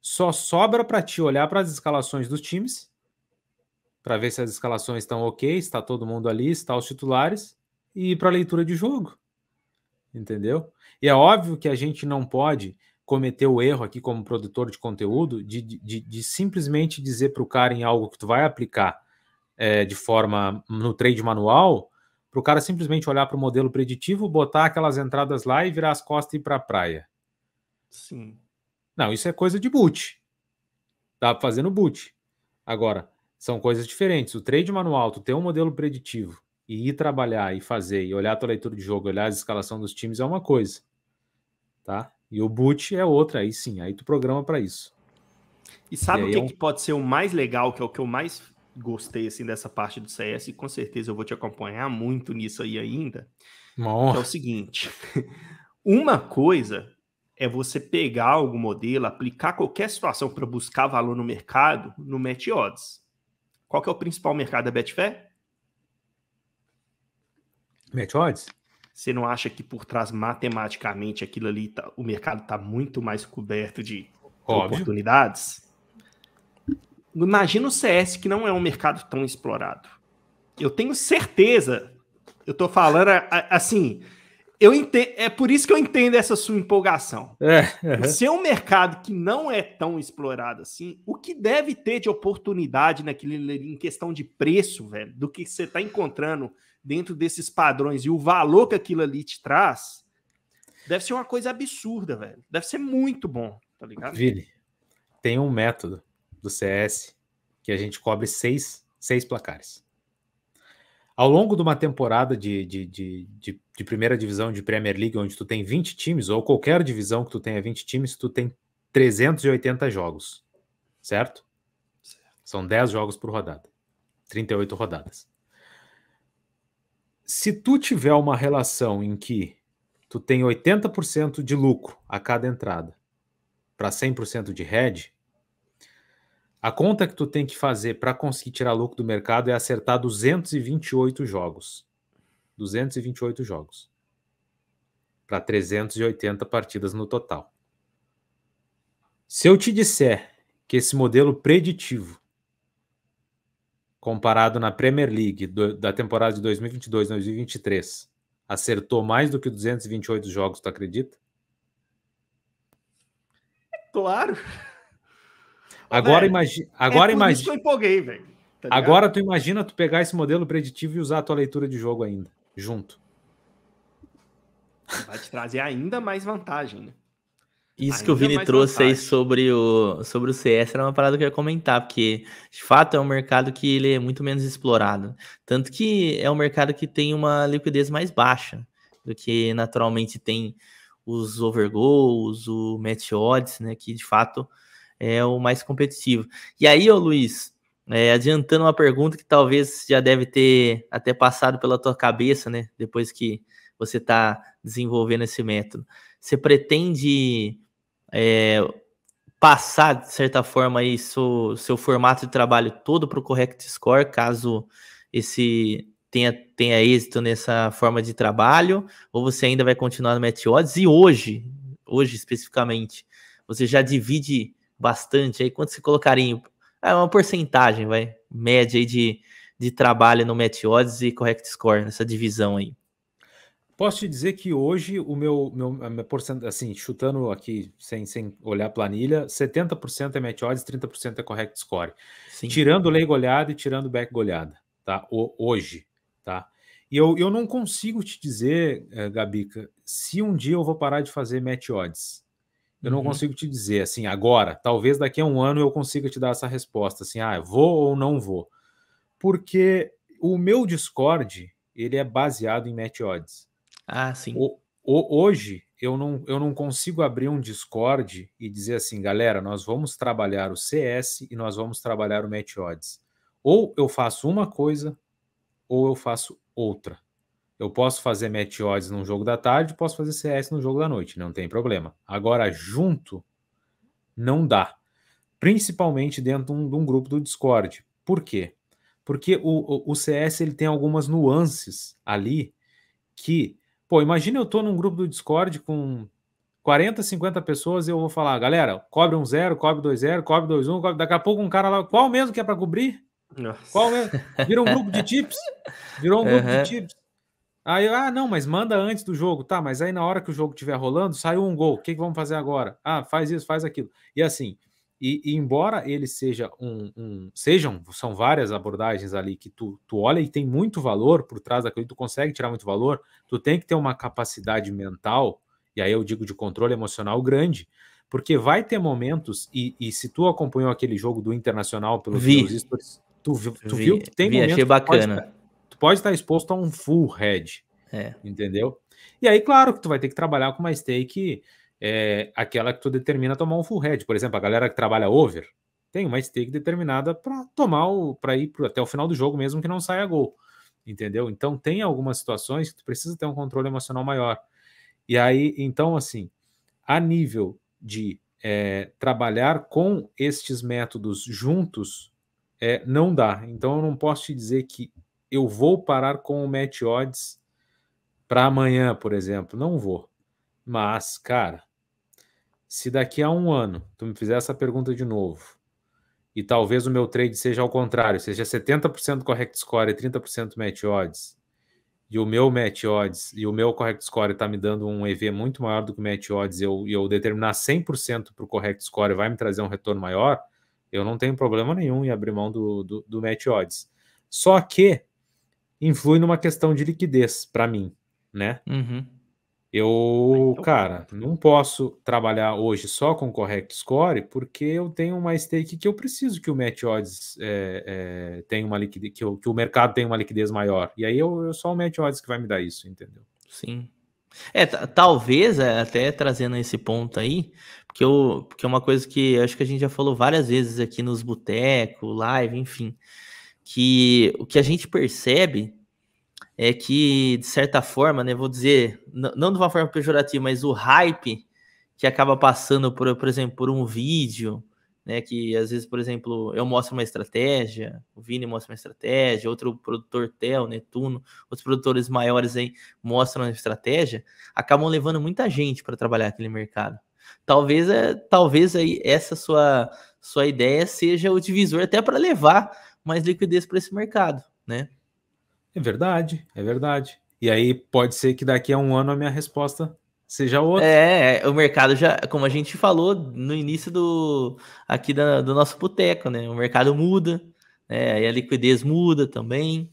só sobra para ti olhar para as escalações dos times para ver se as escalações estão ok, está todo mundo ali, está os titulares e para leitura de jogo. Entendeu? E é óbvio que a gente não pode cometer o erro aqui como produtor de conteúdo de, de, de simplesmente dizer para o cara em algo que tu vai aplicar é, de forma no trade manual, para o cara simplesmente olhar para o modelo preditivo, botar aquelas entradas lá e virar as costas e ir para a praia. Sim. Não, isso é coisa de boot. Tá fazendo boot. Agora, são coisas diferentes. O trade manual, tu ter um modelo preditivo e ir trabalhar e fazer, e olhar a tua leitura de jogo, olhar a escalação dos times é uma coisa, tá? E o boot é outra, aí sim, aí tu programa para isso. E sabe e o que, é um... que, pode ser o mais legal, que é o que eu mais gostei assim dessa parte do CS, e com certeza eu vou te acompanhar muito nisso aí ainda. Que é o seguinte: uma coisa é você pegar algum modelo, aplicar qualquer situação para buscar valor no mercado no Match Odds. Qual que é o principal mercado da Betfair? Bet Você não acha que por trás matematicamente aquilo ali, tá, o mercado está muito mais coberto de Óbvio. oportunidades? Imagina o CS, que não é um mercado tão explorado. Eu tenho certeza, eu estou falando assim, eu entendo, é por isso que eu entendo essa sua empolgação. É, uhum. Se é um mercado que não é tão explorado assim, o que deve ter de oportunidade naquele em questão de preço, velho, do que você está encontrando dentro desses padrões e o valor que aquilo ali te traz, deve ser uma coisa absurda, velho. Deve ser muito bom, tá ligado? Vili, tem um método do CS que a gente cobre seis, seis placares ao longo de uma temporada de, de, de, de, de primeira divisão de Premier League, onde tu tem 20 times, ou qualquer divisão que tu tenha 20 times, tu tem 380 jogos, certo? São 10 jogos por rodada, 38 rodadas. Se tu tiver uma relação em que tu tem 80% de lucro a cada entrada para 100% de head, a conta que tu tem que fazer para conseguir tirar lucro do mercado é acertar 228 jogos. 228 jogos. Para 380 partidas no total. Se eu te disser que esse modelo preditivo, comparado na Premier League do, da temporada de 2022-2023, acertou mais do que 228 jogos, tu acredita? claro. Agora imagina. Agora é imagina. É eu empolguei, velho. Tá agora tu imagina tu pegar esse modelo preditivo e usar a tua leitura de jogo ainda, junto. Vai te trazer ainda mais vantagem, né? Isso ainda que o Vini trouxe vantagem. aí sobre o, sobre o CS era uma parada que eu ia comentar, porque de fato é um mercado que ele é muito menos explorado. Tanto que é um mercado que tem uma liquidez mais baixa do que naturalmente tem os overgoals, o match odds, né? Que de fato é o mais competitivo. E aí, ô Luiz, é, adiantando uma pergunta que talvez já deve ter até passado pela tua cabeça, né? Depois que você está desenvolvendo esse método. Você pretende é, passar, de certa forma, aí, seu, seu formato de trabalho todo para o Correct Score, caso esse tenha, tenha êxito nessa forma de trabalho, ou você ainda vai continuar no MetOdds? E hoje, hoje especificamente, você já divide bastante, aí quanto você colocaria? em ah, uma porcentagem, vai, média aí de, de trabalho no MetOdds e Correct Score, nessa divisão aí. Posso te dizer que hoje o meu, meu minha assim, chutando aqui sem, sem olhar a planilha, 70% é MetOdds, 30% é Correct Score. Sim. Tirando lei goleada e tirando back goleada, tá? O, hoje, tá? E eu, eu não consigo te dizer, eh, Gabica, se um dia eu vou parar de fazer MetOdds eu não uhum. consigo te dizer assim agora. Talvez daqui a um ano eu consiga te dar essa resposta assim, ah, vou ou não vou, porque o meu Discord ele é baseado em match odds. Ah, sim. O, o, hoje eu não, eu não consigo abrir um Discord e dizer assim, galera, nós vamos trabalhar o CS e nós vamos trabalhar o match odds. Ou eu faço uma coisa ou eu faço outra eu posso fazer match odds num jogo da tarde, posso fazer CS no jogo da noite, não tem problema. Agora, junto, não dá. Principalmente dentro de um, de um grupo do Discord. Por quê? Porque o, o, o, CS ele tem algumas nuances ali que, pô, imagina eu tô num grupo do Discord com 40, 50 pessoas e eu vou falar, galera, cobre um zero, cobre dois zero, cobre dois um, cobre... daqui a pouco um cara lá, qual mesmo que é para cobrir? Nossa. Qual mesmo? Virou um grupo de tips? Virou um uhum. grupo de tips. Aí, ah, não, mas manda antes do jogo, tá? Mas aí na hora que o jogo estiver rolando, saiu um gol. O que, que vamos fazer agora? Ah, faz isso, faz aquilo. E assim, e, e embora ele seja um, um, Sejam, são várias abordagens ali que tu, tu olha e tem muito valor por trás daquilo, tu consegue tirar muito valor, tu tem que ter uma capacidade mental, e aí eu digo de controle emocional grande, porque vai ter momentos, e, e se tu acompanhou aquele jogo do Internacional pelos Vi. teus stories, tu, tu Vi. viu que tem Vi, momentos. Achei bacana pode estar exposto a um full head. É. Entendeu? E aí, claro que tu vai ter que trabalhar com uma stake é, aquela que tu determina tomar um full head. Por exemplo, a galera que trabalha over tem uma stake determinada para tomar o para ir pro, até o final do jogo mesmo que não saia gol. Entendeu? Então tem algumas situações que tu precisa ter um controle emocional maior. E aí, então, assim, a nível de é, trabalhar com estes métodos juntos, é, não dá. Então eu não posso te dizer que eu vou parar com o match odds para amanhã, por exemplo. Não vou. Mas, cara, se daqui a um ano tu me fizer essa pergunta de novo, e talvez o meu trade seja ao contrário, seja 70% correct score e 30% match odds, e o meu match odds e o meu correct score está me dando um EV muito maior do que o match odds, e eu, eu determinar 100% para o correct score vai me trazer um retorno maior, eu não tenho problema nenhum em abrir mão do, do, do match odds. Só que influi numa questão de liquidez para mim, né? Uhum. Eu, ah, então tá. cara, não posso trabalhar hoje só com correct score porque eu tenho uma stake que eu preciso que o match odds é, é, tenha uma liquidez, que, que, o mercado tenha uma liquidez maior. E aí eu, eu, só o match odds que vai me dar isso, entendeu? Sim. É, talvez é, até trazendo esse ponto aí, porque, eu, porque é uma coisa que acho que a gente já falou várias vezes aqui nos botecos, live, enfim que o que a gente percebe é que, de certa forma, né, vou dizer, não de uma forma pejorativa, mas o hype que acaba passando, por, por exemplo, por um vídeo, né, que às vezes, por exemplo, eu mostro uma estratégia, o Vini mostra uma estratégia, outro produtor Tel, Netuno, outros produtores maiores aí mostram uma estratégia, acabam levando muita gente para trabalhar aquele mercado. Talvez é, talvez aí essa sua sua ideia seja o divisor até para levar mais liquidez para esse mercado, né? É verdade, é verdade. E aí pode ser que daqui a um ano a minha resposta seja outra. É, é o mercado já, como a gente falou no início do aqui da, do nosso boteco, né? O mercado muda, né? E a liquidez muda também.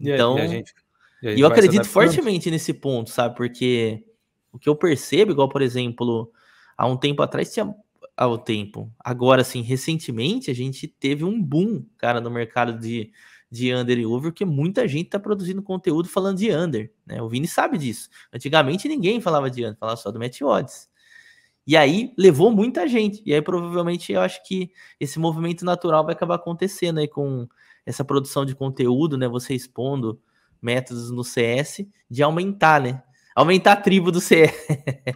E então, aí, gente, e eu acredito fortemente nesse ponto, sabe? Porque o que eu percebo, igual por exemplo, há um tempo atrás tinha ao tempo. Agora, assim, recentemente a gente teve um boom, cara, no mercado de, de under e over, que muita gente tá produzindo conteúdo falando de under, né? O Vini sabe disso. Antigamente ninguém falava de under, falava só do match odds. E aí levou muita gente. E aí provavelmente eu acho que esse movimento natural vai acabar acontecendo aí com essa produção de conteúdo, né? Você expondo métodos no CS de aumentar, né? aumentar a tribo do CE.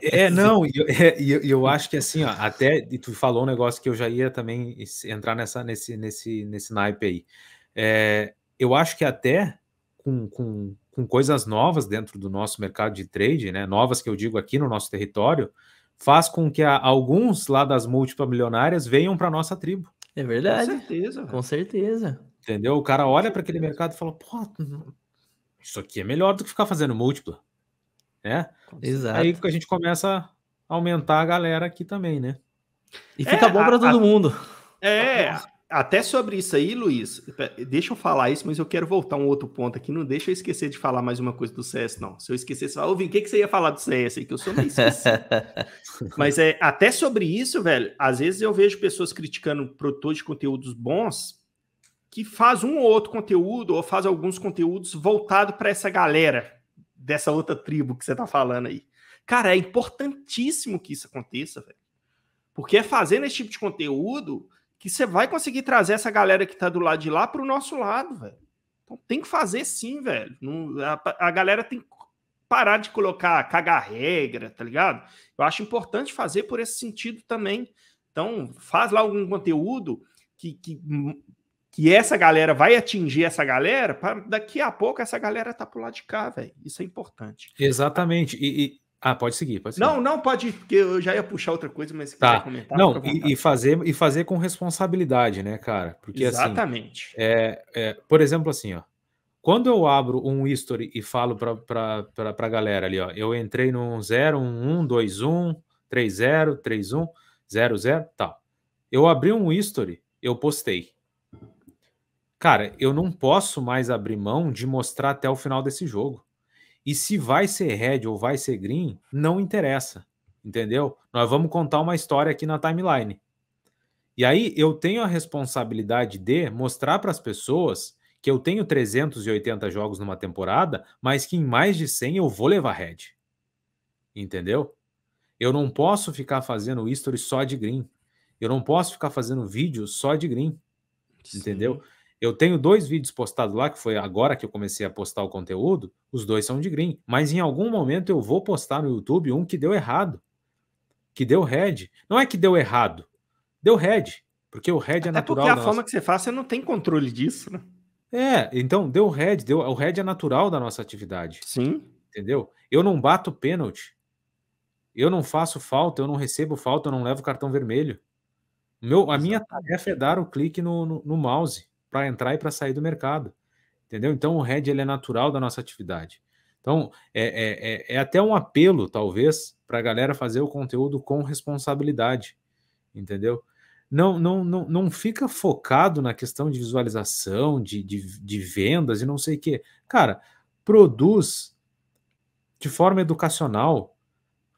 É, não, e eu, é, eu, eu, acho que assim, ó, até tu falou um negócio que eu já ia também entrar nessa, nesse, nesse, nesse naipe aí. É, eu acho que até com, com, com coisas novas dentro do nosso mercado de trade, né, novas que eu digo aqui no nosso território, faz com que a, alguns lá das múltiplas milionárias venham para nossa tribo. É verdade. Com certeza. Com certeza. Entendeu? O cara olha para aquele mercado e fala: pô, isso aqui é melhor do que ficar fazendo múltipla né? Exato. Aí a gente começa a aumentar a galera aqui também, né? E é, fica é, bom para todo a, mundo. É, até sobre isso aí, Luiz, deixa eu falar isso, mas eu quero voltar um outro ponto aqui. Não deixa eu esquecer de falar mais uma coisa do CS, não. Se eu esquecer, você fala, ô, o que, que você ia falar do CS aí? Que eu sou meio esquecido. mas é, até sobre isso, velho, às vezes eu vejo pessoas criticando produtores de conteúdos bons que faz um ou outro conteúdo, ou faz alguns conteúdos voltado para essa galera dessa outra tribo que você tá falando aí. Cara, é importantíssimo que isso aconteça, velho. Porque é fazendo esse tipo de conteúdo que você vai conseguir trazer essa galera que tá do lado de lá pro nosso lado, velho. Então tem que fazer sim, velho. Não, a, a galera tem que parar de colocar, cagar regra, tá ligado? Eu acho importante fazer por esse sentido também. Então, faz lá algum conteúdo que, que que essa galera vai atingir essa galera, daqui a pouco essa galera tá pro lado de cá, velho. Isso é importante. Exatamente. E, e, Ah, pode seguir, pode seguir. Não, não, pode, porque eu já ia puxar outra coisa, mas tá. quiser comentar. Não, e, e, fazer, e fazer com responsabilidade, né, cara? Porque, assim, Exatamente. Assim, é, é, por exemplo, assim, ó. Quando eu abro um history e falo para pra, pra, pra galera ali, ó, eu entrei no 0, 1, 1, 2, 1, 3, 0, 3, 1, 0, 0, tal. Eu abri um history, eu postei Cara, eu não posso mais abrir mão de mostrar até o final desse jogo. E se vai ser red ou vai ser green, não interessa. Entendeu? Nós vamos contar uma história aqui na timeline. E aí eu tenho a responsabilidade de mostrar para as pessoas que eu tenho 380 jogos numa temporada, mas que em mais de 100 eu vou levar red. Entendeu? Eu não posso ficar fazendo history só de green. Eu não posso ficar fazendo vídeo só de green. Sim. Entendeu? Eu tenho dois vídeos postados lá, que foi agora que eu comecei a postar o conteúdo, os dois são de green. Mas em algum momento eu vou postar no YouTube um que deu errado. Que deu red. Não é que deu errado, deu red. Porque o red é Até é natural. Porque a forma nossa... que você faz, você não tem controle disso, né? É, então deu red, deu, o red é natural da nossa atividade. Sim. Entendeu? Eu não bato pênalti. Eu não faço falta, eu não recebo falta, eu não levo cartão vermelho. Meu, a minha tarefa é dar o clique no, no, no mouse para entrar e para sair do mercado. Entendeu? Então o red ele é natural da nossa atividade. Então é, é, é, é até um apelo, talvez, para a galera fazer o conteúdo com responsabilidade. Entendeu? Não, não, não, não fica focado na questão de visualização, de, de, de vendas e não sei o quê. Cara, produz de forma educacional,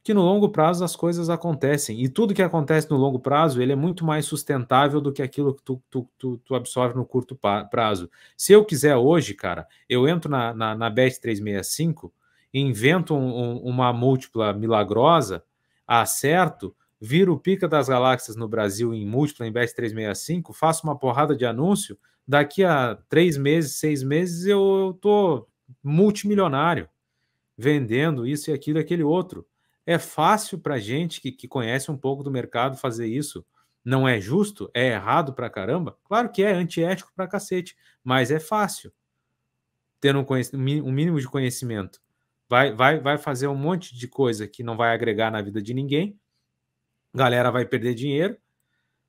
que no longo prazo as coisas acontecem. E tudo que acontece no longo prazo, ele é muito mais sustentável do que aquilo que tu, tu, tu, tu absorve no curto prazo. Se eu quiser hoje, cara, eu entro na, na, na Bet365, invento um, um, uma múltipla milagrosa, acerto, viro pica das galáxias no Brasil em múltipla em Bet365, faço uma porrada de anúncio, daqui a três meses, seis meses, eu, eu tô multimilionário, vendendo isso e aquilo e aquele outro é fácil para gente que, que conhece um pouco do mercado fazer isso. Não é justo? É errado para caramba? Claro que é, é antiético para cacete, mas é fácil. Tendo um, um mínimo de conhecimento. Vai, vai, vai fazer um monte de coisa que não vai agregar na vida de ninguém. Galera vai perder dinheiro,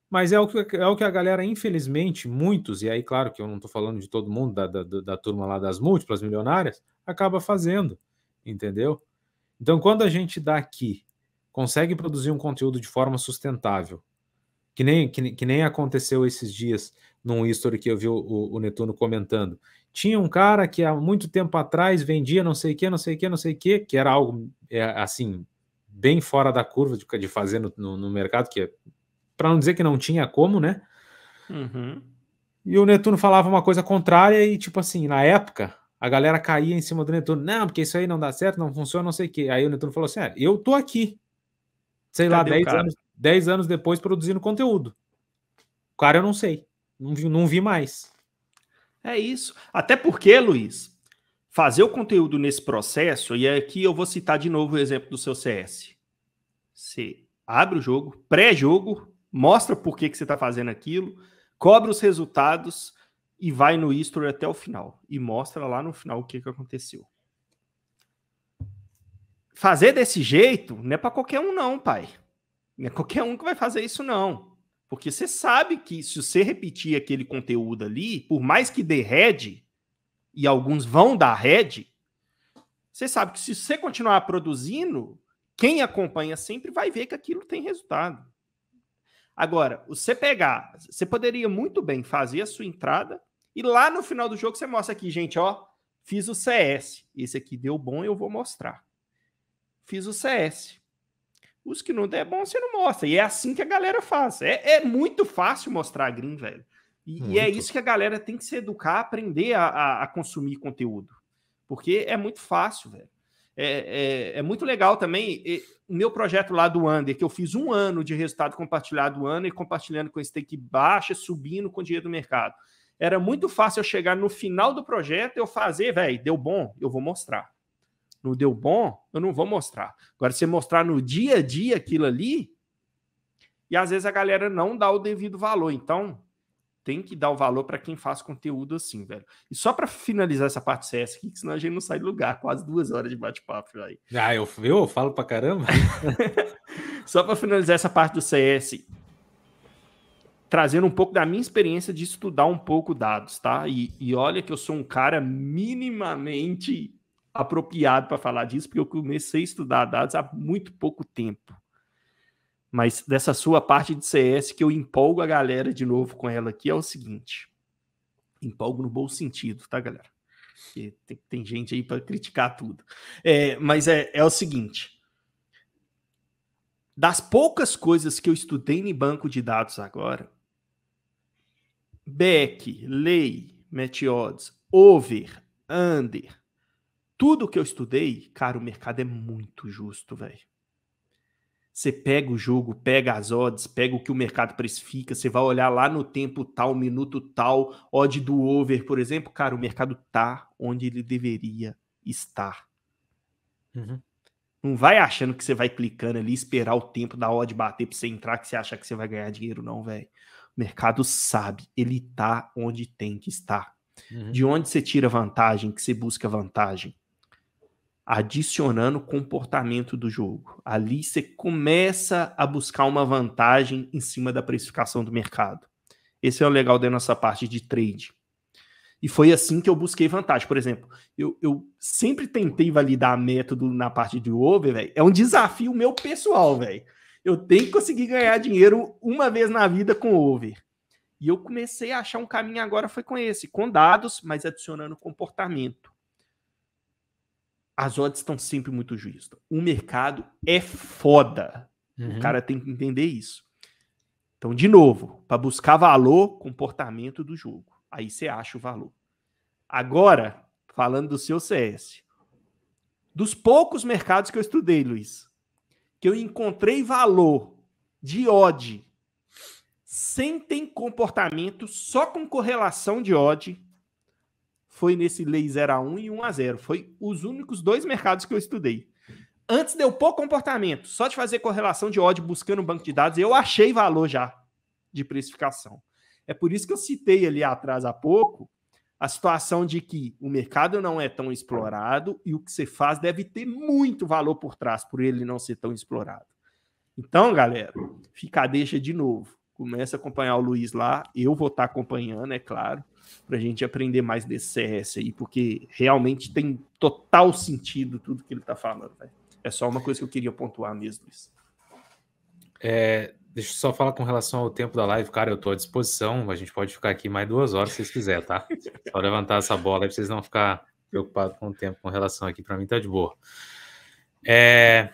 mas é o, que, é o que a galera, infelizmente, muitos, e aí, claro que eu não estou falando de todo mundo, da, da, da turma lá das múltiplas milionárias, acaba fazendo, entendeu? Então, quando a gente daqui consegue produzir um conteúdo de forma sustentável, que nem, que, que nem aconteceu esses dias num history que eu vi o, o, o, Netuno comentando. Tinha um cara que há muito tempo atrás vendia não sei o que, não sei o que, não sei o que, que era algo é, assim, bem fora da curva de, de fazer no, no, no mercado, que é, para não dizer que não tinha como, né? Uhum. E o Netuno falava uma coisa contrária e, tipo assim, na época, a galera caía em cima do Netuno. Não, porque isso aí não dá certo, não funciona, não sei o quê. Aí o Netuno falou assim: é, eu tô aqui. Sei Cadê lá, 10 anos, anos depois produzindo conteúdo. O cara eu não sei. Não vi, não vi mais. É isso. Até porque, Luiz, fazer o conteúdo nesse processo, e aqui eu vou citar de novo o exemplo do seu CS. Você abre o jogo, pré-jogo, mostra por que, que você está fazendo aquilo, cobra os resultados e vai no history até o final e mostra lá no final o que, que aconteceu. Fazer desse jeito não é para qualquer um não, pai. Não é qualquer um que vai fazer isso não. Porque você sabe que se você repetir aquele conteúdo ali, por mais que dê head, e alguns vão dar head, você sabe que se você continuar produzindo, quem acompanha sempre vai ver que aquilo tem resultado. Agora, você pegar, você poderia muito bem fazer a sua entrada, e lá no final do jogo você mostra aqui, gente, ó, fiz o CS. Esse aqui deu bom, eu vou mostrar. Fiz o CS. Os que não der bom, você não mostra. E é assim que a galera faz. É, é muito fácil mostrar green, velho. E, e, é isso que a galera tem que se educar, aprender a, a, a consumir conteúdo. Porque é muito fácil, velho. É, é, é, muito legal também. E, meu projeto lá do Under, que eu fiz um ano de resultado compartilhado ano e compartilhando com stake baixa, subindo com dinheiro do mercado era muito fácil eu chegar no final do projeto, eu fazer, velho, deu bom, eu vou mostrar. Não deu bom, eu não vou mostrar. Agora, você mostrar no dia a dia aquilo ali, e às vezes a galera não dá o devido valor. Então, tem que dar o valor para quem faz conteúdo assim, velho. E só para finalizar essa parte CS aqui, senão a gente não sai do lugar, quase duas horas de bate-papo aí. Ah, eu, eu falo para caramba. só para finalizar essa parte do CS, trazendo um pouco da minha experiência de estudar um pouco dados, tá? E, e olha que eu sou um cara minimamente apropriado para falar disso, porque eu comecei a estudar dados há muito pouco tempo. Mas dessa sua parte de CS que eu empolgo a galera de novo com ela aqui é o seguinte: empolgo no bom sentido, tá, galera? Porque tem, tem gente aí para criticar tudo. É, mas é, é o seguinte: das poucas coisas que eu estudei em banco de dados agora, Beck, lay, match odds, over, under, tudo que eu estudei, cara, o mercado é muito justo, velho. Você pega o jogo, pega as odds, pega o que o mercado precifica, você vai olhar lá no tempo tal, minuto tal, odd do over, por exemplo, cara, o mercado tá onde ele deveria estar. Uhum. Não vai achando que você vai clicando ali, esperar o tempo da odd bater pra você entrar, que você acha que você vai ganhar dinheiro, não, velho. O mercado sabe, ele está onde tem que estar. Uhum. De onde você tira vantagem, que você busca vantagem? Adicionando comportamento do jogo. Ali você começa a buscar uma vantagem em cima da precificação do mercado. Esse é o legal da nossa parte de trade. E foi assim que eu busquei vantagem. Por exemplo, eu, eu sempre tentei validar método na parte do over, velho. É um desafio meu pessoal, velho eu tenho que conseguir ganhar dinheiro uma vez na vida com over. E eu comecei a achar um caminho agora foi com esse, com dados, mas adicionando comportamento. As odds estão sempre muito justas. O mercado é foda. Uhum. O cara tem que entender isso. Então, de novo, para buscar valor, comportamento do jogo. Aí você acha o valor. Agora, falando do seu CS. Dos poucos mercados que eu estudei, Luiz, que eu encontrei valor de odd sem ter comportamento só com correlação de odd foi nesse lei 0 a 1 e 1 a 0. Foi os únicos dois mercados que eu estudei. Antes deu pouco comportamento, só de fazer correlação de odd buscando um banco de dados, eu achei valor já de precificação. É por isso que eu citei ali atrás há pouco a situação de que o mercado não é tão explorado e o que você faz deve ter muito valor por trás por ele não ser tão explorado. Então, galera, fica deixa de novo. Começa a acompanhar o Luiz lá. Eu vou estar tá acompanhando, é claro, para a gente aprender mais desse CS aí, porque realmente tem total sentido tudo que ele está falando. É só uma coisa que eu queria pontuar mesmo, Luiz. É, Deixa eu só falar com relação ao tempo da live. Cara, eu estou à disposição. A gente pode ficar aqui mais duas horas se vocês quiserem, tá? Só levantar essa bola aí pra vocês não ficar preocupados com o tempo com relação aqui. Para mim tá de boa. É...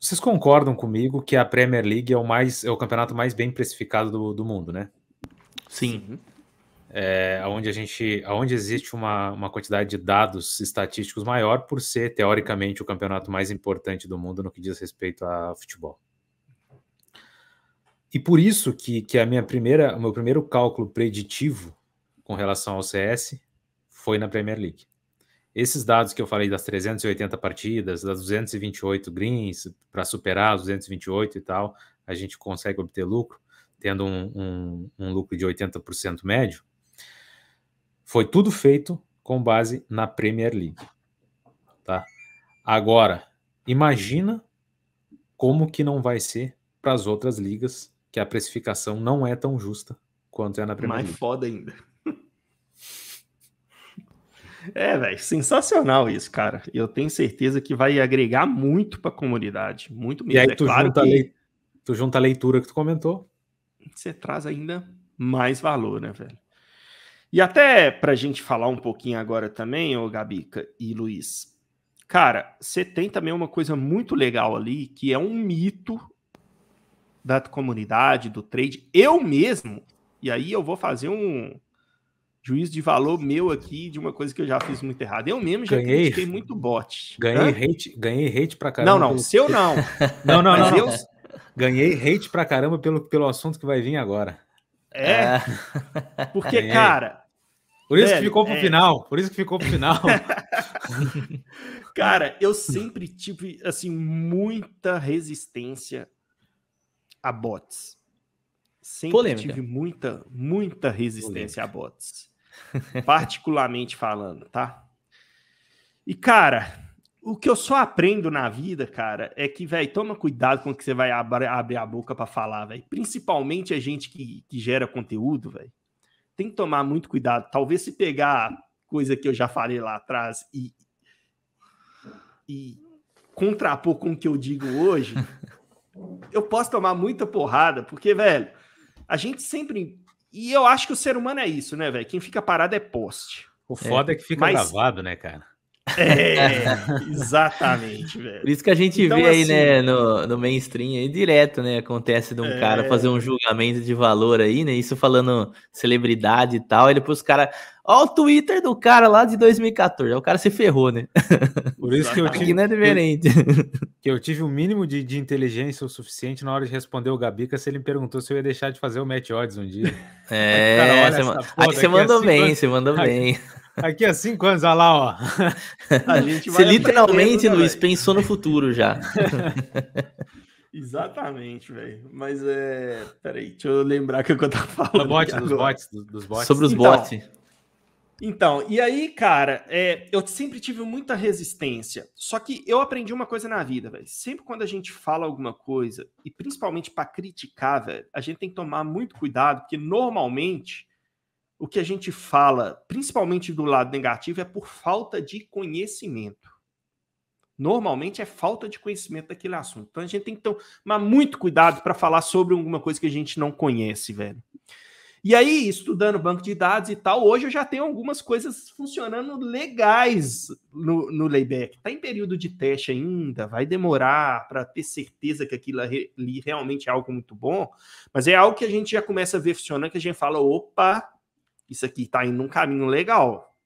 Vocês concordam comigo que a Premier League é o, mais, é o campeonato mais bem precificado do, do mundo, né? Sim. É, onde, a gente, aonde existe uma, uma quantidade de dados estatísticos maior por ser, teoricamente, o campeonato mais importante do mundo no que diz respeito a futebol. E por isso que, que a minha primeira, o meu primeiro cálculo preditivo com relação ao CS foi na Premier League. Esses dados que eu falei das 380 partidas, das 228 greens, para superar os 228 e tal, a gente consegue obter lucro, tendo um, um, um lucro de 80% médio. Foi tudo feito com base na Premier League. Tá? Agora, imagina como que não vai ser para as outras ligas que a precificação não é tão justa quanto é na primeira. Mais foda ainda. É, velho, sensacional isso, cara. Eu tenho certeza que vai agregar muito para a comunidade, muito mesmo. E aí é tu, é claro junta que... lei... tu junta a leitura que tu comentou. Você traz ainda mais valor, né, velho? E até para a gente falar um pouquinho agora também, o Gabica e Luiz. Cara, você tem também uma coisa muito legal ali, que é um mito da comunidade, do trade, eu mesmo, e aí eu vou fazer um juízo de valor meu aqui de uma coisa que eu já fiz muito errado. Eu mesmo já ganhei, critiquei muito bot. Ganhei hate, ganhei hate pra caramba. Não, não, pelo... seu não. não, não, não. Eu... Ganhei hate pra caramba pelo, pelo assunto que vai vir agora. É. é. Porque, ganhei. cara, por isso Velho, que ficou pro é... final. Por isso que ficou pro final. Cara, eu sempre tive assim muita resistência a bots. Sempre Polêmica. tive muita, muita resistência Polêmica. a bots. Particularmente falando, tá? E, cara, o que eu só aprendo na vida, cara, é que, velho, toma cuidado com o que você vai ab abrir a boca para falar, velho. Principalmente a gente que, que gera conteúdo, velho. Tem que tomar muito cuidado. Talvez se pegar coisa que eu já falei lá atrás e, e contrapor com o que eu digo hoje, eu posso tomar muita porrada, porque, velho, a gente sempre. E eu acho que o ser humano é isso, né, velho? Quem fica parado é poste. O foda é, é que fica mas... gravado, né, cara? É, exatamente, velho. Por isso que a gente então, vê assim, aí, né, no, no mainstream aí direto, né? Acontece de um é... cara fazer um é. julgamento de valor aí, né? Isso falando celebridade e tal. Ele o caras. Ó, o Twitter do cara lá de 2014. O cara se ferrou, né? Por isso que eu tive. não é diferente. Que eu tive o um mínimo de, de inteligência o suficiente na hora de responder o Gabica se ele me perguntou se eu ia deixar de fazer o Match Odds um dia. É, cara, você, aqui você mandou assim, bem, você mandou aqui. bem. Aqui há cinco anos, olha lá, ó. A gente Você literalmente, né, Luiz, pensou no futuro já. Exatamente, velho. Mas é. Peraí, deixa eu lembrar que eu tava falando. Bot, dos bots, dos bots. Sobre os então, bots. Então, e aí, cara, é, eu sempre tive muita resistência. Só que eu aprendi uma coisa na vida, velho. Sempre quando a gente fala alguma coisa, e principalmente para criticar, velho, a gente tem que tomar muito cuidado, porque normalmente o que a gente fala, principalmente do lado negativo, é por falta de conhecimento. Normalmente é falta de conhecimento daquele assunto. Então a gente tem que tomar muito cuidado para falar sobre alguma coisa que a gente não conhece, velho. E aí, estudando banco de dados e tal, hoje eu já tenho algumas coisas funcionando legais no, no layback. Está em período de teste ainda, vai demorar para ter certeza que aquilo ali realmente é algo muito bom, mas é algo que a gente já começa a ver funcionando, que a gente fala, opa, isso aqui tá indo um caminho legal.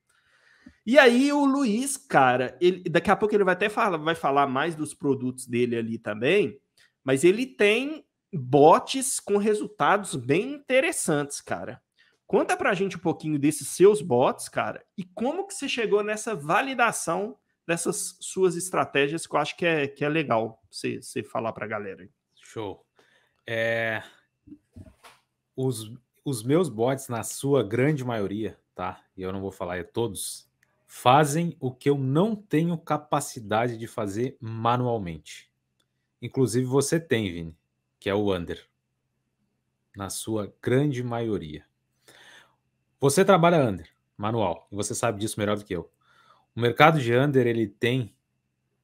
E aí o Luiz, cara, ele, daqui a pouco ele vai até falar, vai falar mais dos produtos dele ali também, mas ele tem bots com resultados bem interessantes, cara. Conta pra gente um pouquinho desses seus bots, cara, e como que você chegou nessa validação dessas suas estratégias que eu acho que é, que é legal você, você falar pra galera. Show. É... Os, os meus bots, na sua grande maioria, tá? E eu não vou falar é todos, fazem o que eu não tenho capacidade de fazer manualmente. Inclusive você tem, Vini, que é o under. Na sua grande maioria. Você trabalha under, manual, e você sabe disso melhor do que eu. O mercado de under, ele tem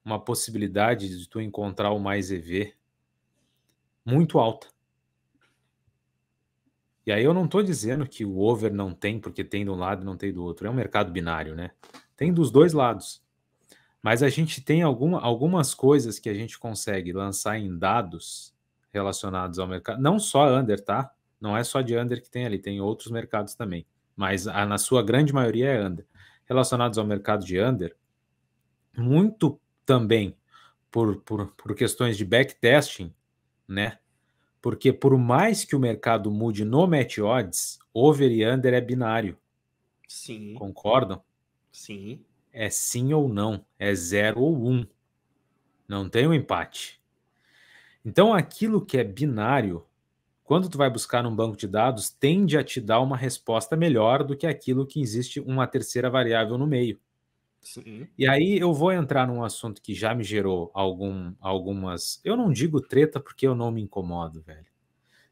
uma possibilidade de tu encontrar o mais EV muito alta. E aí eu não estou dizendo que o over não tem, porque tem de um lado e não tem do outro. É um mercado binário, né? Tem dos dois lados. Mas a gente tem alguma, algumas coisas que a gente consegue lançar em dados relacionados ao mercado. Não só under, tá? Não é só de under que tem ali, tem outros mercados também. Mas a, na sua grande maioria é under. Relacionados ao mercado de under, muito também por, por, por questões de backtesting, né? Porque por mais que o mercado mude no match odds, over e under é binário. Sim. Concordam? Sim. É sim ou não, é zero ou um. Não tem um empate. Então aquilo que é binário, quando tu vai buscar num banco de dados, tende a te dar uma resposta melhor do que aquilo que existe uma terceira variável no meio. Sim. E aí eu vou entrar num assunto que já me gerou algum, algumas. Eu não digo treta porque eu não me incomodo, velho.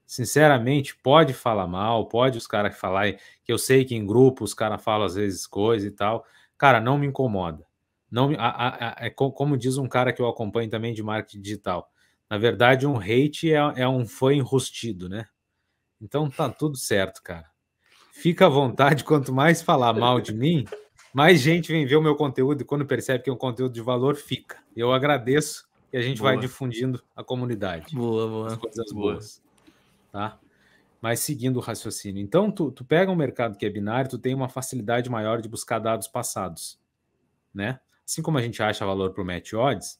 Sinceramente, pode falar mal, pode os caras falar que eu sei que em grupo os caras falam às vezes coisa e tal. Cara, não me incomoda. Não me, a, a, a, é como diz um cara que eu acompanho também de marketing digital. Na verdade, um hate é, é um fã enrustido, né? Então tá tudo certo, cara. Fica à vontade, quanto mais falar mal de mim, mais gente vem ver o meu conteúdo e quando percebe que é um conteúdo de valor, fica. Eu agradeço e a gente boa. vai difundindo a comunidade. Boa, boa. As coisas boa. boas. Tá? Mas seguindo o raciocínio. Então, tu, tu pega um mercado que é binário, tu tem uma facilidade maior de buscar dados passados. Né? Assim como a gente acha valor para o Match Odds,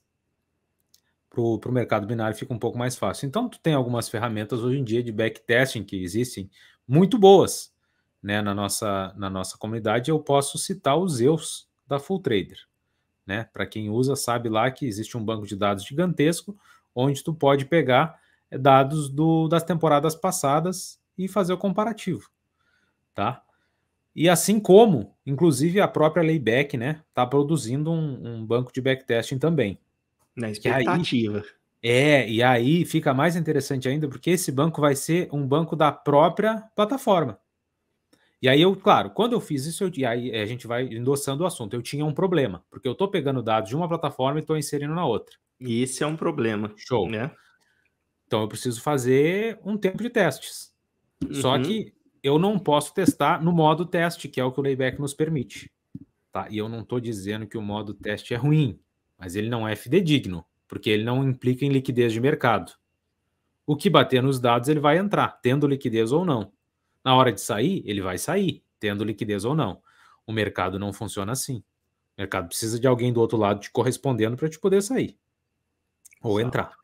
para o mercado binário fica um pouco mais fácil. Então, tu tem algumas ferramentas hoje em dia de backtesting que existem muito boas né, na, nossa, na nossa comunidade, eu posso citar os Zeus da Full Trader. Né? Para quem usa, sabe lá que existe um banco de dados gigantesco onde tu pode pegar eh, dados do, das temporadas passadas e fazer o comparativo, tá? E assim como, inclusive, a própria Layback, né, tá produzindo um, um banco de backtesting também. Na expectativa. é, e aí fica mais interessante ainda, porque esse banco vai ser um banco da própria plataforma. E aí eu, claro, quando eu fiz isso, eu, e aí eh, a gente vai endossando o assunto. Eu tinha um problema, porque eu estou pegando dados de uma plataforma e estou inserindo na outra. E esse é um problema. Show. Né? Então eu preciso fazer um tempo de testes. Uhum. Só que eu não posso testar no modo teste, que é o que o layback nos permite. Tá? E eu não estou dizendo que o modo teste é ruim, mas ele não é fidedigno, porque ele não implica em liquidez de mercado. O que bater nos dados, ele vai entrar, tendo liquidez ou não. Na hora de sair, ele vai sair, tendo liquidez ou não. O mercado não funciona assim. O mercado precisa de alguém do outro lado te correspondendo para te poder sair ou entrar.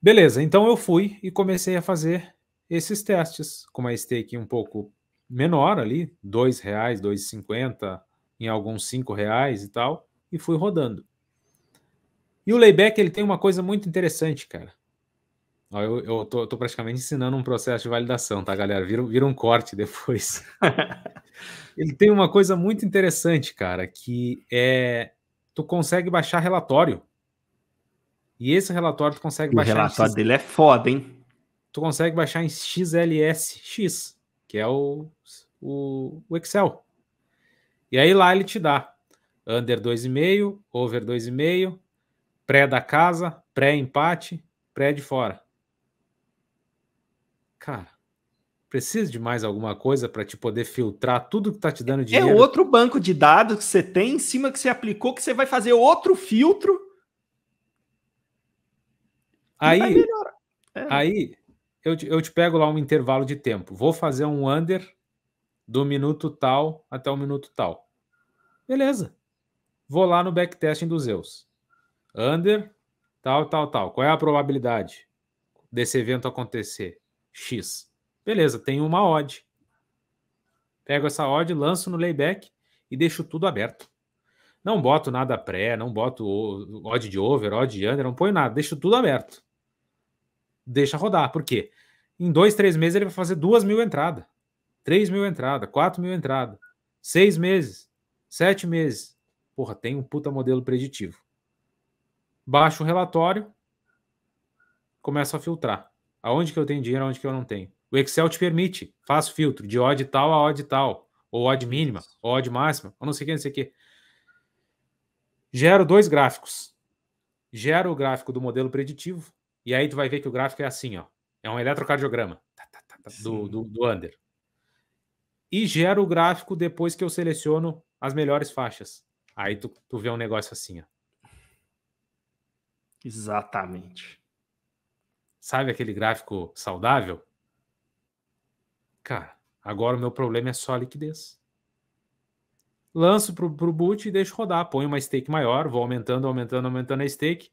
Beleza, então eu fui e comecei a fazer esses testes com uma stake um pouco menor ali, R$ 2,00, 2,50, em alguns R$ reais e tal, e fui rodando. E o layback ele tem uma coisa muito interessante, cara eu, eu tô, tô, praticamente ensinando um processo de validação, tá, galera? Vira, vira um corte depois. Ele tem uma coisa muito interessante, cara, que é tu consegue baixar relatório. E esse relatório tu consegue o baixar. O relatório dele é foda, hein? Tu consegue baixar em XLSX, que é o, o, o Excel. E aí lá ele te dá under 2,5, over 2,5, pré da casa, pré-empate, pré de fora cara, precisa de mais alguma coisa para te poder filtrar tudo que está te dando é dinheiro. É outro banco de dados que você tem em cima que você aplicou, que você vai fazer outro filtro. Aí, é. aí eu, te, eu te pego lá um intervalo de tempo. Vou fazer um under do minuto tal até o minuto tal. Beleza. Vou lá no backtesting dos Zeus. Under, tal, tal, tal. Qual é a probabilidade desse evento acontecer? X. Beleza, tenho uma odd. Pego essa odd, lanço no layback e deixo tudo aberto. Não boto nada pré, não boto odd de over, odd de under, não ponho nada, deixo tudo aberto. Deixa rodar, por quê? Em dois, três meses ele vai fazer duas mil entradas, três mil entradas, quatro mil entradas, seis meses, sete meses. Porra, tem um puta modelo preditivo. Baixo o relatório, começa a filtrar aonde que eu tenho dinheiro, aonde que eu não tenho. O Excel te permite, faz filtro de odd tal a odd tal, ou odd mínima, ou odd máxima, ou não sei o que, não sei o que. Gero dois gráficos. Gero o gráfico do modelo preditivo, e aí tu vai ver que o gráfico é assim, ó. É um eletrocardiograma tá, tá, tá, do, do, do under. E gero o gráfico depois que eu seleciono as melhores faixas. Aí tu, tu vê um negócio assim, ó. Exatamente. Sabe aquele gráfico saudável? Cara, agora o meu problema é só a liquidez. Lanço pro pro boot e deixo rodar. Ponho uma stake maior, vou aumentando, aumentando, aumentando a stake.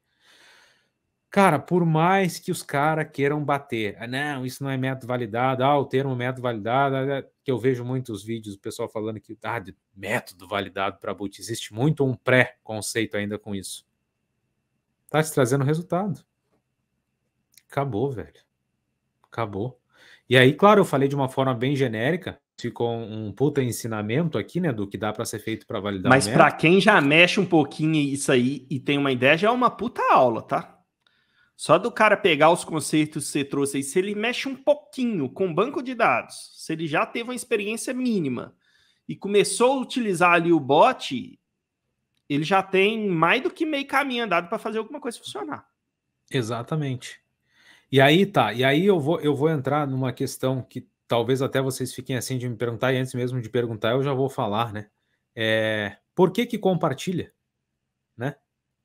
Cara, por mais que os caras queiram bater, ah, não, isso não é método validado, ah, o termo método validado, ah, que eu vejo muitos vídeos, o pessoal falando que ah, método validado para boot, existe muito um pré-conceito ainda com isso. Tá te trazendo resultado. Acabou, velho. Acabou. E aí, claro, eu falei de uma forma bem genérica, ficou um puta ensinamento aqui, né, do que dá para ser feito para validar. Mas para quem já mexe um pouquinho isso aí e tem uma ideia, já é uma puta aula, tá? Só do cara pegar os conceitos que você trouxe aí, se ele mexe um pouquinho com banco de dados, se ele já teve uma experiência mínima e começou a utilizar ali o bot, ele já tem mais do que meio caminho andado para fazer alguma coisa funcionar. Exatamente. E aí tá, e aí eu vou, eu vou entrar numa questão que talvez até vocês fiquem assim de me perguntar, e antes mesmo de perguntar, eu já vou falar, né? É, por que que compartilha? Né?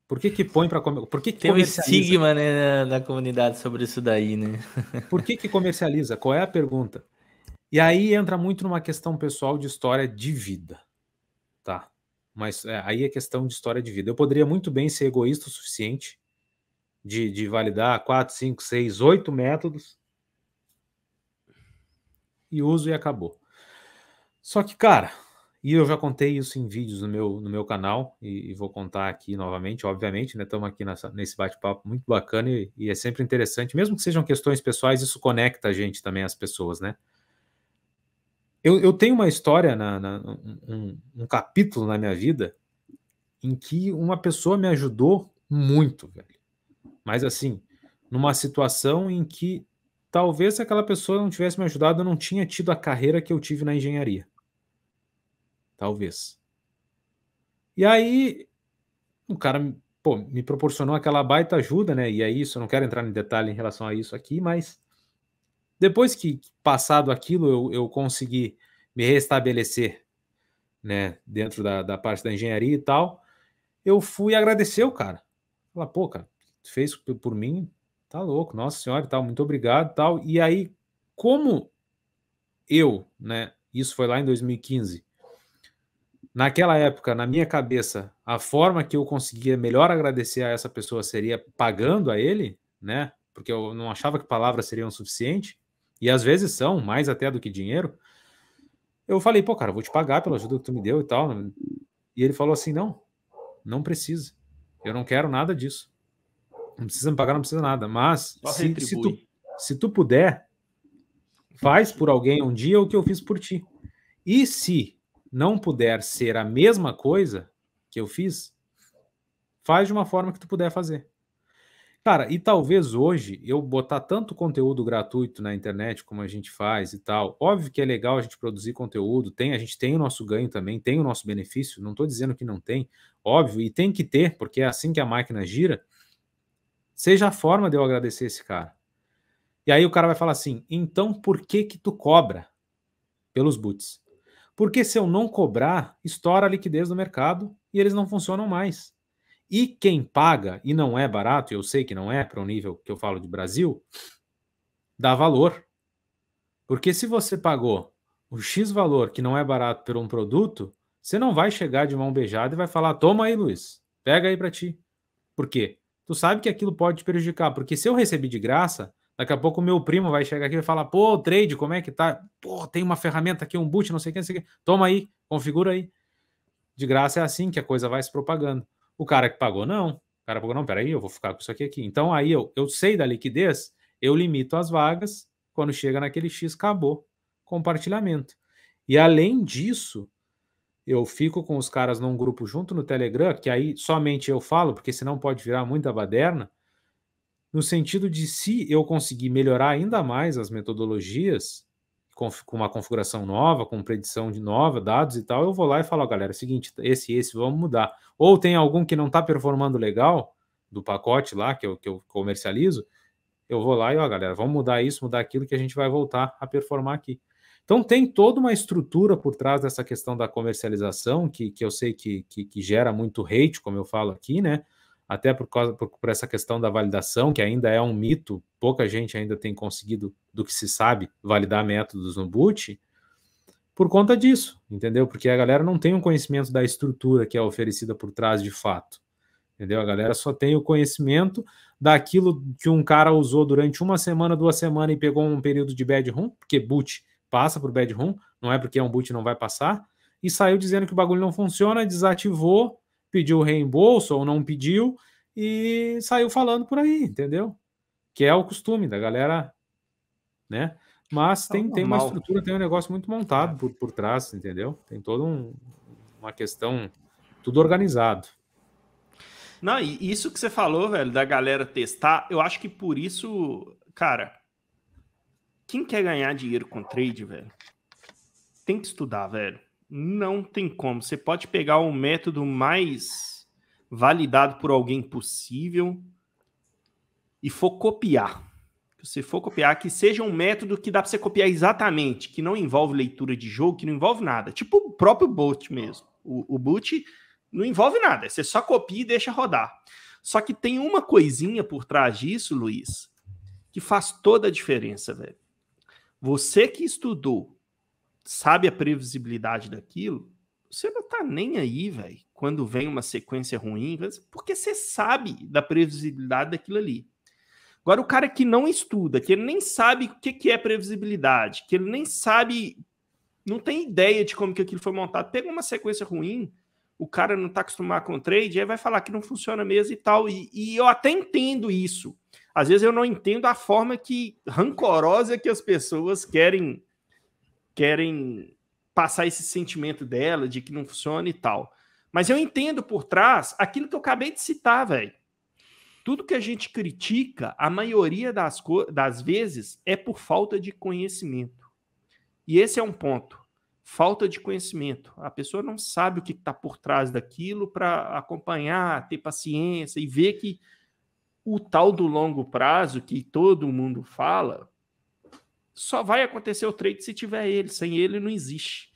Por que que põe para... Por que que Tem um estigma né, na comunidade sobre isso daí, né? por que que comercializa? Qual é a pergunta? E aí entra muito numa questão pessoal de história de vida, tá? Mas é, aí é questão de história de vida. Eu poderia muito bem ser egoísta o suficiente de, de validar, quatro, cinco, seis, oito métodos e uso e acabou. Só que, cara, e eu já contei isso em vídeos no meu, no meu canal e, e vou contar aqui novamente, obviamente, né? Estamos aqui nessa, nesse bate-papo muito bacana e, e, é sempre interessante, mesmo que sejam questões pessoais, isso conecta a gente também, as pessoas, né? Eu, eu tenho uma história, na, na um, um, capítulo na minha vida em que uma pessoa me ajudou muito, velho mas assim, numa situação em que talvez se aquela pessoa não tivesse me ajudado, eu não tinha tido a carreira que eu tive na engenharia. Talvez. E aí, o cara pô, me proporcionou aquela baita ajuda, né? E é isso, eu não quero entrar em detalhe em relação a isso aqui, mas depois que passado aquilo, eu, eu consegui me restabelecer, né, dentro da, da parte da engenharia e tal, eu fui agradecer o cara. Falar, pô, cara, fez por mim, tá louco, nossa senhora, tal, muito obrigado, tal. E aí, como eu, né, isso foi lá em 2015, naquela época, na minha cabeça, a forma que eu conseguia melhor agradecer a essa pessoa seria pagando a ele, né, porque eu não achava que palavras seriam suficiente e às vezes são, mais até do que dinheiro. Eu falei, pô, cara, vou te pagar pela ajuda que tu me deu e tal. Né? E ele falou assim: não, não precisa. Eu não quero nada disso. Não precisa me pagar, não precisa nada. Mas se, se, tu, se tu puder, faz por alguém um dia o que eu fiz por ti. E se não puder ser a mesma coisa que eu fiz, faz de uma forma que tu puder fazer. Cara, e talvez hoje eu botar tanto conteúdo gratuito na internet como a gente faz e tal. Óbvio que é legal a gente produzir conteúdo, tem, a gente tem o nosso ganho também, tem o nosso benefício, não estou dizendo que não tem, óbvio, e tem que ter, porque é assim que a máquina gira. Seja a forma de eu agradecer esse cara. E aí o cara vai falar assim: então por que que tu cobra pelos boots? Porque se eu não cobrar, estoura a liquidez do mercado e eles não funcionam mais. E quem paga, e não é barato, eu sei que não é para o nível que eu falo de Brasil, dá valor. Porque se você pagou o X valor que não é barato por um produto, você não vai chegar de mão beijada e vai falar: toma aí, Luiz, pega aí para ti. Por quê? tu sabe que aquilo pode te prejudicar, porque se eu recebi de graça, daqui a pouco o meu primo vai chegar aqui e falar, pô, trade, como é que tá? Pô, tem uma ferramenta aqui, um boot, não sei o que, não sei o que. Toma aí, configura aí. De graça é assim que a coisa vai se propagando. O cara que pagou, não. O cara pagou, não, peraí, eu vou ficar com isso aqui aqui. Então aí eu, eu sei da liquidez, eu limito as vagas, quando chega naquele X, acabou. Compartilhamento. E além disso, eu fico com os caras num grupo junto no Telegram, que aí somente eu falo, porque senão pode virar muita baderna, no sentido de se eu conseguir melhorar ainda mais as metodologias, com, uma configuração nova, com predição de nova, dados e tal, eu vou lá e falo, oh, galera, é seguinte, esse e esse vamos mudar. Ou tem algum que não está performando legal, do pacote lá que eu, que eu comercializo, eu vou lá e, ó, oh, galera, vamos mudar isso, mudar aquilo que a gente vai voltar a performar aqui. Então tem toda uma estrutura por trás dessa questão da comercialização, que, que eu sei que, que, que gera muito hate, como eu falo aqui, né? Até por causa por, por, essa questão da validação, que ainda é um mito, pouca gente ainda tem conseguido, do que se sabe, validar métodos no boot, por conta disso, entendeu? Porque a galera não tem o um conhecimento da estrutura que é oferecida por trás de fato. Entendeu? A galera só tem o conhecimento daquilo que um cara usou durante uma semana, duas semanas e pegou um período de bad run, porque boot passa para o bad room, não é porque é um boot não vai passar, e saiu dizendo que o bagulho não funciona, desativou, pediu reembolso ou não pediu e saiu falando por aí, entendeu? Que é o costume da galera, né? Mas é tem, tem uma estrutura, tem um negócio muito montado é. por, por trás, entendeu? Tem toda um, uma questão, tudo organizado. Não, e isso que você falou, velho, da galera testar, eu acho que por isso, cara, quem quer ganhar dinheiro com trade, velho, tem que estudar, velho. Não tem como. Você pode pegar o método mais validado por alguém possível e for copiar. Se for copiar, que seja um método que dá para você copiar exatamente, que não envolve leitura de jogo, que não envolve nada. Tipo o próprio boot mesmo. O, o boot não envolve nada. Você só copia e deixa rodar. Só que tem uma coisinha por trás disso, Luiz, que faz toda a diferença, velho. Você que estudou, sabe a previsibilidade daquilo, você não tá nem aí, velho, quando vem uma sequência ruim, porque você sabe da previsibilidade daquilo ali. Agora, o cara que não estuda, que ele nem sabe o que, que é previsibilidade, que ele nem sabe, não tem ideia de como que aquilo foi montado, pega uma sequência ruim, o cara não tá acostumado com trade, aí vai falar que não funciona mesmo e tal. E, e eu até entendo isso. Às vezes eu não entendo a forma que rancorosa que as pessoas querem querem passar esse sentimento dela de que não funciona e tal. Mas eu entendo por trás aquilo que eu acabei de citar, velho. Tudo que a gente critica, a maioria das, das vezes, é por falta de conhecimento. E esse é um ponto. Falta de conhecimento. A pessoa não sabe o que está por trás daquilo para acompanhar, ter paciência e ver que o tal do longo prazo que todo mundo fala, só vai acontecer o trade se tiver ele. Sem ele, não existe.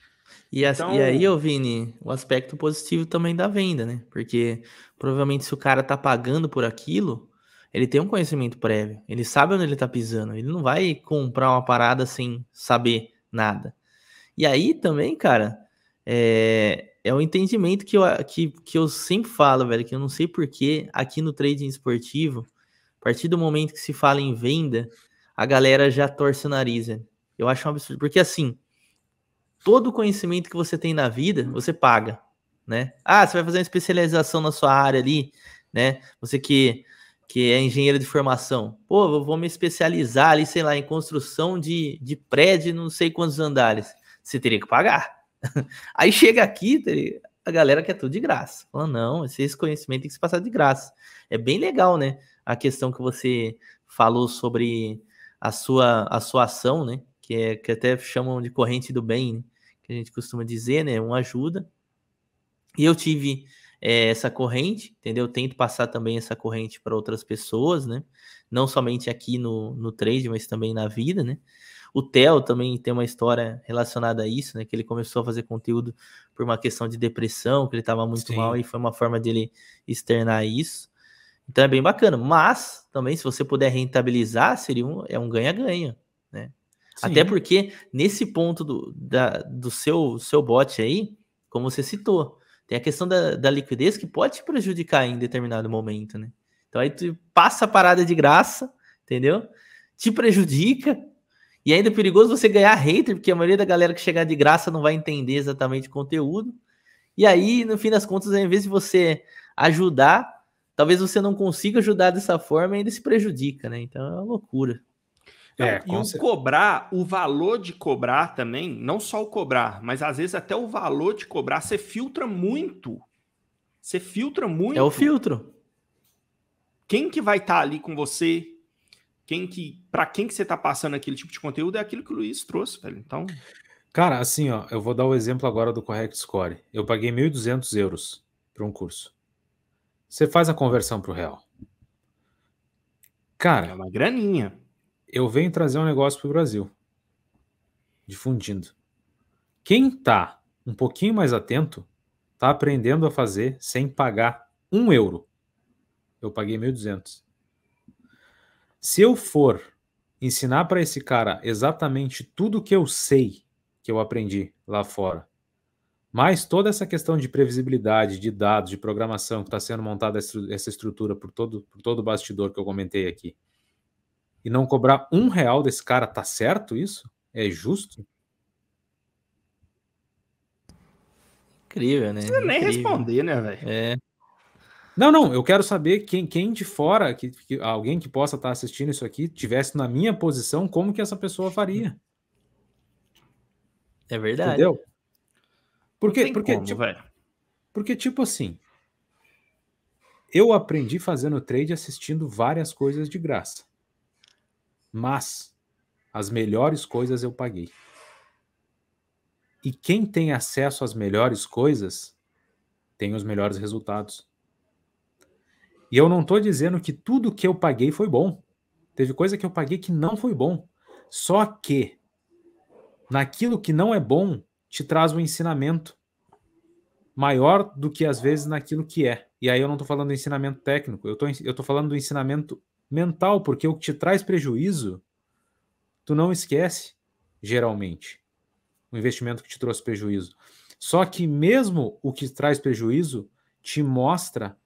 E, então... e aí, ô Vini, o aspecto positivo também da venda, né? Porque provavelmente se o cara tá pagando por aquilo, ele tem um conhecimento prévio, ele sabe onde ele tá pisando, ele não vai comprar uma parada sem saber nada. E aí também, cara, é, é o entendimento que eu, que, que eu sempre falo, velho, que eu não sei porquê, aqui no trading esportivo, a partir do momento que se fala em venda, a galera já torce o nariz, velho. Eu acho um absurdo. Porque assim, todo conhecimento que você tem na vida, você paga, né? Ah, você vai fazer uma especialização na sua área ali, né? Você que, que é engenheiro de formação. Pô, eu vou me especializar ali, sei lá, em construção de, de prédio, não sei quantos andares. Você teria que pagar Aí chega aqui, tá a galera quer tudo de graça. Fala, não, esse conhecimento tem que se passar de graça. É bem legal, né? A questão que você falou sobre a sua, a sua ação, né? Que, é, que até chamam de corrente do bem, né? que a gente costuma dizer, né? Uma ajuda. E eu tive é, essa corrente, entendeu? tento passar também essa corrente para outras pessoas, né? Não somente aqui no, no trade, mas também na vida, né? O Theo também tem uma história relacionada a isso, né? Que ele começou a fazer conteúdo por uma questão de depressão, que ele estava muito Sim. mal e foi uma forma dele externar isso. Então é bem bacana. Mas também, se você puder rentabilizar, seria um é um ganha-ganha, né? Até porque nesse ponto do, da, do seu, seu bot aí, como você citou, tem a questão da, da liquidez que pode te prejudicar em determinado momento, né? Então aí tu passa a parada de graça, entendeu? Te prejudica, e ainda é perigoso você ganhar hater, porque a maioria da galera que chegar de graça não vai entender exatamente o conteúdo. E aí, no fim das contas, ao invés de você ajudar, talvez você não consiga ajudar dessa forma e ainda se prejudica, né? Então é uma loucura. É, e o cobrar, o valor de cobrar também, não só o cobrar, mas às vezes até o valor de cobrar, você filtra muito. Você filtra muito. É o filtro. Quem que vai estar tá ali com você? quem que para quem que você está passando aquele tipo de conteúdo é aquilo que o Luiz trouxe, velho. Então, cara, assim, ó, eu vou dar o exemplo agora do Correct Score. Eu paguei 1.200 euros para um curso. Você faz a conversão para o real. Cara, é uma graninha. Eu venho trazer um negócio para o Brasil, difundindo. Quem tá um pouquinho mais atento tá aprendendo a fazer sem pagar um euro. Eu paguei 1.200. Se eu for ensinar para esse cara exatamente tudo que eu sei que eu aprendi lá fora, mais toda essa questão de previsibilidade, de dados, de programação que está sendo montada essa estrutura por todo, por todo o bastidor que eu comentei aqui, e não cobrar um real desse cara, tá certo isso? É justo? Incrível, né? Você precisa nem Incrível. responder, né, velho? É. Não, não, eu quero saber quem, quem de fora, que, que alguém que possa estar assistindo isso aqui, tivesse na minha posição, como que essa pessoa faria? É verdade. Entendeu? Porque, porque, como, tipo, velho. porque, tipo assim, eu aprendi fazendo trade assistindo várias coisas de graça. Mas as melhores coisas eu paguei. E quem tem acesso às melhores coisas tem os melhores resultados. E eu não estou dizendo que tudo que eu paguei foi bom. Teve coisa que eu paguei que não foi bom. Só que naquilo que não é bom te traz um ensinamento maior do que às vezes naquilo que é. E aí eu não estou falando de ensinamento técnico, eu tô, estou falando do ensinamento mental, porque o que te traz prejuízo, tu não esquece, geralmente, o investimento que te trouxe prejuízo. Só que mesmo o que traz prejuízo te mostra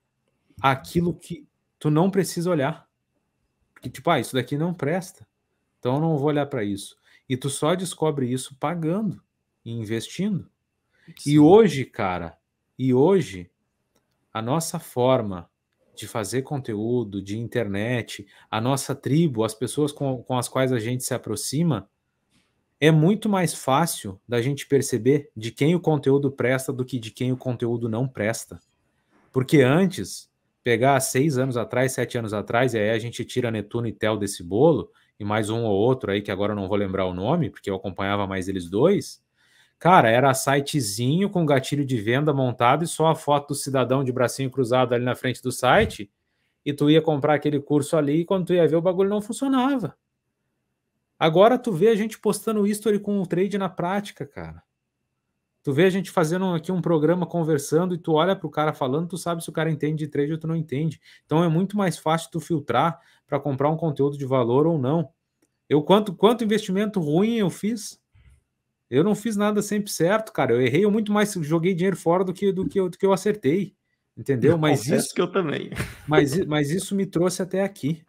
aquilo que tu não precisa olhar. Porque, tipo, ah, isso daqui não presta. Então eu não vou olhar para isso. E tu só descobre isso pagando e investindo. Sim. E hoje, cara, e hoje, a nossa forma de fazer conteúdo, de internet, a nossa tribo, as pessoas com, com as quais a gente se aproxima, é muito mais fácil da gente perceber de quem o conteúdo presta do que de quem o conteúdo não presta. Porque antes, pegar seis anos atrás, sete anos atrás, e aí a gente tira Netuno e Tel desse bolo, e mais um ou outro aí, que agora eu não vou lembrar o nome, porque eu acompanhava mais eles dois. Cara, era sitezinho com gatilho de venda montado e só a foto do cidadão de bracinho cruzado ali na frente do site. E tu ia comprar aquele curso ali e quando tu ia ver o bagulho não funcionava. Agora tu vê a gente postando history com o trade na prática, cara. Tu vê a gente fazendo aqui um programa conversando e tu olha para o cara falando, tu sabe se o cara entende de trade ou tu não entende. Então é muito mais fácil tu filtrar para comprar um conteúdo de valor ou não. Eu quanto quanto investimento ruim eu fiz? Eu não fiz nada sempre certo, cara. Eu errei eu muito mais, joguei dinheiro fora do que do que eu, do que eu acertei, entendeu? Eu mas isso que eu também. Mas mas isso me trouxe até aqui,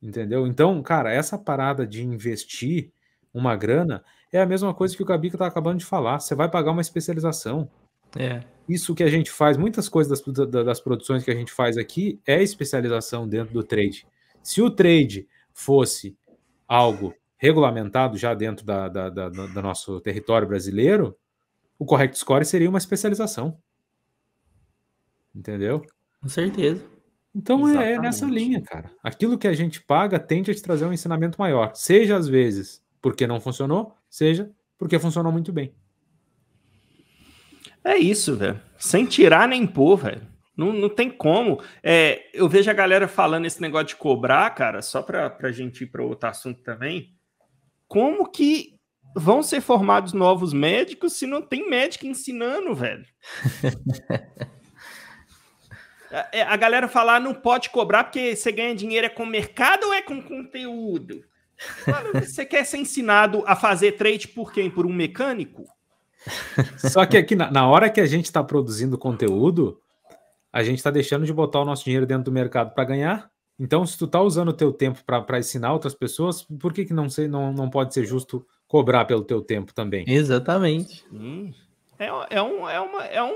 entendeu? Então, cara, essa parada de investir uma grana, é a mesma coisa que o que está acabando de falar. Você vai pagar uma especialização. É. Isso que a gente faz, muitas coisas das, das produções que a gente faz aqui é especialização dentro do trade. Se o trade fosse algo regulamentado já dentro da, da, da, do nosso território brasileiro, o correct score seria uma especialização. Entendeu? Com certeza. Então é, é nessa linha, cara. Aquilo que a gente paga tende a te trazer um ensinamento maior. Seja às vezes porque não funcionou, seja porque funcionou muito bem. É isso, velho. Sem tirar nem pôr, velho. Não, não tem como. É, eu vejo a galera falando esse negócio de cobrar, cara, só para a gente ir para outro assunto também. Como que vão ser formados novos médicos se não tem médico ensinando, velho? É, é, a, galera falar ah, não pode cobrar porque você ganha dinheiro é com mercado ou é com conteúdo? você quer ser ensinado a fazer trade por quem? Por um mecânico? Só que aqui, na, hora que a gente está produzindo conteúdo, a gente está deixando de botar o nosso dinheiro dentro do mercado para ganhar. Então, se tu está usando o teu tempo para ensinar outras pessoas, por que, que não, sei, não, não pode ser justo cobrar pelo teu tempo também? Exatamente. É, é, um, é, uma, é um,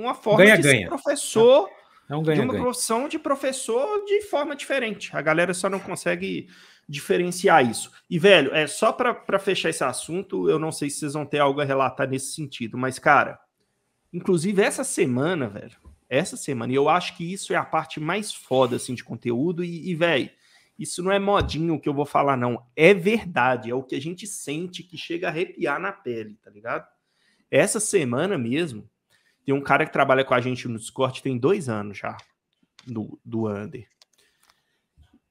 uma forma ganha, de ganha. ser professor, é um ganha, de uma ganha. profissão de professor de forma diferente. A galera só não consegue diferenciar isso. E, velho, é só para fechar esse assunto, eu não sei se vocês vão ter algo a relatar nesse sentido, mas, cara, inclusive essa semana, velho, essa semana, e eu acho que isso é a parte mais foda, assim, de conteúdo, e, e velho, isso não é modinho o que eu vou falar, não. É verdade, é o que a gente sente que chega a arrepiar na pele, tá ligado? Essa semana mesmo, tem um cara que trabalha com a gente no Discord tem dois anos já, do, do Under.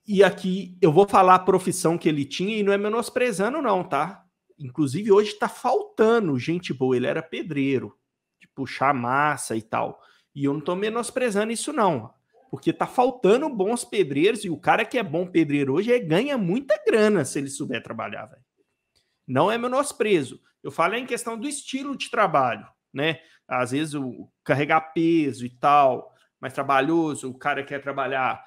E aqui eu vou falar a profissão que ele tinha e não é menosprezando, não, tá? Inclusive, hoje está faltando gente boa. Ele era pedreiro, de puxar massa e tal. E eu não estou menosprezando isso, não. Porque tá faltando bons pedreiros e o cara que é bom pedreiro hoje é, ganha muita grana se ele souber trabalhar, velho. Não é menosprezo. Eu falei é em questão do estilo de trabalho, né? Às vezes o carregar peso e tal, mais trabalhoso, o cara quer trabalhar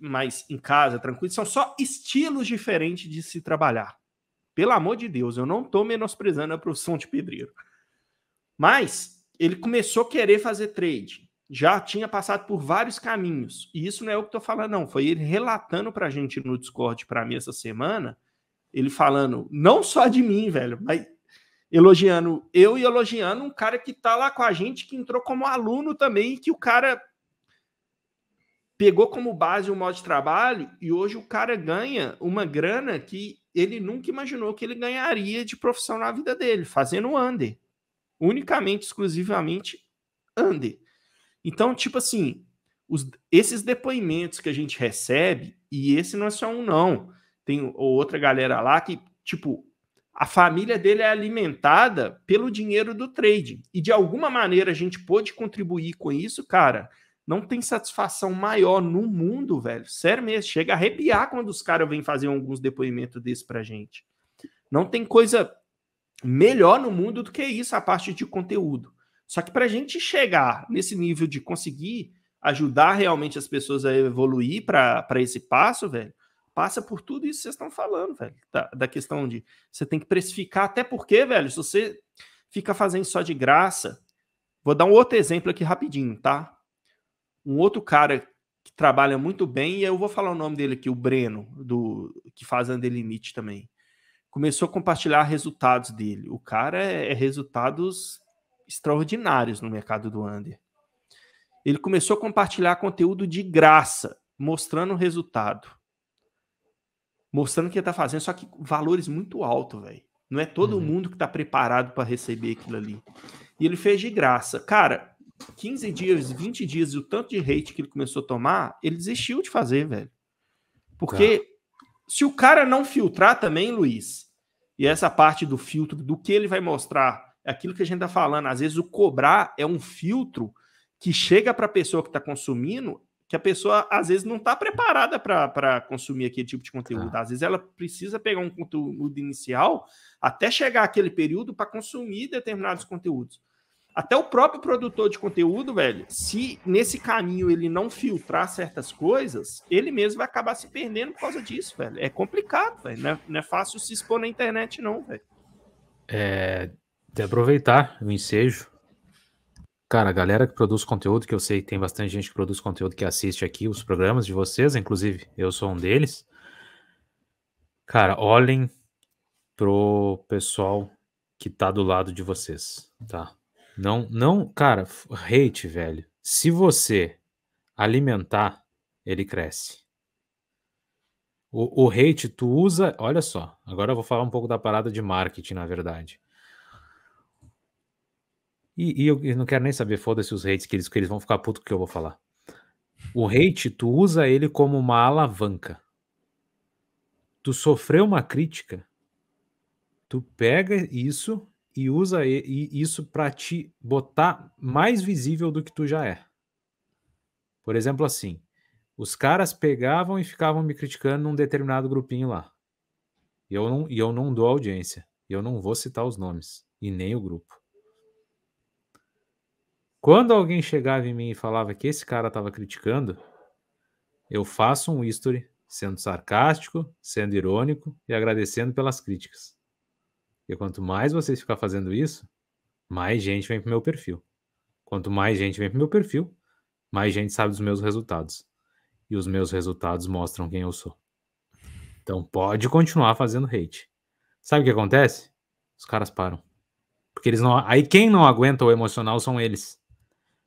mais em casa, tranquilo, são só estilos diferentes de se trabalhar. Pelo amor de Deus, eu não estou menosprezando a profissão de pedreiro. Mas ele começou a querer fazer trade. Já tinha passado por vários caminhos. E isso não é o que estou falando, não. Foi ele relatando para a gente no Discord, para mim, essa semana. Ele falando, não só de mim, velho, mas elogiando eu e elogiando um cara que está lá com a gente, que entrou como aluno também, que o cara pegou como base o modo de trabalho e hoje o cara ganha uma grana que ele nunca imaginou que ele ganharia de profissão na vida dele, fazendo under. Unicamente, exclusivamente under. Então, tipo assim, os, esses depoimentos que a gente recebe, e esse não é só um, não. Tem outra galera lá que, tipo, a família dele é alimentada pelo dinheiro do trade. E de alguma maneira a gente pode contribuir com isso, cara não tem satisfação maior no mundo, velho. Sério mesmo, chega a arrepiar quando os caras vêm fazer alguns depoimentos desse pra gente. Não tem coisa melhor no mundo do que isso, a parte de conteúdo. Só que pra gente chegar nesse nível de conseguir ajudar realmente as pessoas a evoluir para esse passo, velho, passa por tudo isso que vocês estão falando, velho. Da, da questão de você tem que precificar, até porque, velho, se você fica fazendo só de graça. Vou dar um outro exemplo aqui rapidinho, tá? um outro cara que trabalha muito bem, e eu vou falar o nome dele aqui, o Breno, do que faz Under também. Começou a compartilhar resultados dele. O cara é, é resultados extraordinários no mercado do Under. Ele começou a compartilhar conteúdo de graça, mostrando o resultado. Mostrando o que ele tá fazendo, só que valores muito altos, velho. Não é todo uhum. mundo que está preparado para receber aquilo ali. E ele fez de graça. Cara, 15 dias, 20 dias, o tanto de hate que ele começou a tomar, ele desistiu de fazer, velho. Porque tá. se o cara não filtrar também, Luiz, e essa parte do filtro, do que ele vai mostrar, aquilo que a gente tá falando, às vezes o cobrar é um filtro que chega para a pessoa que está consumindo, que a pessoa às vezes não está preparada para consumir aquele tipo de conteúdo. Tá. Às vezes ela precisa pegar um conteúdo inicial até chegar aquele período para consumir determinados conteúdos. Até o próprio produtor de conteúdo, velho, se nesse caminho ele não filtrar certas coisas, ele mesmo vai acabar se perdendo por causa disso, velho. É complicado, velho. Não é, não é fácil se expor na internet, não, velho. É. De aproveitar o ensejo. Cara, a galera que produz conteúdo, que eu sei que tem bastante gente que produz conteúdo que assiste aqui os programas de vocês, inclusive eu sou um deles. Cara, olhem pro pessoal que tá do lado de vocês, tá? Não, não, cara, hate, velho. Se você alimentar, ele cresce. O, o hate, tu usa. Olha só, agora eu vou falar um pouco da parada de marketing, na verdade. E, e eu, eu, não quero nem saber, foda-se os hates, que eles, que eles vão ficar puto que eu vou falar. O hate, tu usa ele como uma alavanca. Tu sofreu uma crítica, tu pega isso e usa isso para te botar mais visível do que tu já é. Por exemplo, assim, os caras pegavam e ficavam me criticando num determinado grupinho lá. E eu não, e eu não dou audiência. E eu não vou citar os nomes e nem o grupo. Quando alguém chegava em mim e falava que esse cara estava criticando, eu faço um history sendo sarcástico, sendo irônico e agradecendo pelas críticas. E quanto mais vocês ficar fazendo isso, mais gente vem pro meu perfil. Quanto mais gente vem pro meu perfil, mais gente sabe dos meus resultados. E os meus resultados mostram quem eu sou. Então pode continuar fazendo hate. Sabe o que acontece? Os caras param. Porque eles não. Aí quem não aguenta o emocional são eles.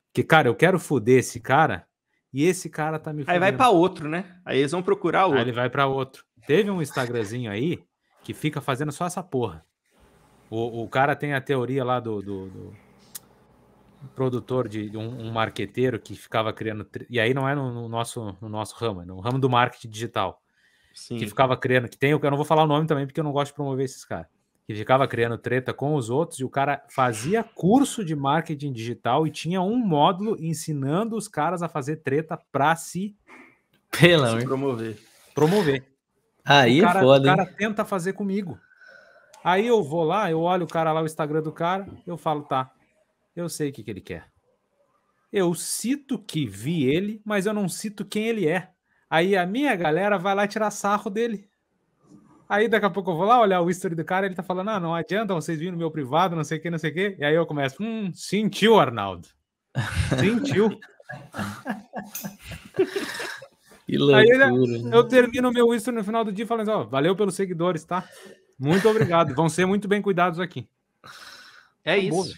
Porque, cara, eu quero foder esse cara e esse cara tá me. Fudendo. Aí vai para outro, né? Aí eles vão procurar o. Aí ele vai para outro. Teve um Instagramzinho aí que fica fazendo só essa porra. O, o cara tem a teoria lá do, do, do produtor de, um, um, marqueteiro que ficava criando e aí não é no, no, nosso no nosso ramo, é no ramo do marketing digital. Sim. Que ficava criando, que tem, eu não vou falar o nome também porque eu não gosto de promover esses caras. Que ficava criando treta com os outros e o cara fazia curso de marketing digital e tinha um módulo ensinando os caras a fazer treta para si pela se promover. Promover. Aí o é cara, é foda. O cara hein? tenta fazer comigo. Aí eu vou lá, eu olho o cara lá, o Instagram do cara, eu falo, tá, eu sei o que, que ele quer. Eu cito que vi ele, mas eu não cito quem ele é. Aí a minha galera vai lá tirar sarro dele. Aí daqui a pouco eu vou lá olhar o history do cara, ele tá falando, ah, não adianta vocês virem no meu privado, não sei o que, não sei o que. E aí eu começo, hum, sentiu, Arnaldo. Sentiu. que loucura. Aí eu, eu termino o meu history no final do dia falando, ó, oh, valeu pelos seguidores, tá? Muito obrigado. Vão ser muito bem cuidados aqui. É Acabou. isso.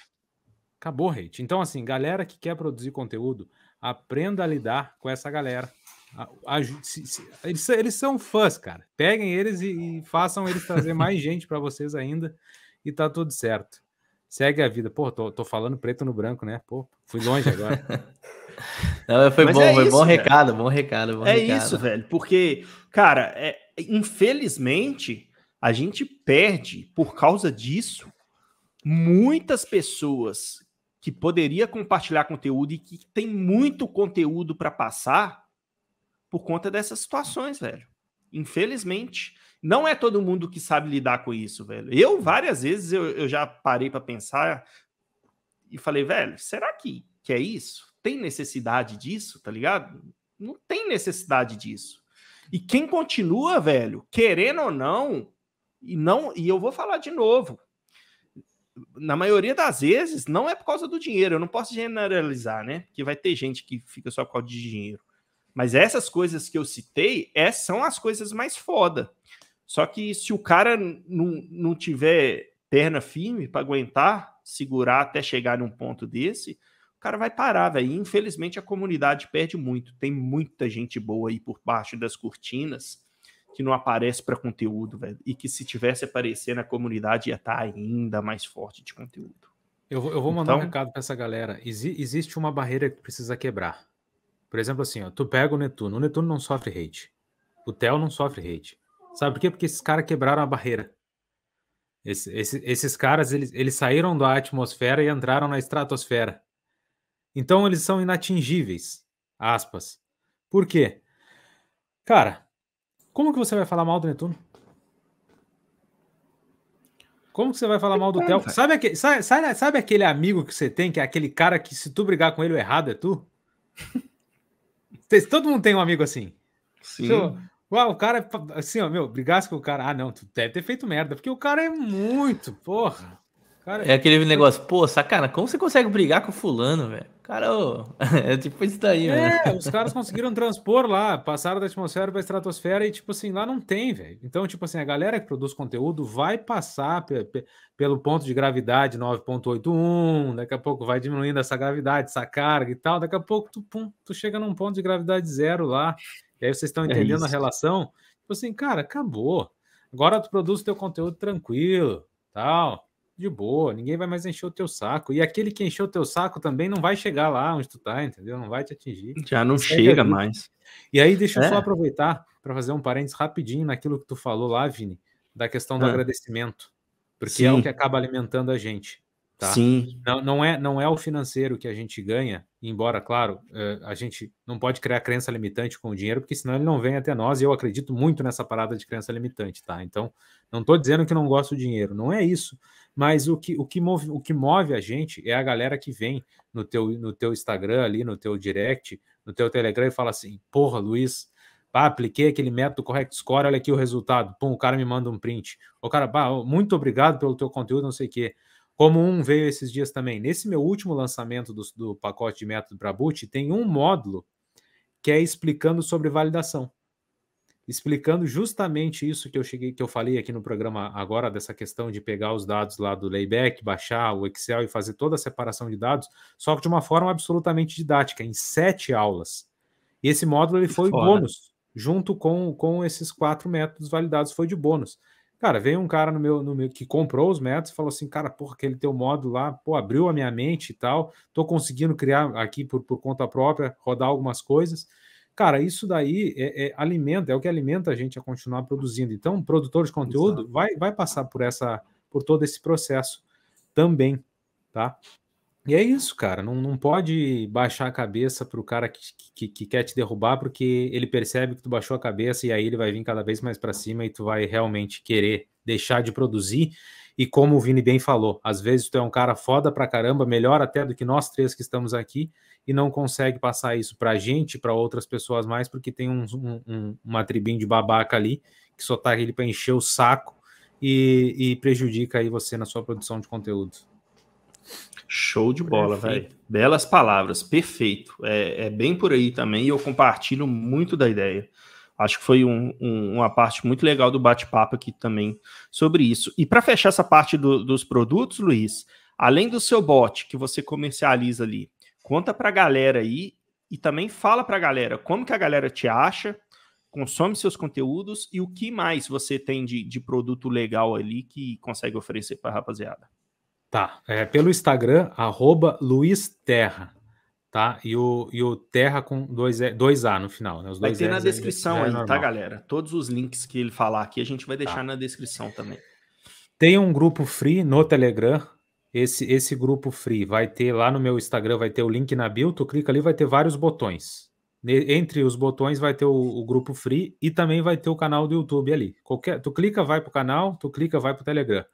Acabou, hate. Então, assim, galera que quer produzir conteúdo, aprenda a lidar com essa galera. A, a, se, se, eles, eles, são fãs, cara. Peguem eles e, e façam eles trazer mais gente para vocês ainda e tá tudo certo. Segue a vida. Pô, tô, tô falando preto no branco, né? Pô, fui longe agora. Não, foi Mas bom, é foi isso, bom, recado, bom recado, bom é recado, É isso, velho, porque, cara, é, infelizmente, a gente perde, por causa disso, muitas pessoas que poderia compartilhar conteúdo e que tem muito conteúdo para passar por conta dessas situações, velho. Infelizmente, não é todo mundo que sabe lidar com isso, velho. Eu, várias vezes, eu, eu já parei para pensar e falei, velho, será que, que é isso? Tem necessidade disso, tá ligado? Não tem necessidade disso. E quem continua, velho, querendo ou não, e não, e eu vou falar de novo. Na maioria das vezes, não é por causa do dinheiro. Eu não posso generalizar, né? Que vai ter gente que fica só por causa de dinheiro. Mas essas coisas que eu citei é, são as coisas mais foda. Só que se o cara não, não tiver perna firme para aguentar, segurar até chegar num ponto desse, o cara vai parar, velho. Infelizmente a comunidade perde muito. Tem muita gente boa aí por baixo das cortinas que não aparece para conteúdo, velho. E que se tivesse aparecendo, a comunidade ia estar tá ainda mais forte de conteúdo. Eu, eu vou mandar então, um recado para essa galera. Exi existe uma barreira que precisa quebrar. Por exemplo, assim, ó, tu pega o Netuno. O Netuno não sofre hate. O Theo não sofre hate. Sabe por quê? Porque esses caras quebraram a barreira. Esse, esse, esses caras, eles, eles saíram da atmosfera e entraram na estratosfera. Então, eles são inatingíveis. Aspas. Por quê? Cara, como que você vai falar mal do Netuno? Como que você vai falar mal do Theo? Sabe aquele, sabe, sabe, aquele amigo que você tem, que é aquele cara que se tu brigar com ele, o errado é tu? Todo mundo tem um amigo assim. Sim. Então, uau, o cara, assim, ó, meu, brigasse com o cara. Ah, não, tu deve ter feito merda, porque o cara é muito, porra. Cara, é aquele negócio, pô, sacana, como você consegue brigar com o fulano, velho? Cara, ô, é tipo isso daí, É, mano. os caras conseguiram transpor lá, passaram da atmosfera para a estratosfera e, tipo assim, lá não tem, velho. Então, tipo assim, a galera que produz conteúdo vai passar pelo ponto de gravidade 9.81, daqui a pouco vai diminuindo essa gravidade, essa carga e tal, daqui a pouco tu, pum, tu chega num ponto de gravidade zero lá, e aí vocês estão é entendendo é a relação. Tipo assim, cara, acabou. Agora tu produz o teu conteúdo tranquilo, tal de boa, ninguém vai mais encher o teu saco. E aquele que encheu o teu saco também não vai chegar lá onde tu tá, entendeu? Não vai te atingir. Já não Segue chega mais. E aí, deixa eu é. só aproveitar para fazer um parênteses rapidinho naquilo que tu falou lá, Vini, da questão do é. agradecimento. Porque Sim. é o que acaba alimentando a gente. Tá? Sim. Não, não, é, não é o financeiro que a gente ganha, embora, claro, eh, a gente não pode criar crença limitante com o dinheiro, porque senão ele não vem até nós, e eu acredito muito nessa parada de crença limitante, tá? Então, não estou dizendo que não gosto do dinheiro, não é isso. Mas o que, o que, move, o que move a gente é a galera que vem no teu, no teu Instagram ali, no teu direct, no teu Telegram e fala assim: porra, Luiz, pá, apliquei aquele método correct score, olha aqui o resultado. Pum, o cara me manda um print. O cara, pá, muito obrigado pelo teu conteúdo, não sei o quê. Como um veio esses dias também. Nesse meu último lançamento do, do pacote de método para boot, tem um módulo que é explicando sobre validação explicando justamente isso que eu cheguei, que eu falei aqui no programa agora, dessa questão de pegar os dados lá do layback, baixar o Excel e fazer toda a separação de dados, só que de uma forma absolutamente didática, em sete aulas. E esse módulo ele foi Fora. bônus, junto com, com esses quatro métodos validados, foi de bônus. Cara, veio um cara no meu, no meu que comprou os métodos e falou assim: cara, porra, aquele teu módulo lá, pô, abriu a minha mente e tal, tô conseguindo criar aqui por, por conta própria, rodar algumas coisas. Cara, isso daí é, é, alimenta, é o que alimenta a gente a continuar produzindo. Então, produtor de conteúdo vai, vai passar por essa, por todo esse processo também, tá? E é isso, cara. Não, não pode baixar a cabeça para o cara que, que, que, quer te derrubar, porque ele percebe que tu baixou a cabeça e aí ele vai vir cada vez mais para cima e tu vai realmente querer deixar de produzir. E como o Vini bem falou, às vezes tu é um cara foda pra caramba, melhor até do que nós três que estamos aqui, e não consegue passar isso para a gente, para outras pessoas mais, porque tem um, um, uma tribinha de babaca ali que só está ali para encher o saco e, e, prejudica aí você na sua produção de conteúdo. Show de bola, velho. Belas palavras, perfeito. É, é, bem por aí também e eu compartilho muito da ideia. Acho que foi um, uma parte muito legal do bate-papo aqui também sobre isso. E para fechar essa parte do, dos produtos, Luiz, além do seu bot que você comercializa ali, Conta para a galera aí e também fala para a galera como que a galera te acha, consome seus conteúdos e o que mais você tem de, de produto legal ali que consegue oferecer para a rapaziada. Tá, é pelo Instagram, arroba Luiz Terra, tá? E o, e o Terra com dois, dois A no final, né? Os vai dois vai ter R's na é descrição aí, tá, galera? Todos os links que ele falar aqui a gente vai tá. deixar tá. na descrição também. Tem um grupo free no Telegram, esse, esse grupo free vai ter lá no meu Instagram, vai ter o link na bio, tu clica ali, vai ter vários botões. Entre os botões vai ter o, o grupo free e também vai ter o canal do YouTube ali. Qualquer, tu clica, vai para o canal, tu clica, vai para o Telegram.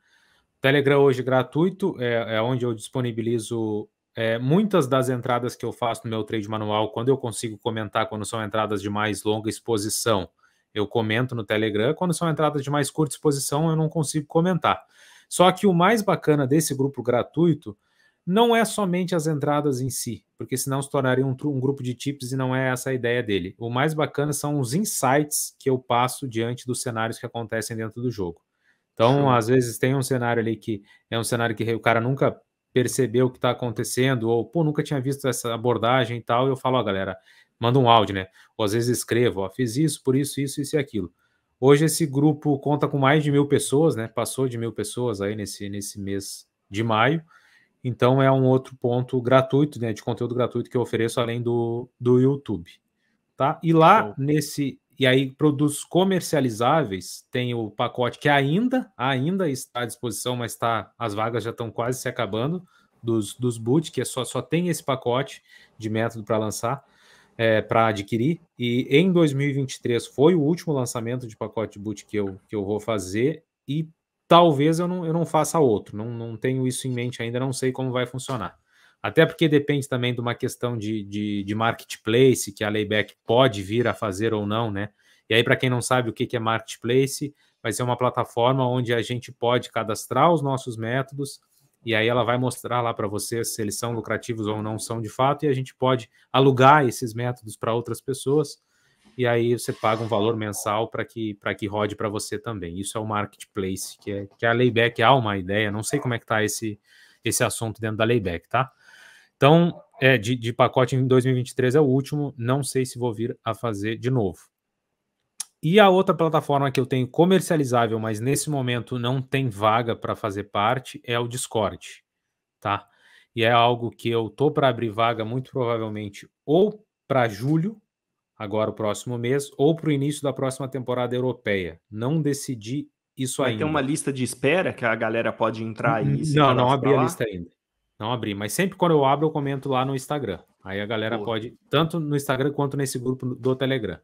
Telegram hoje gratuito, é, é onde eu disponibilizo é, muitas das entradas que eu faço no meu trade manual, quando eu consigo comentar, quando são entradas de mais longa exposição, eu comento no Telegram. Quando são entradas de mais curta exposição, eu não consigo comentar. Só que o mais bacana desse grupo gratuito não é somente as entradas em si, porque senão se tornaria um, um, grupo de tips e não é essa a ideia dele. O mais bacana são os insights que eu passo diante dos cenários que acontecem dentro do jogo. Então, Sim. às vezes tem um cenário ali que é um cenário que o cara nunca percebeu o que está acontecendo, ou pô, nunca tinha visto essa abordagem e tal, e eu falo, ó, galera, manda um áudio, né? Ou às vezes escrevo, ó, fiz isso, por isso, isso, isso e aquilo. Hoje esse grupo conta com mais de mil pessoas, né? Passou de mil pessoas aí nesse, nesse mês de maio. Então é um outro ponto gratuito, né? De conteúdo gratuito que eu ofereço além do, do YouTube. Tá? E lá então, nesse. E aí, produtos comercializáveis, tem o pacote que ainda, ainda está à disposição, mas tá, as vagas já estão quase se acabando, dos, dos boot, que é só, só tem esse pacote de método para lançar é, para adquirir. E em 2023 foi o último lançamento de pacote de boot que eu, que eu vou fazer e talvez eu não, eu não faça outro. Não, não tenho isso em mente ainda, não sei como vai funcionar. Até porque depende também de uma questão de, de, de marketplace que a Layback pode vir a fazer ou não, né? E aí, para quem não sabe o que é marketplace, vai ser uma plataforma onde a gente pode cadastrar os nossos métodos, e aí ela vai mostrar lá para você se eles são lucrativos ou não são de fato, e a gente pode alugar esses métodos para outras pessoas, e aí você paga um valor mensal para que, que rode para você também. Isso é o marketplace, que, é, que é a Layback há uma ideia, não sei como é que está esse, esse assunto dentro da Layback, tá? Então, é, de, de pacote em 2023 é o último, não sei se vou vir a fazer de novo. E a outra plataforma que eu tenho comercializável, mas nesse momento não tem vaga para fazer parte, é o Discord, tá? E é algo que eu tô para abrir vaga muito provavelmente ou para julho, agora o próximo mês, ou para o início da próxima temporada europeia. Não decidi isso Vai ainda. Tem uma lista de espera que a galera pode entrar uhum. e Não, não abri a lista ainda. Não abri, mas sempre quando eu abro eu comento lá no Instagram. Aí a galera Pô. pode, tanto no Instagram quanto nesse grupo do Telegram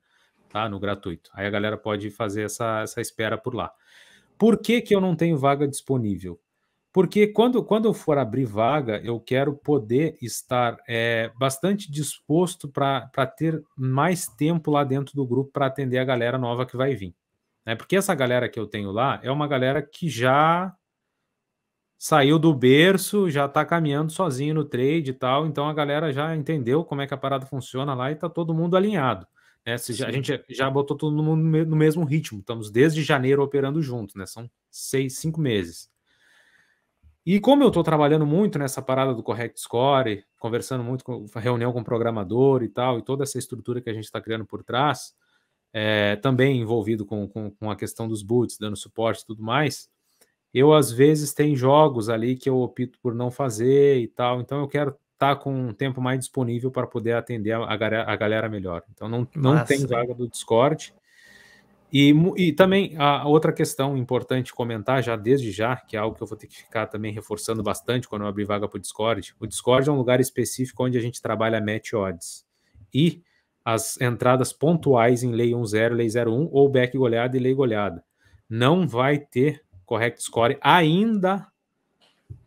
tá? No gratuito. Aí a galera pode fazer essa, essa espera por lá. Por que, que eu não tenho vaga disponível? Porque quando, quando eu for abrir vaga, eu quero poder estar é, bastante disposto para ter mais tempo lá dentro do grupo para atender a galera nova que vai vir. Né? Porque essa galera que eu tenho lá é uma galera que já saiu do berço, já está caminhando sozinho no trade e tal, então a galera já entendeu como é que a parada funciona lá e está todo mundo alinhado. Né? Já, a gente já botou todo mundo no mesmo ritmo. Estamos desde janeiro operando junto, né? São seis, cinco meses. E como eu estou trabalhando muito nessa parada do Correct Score, conversando muito com reunião com programador e tal, e toda essa estrutura que a gente está criando por trás, é, também envolvido com, com, com, a questão dos boots, dando suporte e tudo mais, eu às vezes tem jogos ali que eu opto por não fazer e tal, então eu quero tá com um tempo mais disponível para poder atender a, a, galera melhor. Então não, não tem vaga do Discord. E, e também a outra questão importante comentar já desde já, que é algo que eu vou ter que ficar também reforçando bastante quando eu abrir vaga para o Discord. O Discord é um lugar específico onde a gente trabalha match odds. E as entradas pontuais em lei 10, lei 01 ou back goleada e lei goleada. Não vai ter correct score ainda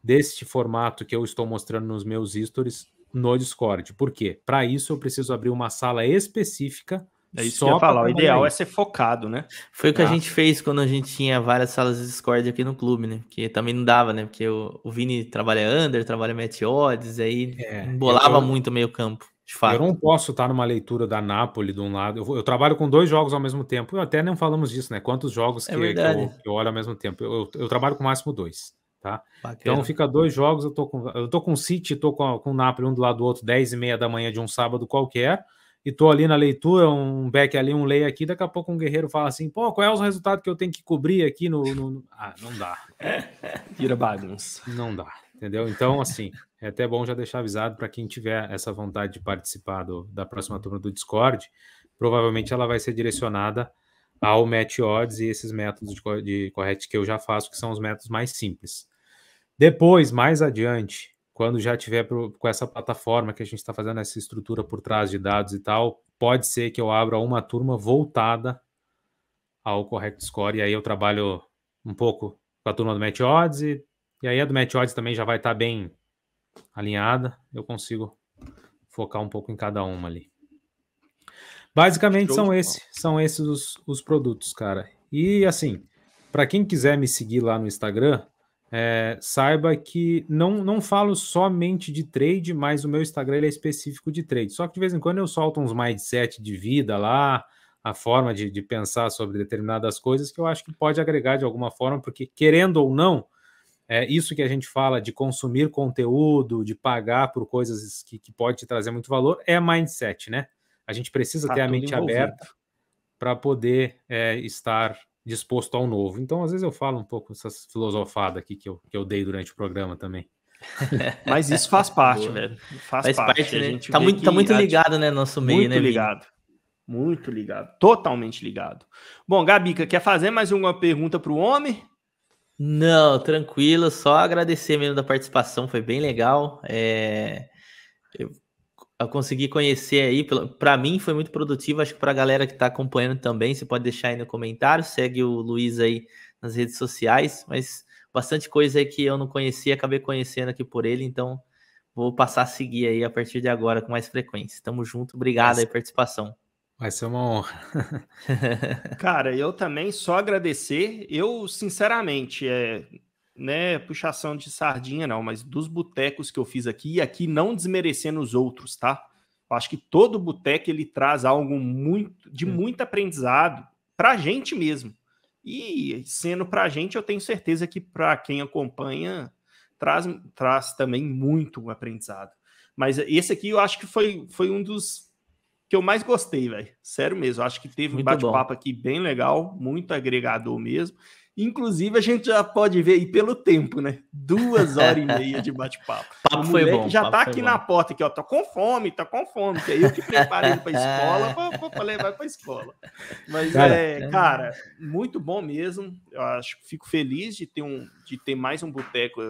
deste formato que eu estou mostrando nos meus stories no Discord. Por quê? Para isso, eu preciso abrir uma sala específica. É isso só que eu falar. O ideal é ser focado, né? Foi o que ah. a tá. gente fez quando a gente tinha várias salas de Discord aqui no clube, né? Que também não dava, né? Porque o, o Vini trabalha under, trabalha match odds, aí é, embolava eu, muito o meio campo. Eu não posso estar numa leitura da Napoli de um lado. Eu, eu trabalho com dois jogos ao mesmo tempo. Eu até não falamos disso, né? Quantos jogos é que, eu, que, eu, olho ao mesmo tempo? eu trabalho com máximo dois. Tá? Então Bacana. Então fica dois jogos, eu tô com, eu tô com o City, tô com, com o Napoli um do lado do outro, 10 e meia da manhã de um sábado qualquer, e tô ali na leitura, um back ali, um lay aqui, daqui a pouco um guerreiro fala assim, pô, qual é os resultados que eu tenho que cobrir aqui no... no... Ah, não dá. Vira bagunça. Não dá, entendeu? Então, assim, é até bom já deixar avisado para quem tiver essa vontade de participar do, da próxima turma do Discord, provavelmente ela vai ser direcionada ao Match Odds e esses métodos de, de que eu já faço, que são os métodos mais simples. Depois, mais adiante, quando já tiver pro, com essa plataforma que a gente está fazendo essa estrutura por trás de dados e tal, pode ser que eu abra uma turma voltada ao Correct Score, e aí eu trabalho um pouco com a turma do Match Odds, e, e aí a do Match Odds também já vai estar tá bem alinhada, eu consigo focar um pouco em cada uma ali. Basicamente são, esse, são esses os, os produtos, cara. E assim, para quem quiser me seguir lá no Instagram, é, saiba que não, não falo somente de trade, mas o meu Instagram é específico de trade. Só que de vez em quando eu solto uns mindset de vida lá, a forma de, de pensar sobre determinadas coisas que eu acho que pode agregar de alguma forma, porque querendo ou não, é isso que a gente fala de consumir conteúdo, de pagar por coisas que, que pode te trazer muito valor, é mindset, né? A gente precisa tá ter a tá mente envolvido. aberta para poder é, estar disposto ao novo. Então, às vezes eu falo um pouco essas filosofadas aqui que eu, que eu dei durante o programa também. Mas isso faz parte, velho. Faz, faz parte. parte né? a gente tá, muito, tá muito ligado, né, nosso meio, muito né? Muito ligado. Muito ligado. Totalmente ligado. Bom, Gabica, quer fazer mais uma pergunta para o homem? Não, tranquilo. Só agradecer mesmo da participação. Foi bem legal. É... Eu eu consegui conhecer aí. Para mim foi muito produtivo, acho que para a galera que está acompanhando também, você pode deixar aí no comentário, segue o Luiz aí nas redes sociais, mas bastante coisa aí que eu não conhecia, acabei conhecendo aqui por ele, então vou passar a seguir aí a partir de agora com mais frequência. Tamo junto, obrigado Nossa. aí participação. Vai ser uma honra. Cara, eu também só agradecer. Eu, sinceramente, é, né, puxação de sardinha, não, mas dos botecos que eu fiz aqui, e aqui não desmerecendo os outros, tá? Eu acho que todo boteco ele traz algo muito de hum. muito aprendizado para a gente mesmo. E sendo para a gente, eu tenho certeza que para quem acompanha traz, traz também muito aprendizado. Mas esse aqui eu acho que foi, foi um dos que eu mais gostei, velho. Sério mesmo. acho que teve um bate-papo aqui bem legal, muito agregador mesmo. Inclusive, a gente já pode ver aí pelo tempo, né? Duas horas e meia de bate-papo. papo foi bom. Já tá aqui bom. na porta, aqui, ó. Tô com fome, tô com fome, que aí eu que preparei pra escola, Vou pra levar pra escola. Mas, cara, é, é, cara, muito bom mesmo. Eu acho, fico feliz de ter, um, de ter mais um boteco.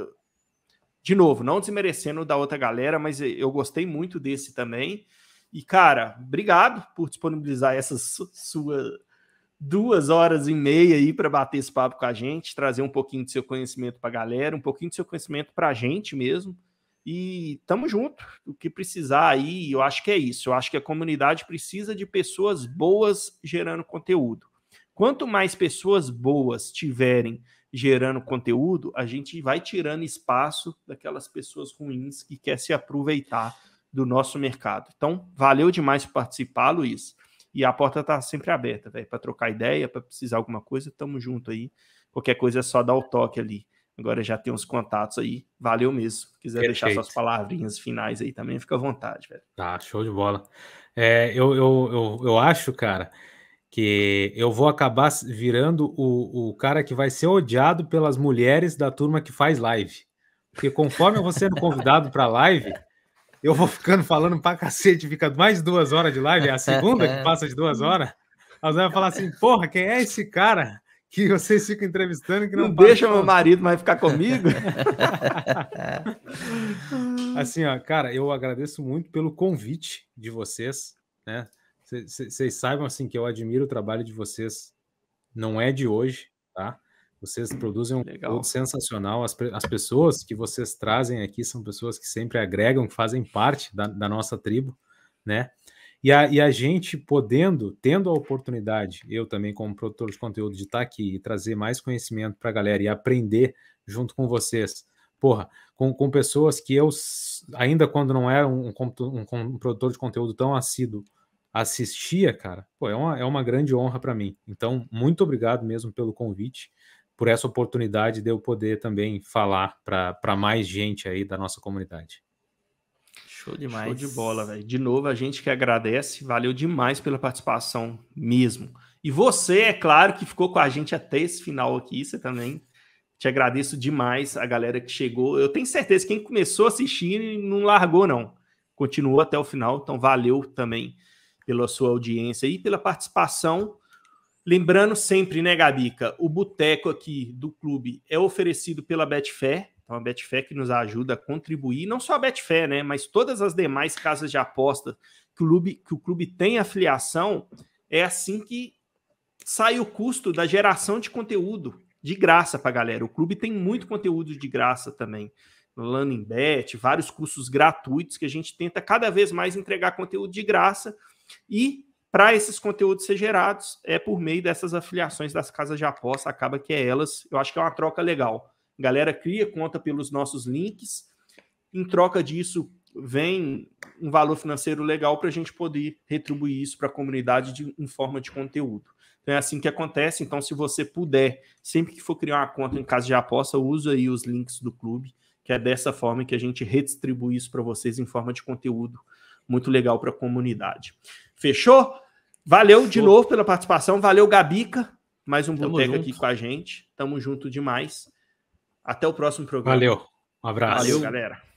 De novo, não desmerecendo da outra galera, mas eu gostei muito desse também. E, cara, obrigado por disponibilizar essas sua duas horas e meia aí para bater esse papo com a gente, trazer um pouquinho de seu conhecimento para a galera, um pouquinho de seu conhecimento para a gente mesmo. E tamo junto. O que precisar aí, eu acho que é isso. Eu acho que a comunidade precisa de pessoas boas gerando conteúdo. Quanto mais pessoas boas tiverem gerando conteúdo, a gente vai tirando espaço daquelas pessoas ruins que quer se aproveitar do nosso mercado. Então, valeu demais por participar, Luiz. E a porta tá sempre aberta, velho, para trocar ideia, para precisar alguma coisa, tamo junto aí. Qualquer coisa é só dar o toque ali. Agora já tem uns contatos aí. Valeu mesmo. Se quiser Perfeito. deixar suas palavrinhas finais aí também, fica à vontade, velho. Tá, show de bola. É, eu, eu, eu, eu acho, cara, que eu vou acabar virando o, o cara que vai ser odiado pelas mulheres da turma que faz live. Porque conforme eu vou sendo convidado para live, eu vou ficando falando pra cacete, fica mais duas horas de live, é a segunda que é. passa de duas horas. Aí vai falar assim, porra, quem é esse cara que vocês ficam entrevistando que não, não deixa meu marido mais ficar comigo? assim, ó, cara, eu agradeço muito pelo convite de vocês, né? Vocês saibam, assim, que eu admiro o trabalho de vocês, não é de hoje, tá? Vocês produzem um Legal. produto sensacional. As, as pessoas que vocês trazem aqui são pessoas que sempre agregam, fazem parte da, da nossa tribo, né? E a, e a, gente podendo, tendo a oportunidade, eu também como produtor de conteúdo, de estar aqui e trazer mais conhecimento para a galera e aprender junto com vocês. Porra, com, com pessoas que eu, ainda quando não era um, um, um produtor de conteúdo tão assíduo, assistia, cara, pô, é uma, é uma grande honra para mim. Então, muito obrigado mesmo pelo convite por essa oportunidade de eu poder também falar para mais gente aí da nossa comunidade. Show demais. Show de bola, velho. De novo, a gente que agradece. Valeu demais pela participação mesmo. E você, é claro, que ficou com a gente até esse final aqui, você também. Te agradeço demais a galera que chegou. Eu tenho certeza que quem começou assistindo não largou, não. Continuou até o final. Então, valeu também pela sua audiência e pela participação. Lembrando sempre, né, Gabica, o boteco aqui do clube é oferecido pela Betfair, então a Betfair que nos ajuda a contribuir, não só a Betfair, né, mas todas as demais casas de aposta que o clube, que o clube tem afiliação, é assim que sai o custo da geração de conteúdo de graça para galera. O clube tem muito conteúdo de graça também. Learning Bet, vários cursos gratuitos que a gente tenta cada vez mais entregar conteúdo de graça e para esses conteúdos ser gerados é por meio dessas afiliações das casas de aposta, acaba que é elas. Eu acho que é uma troca legal. A galera cria conta pelos nossos links, em troca disso vem um valor financeiro legal para a gente poder retribuir isso para a comunidade de, em forma de conteúdo. Então é assim que acontece. Então, se você puder, sempre que for criar uma conta em casa de aposta, usa aí os links do clube, que é dessa forma que a gente redistribui isso para vocês em forma de conteúdo muito legal para a comunidade. Fechou? Valeu Fechou. de novo pela participação. Valeu, Gabica. Mais um boteco aqui com a gente. Tamo junto demais. Até o próximo programa. Valeu. Um abraço. Valeu, galera.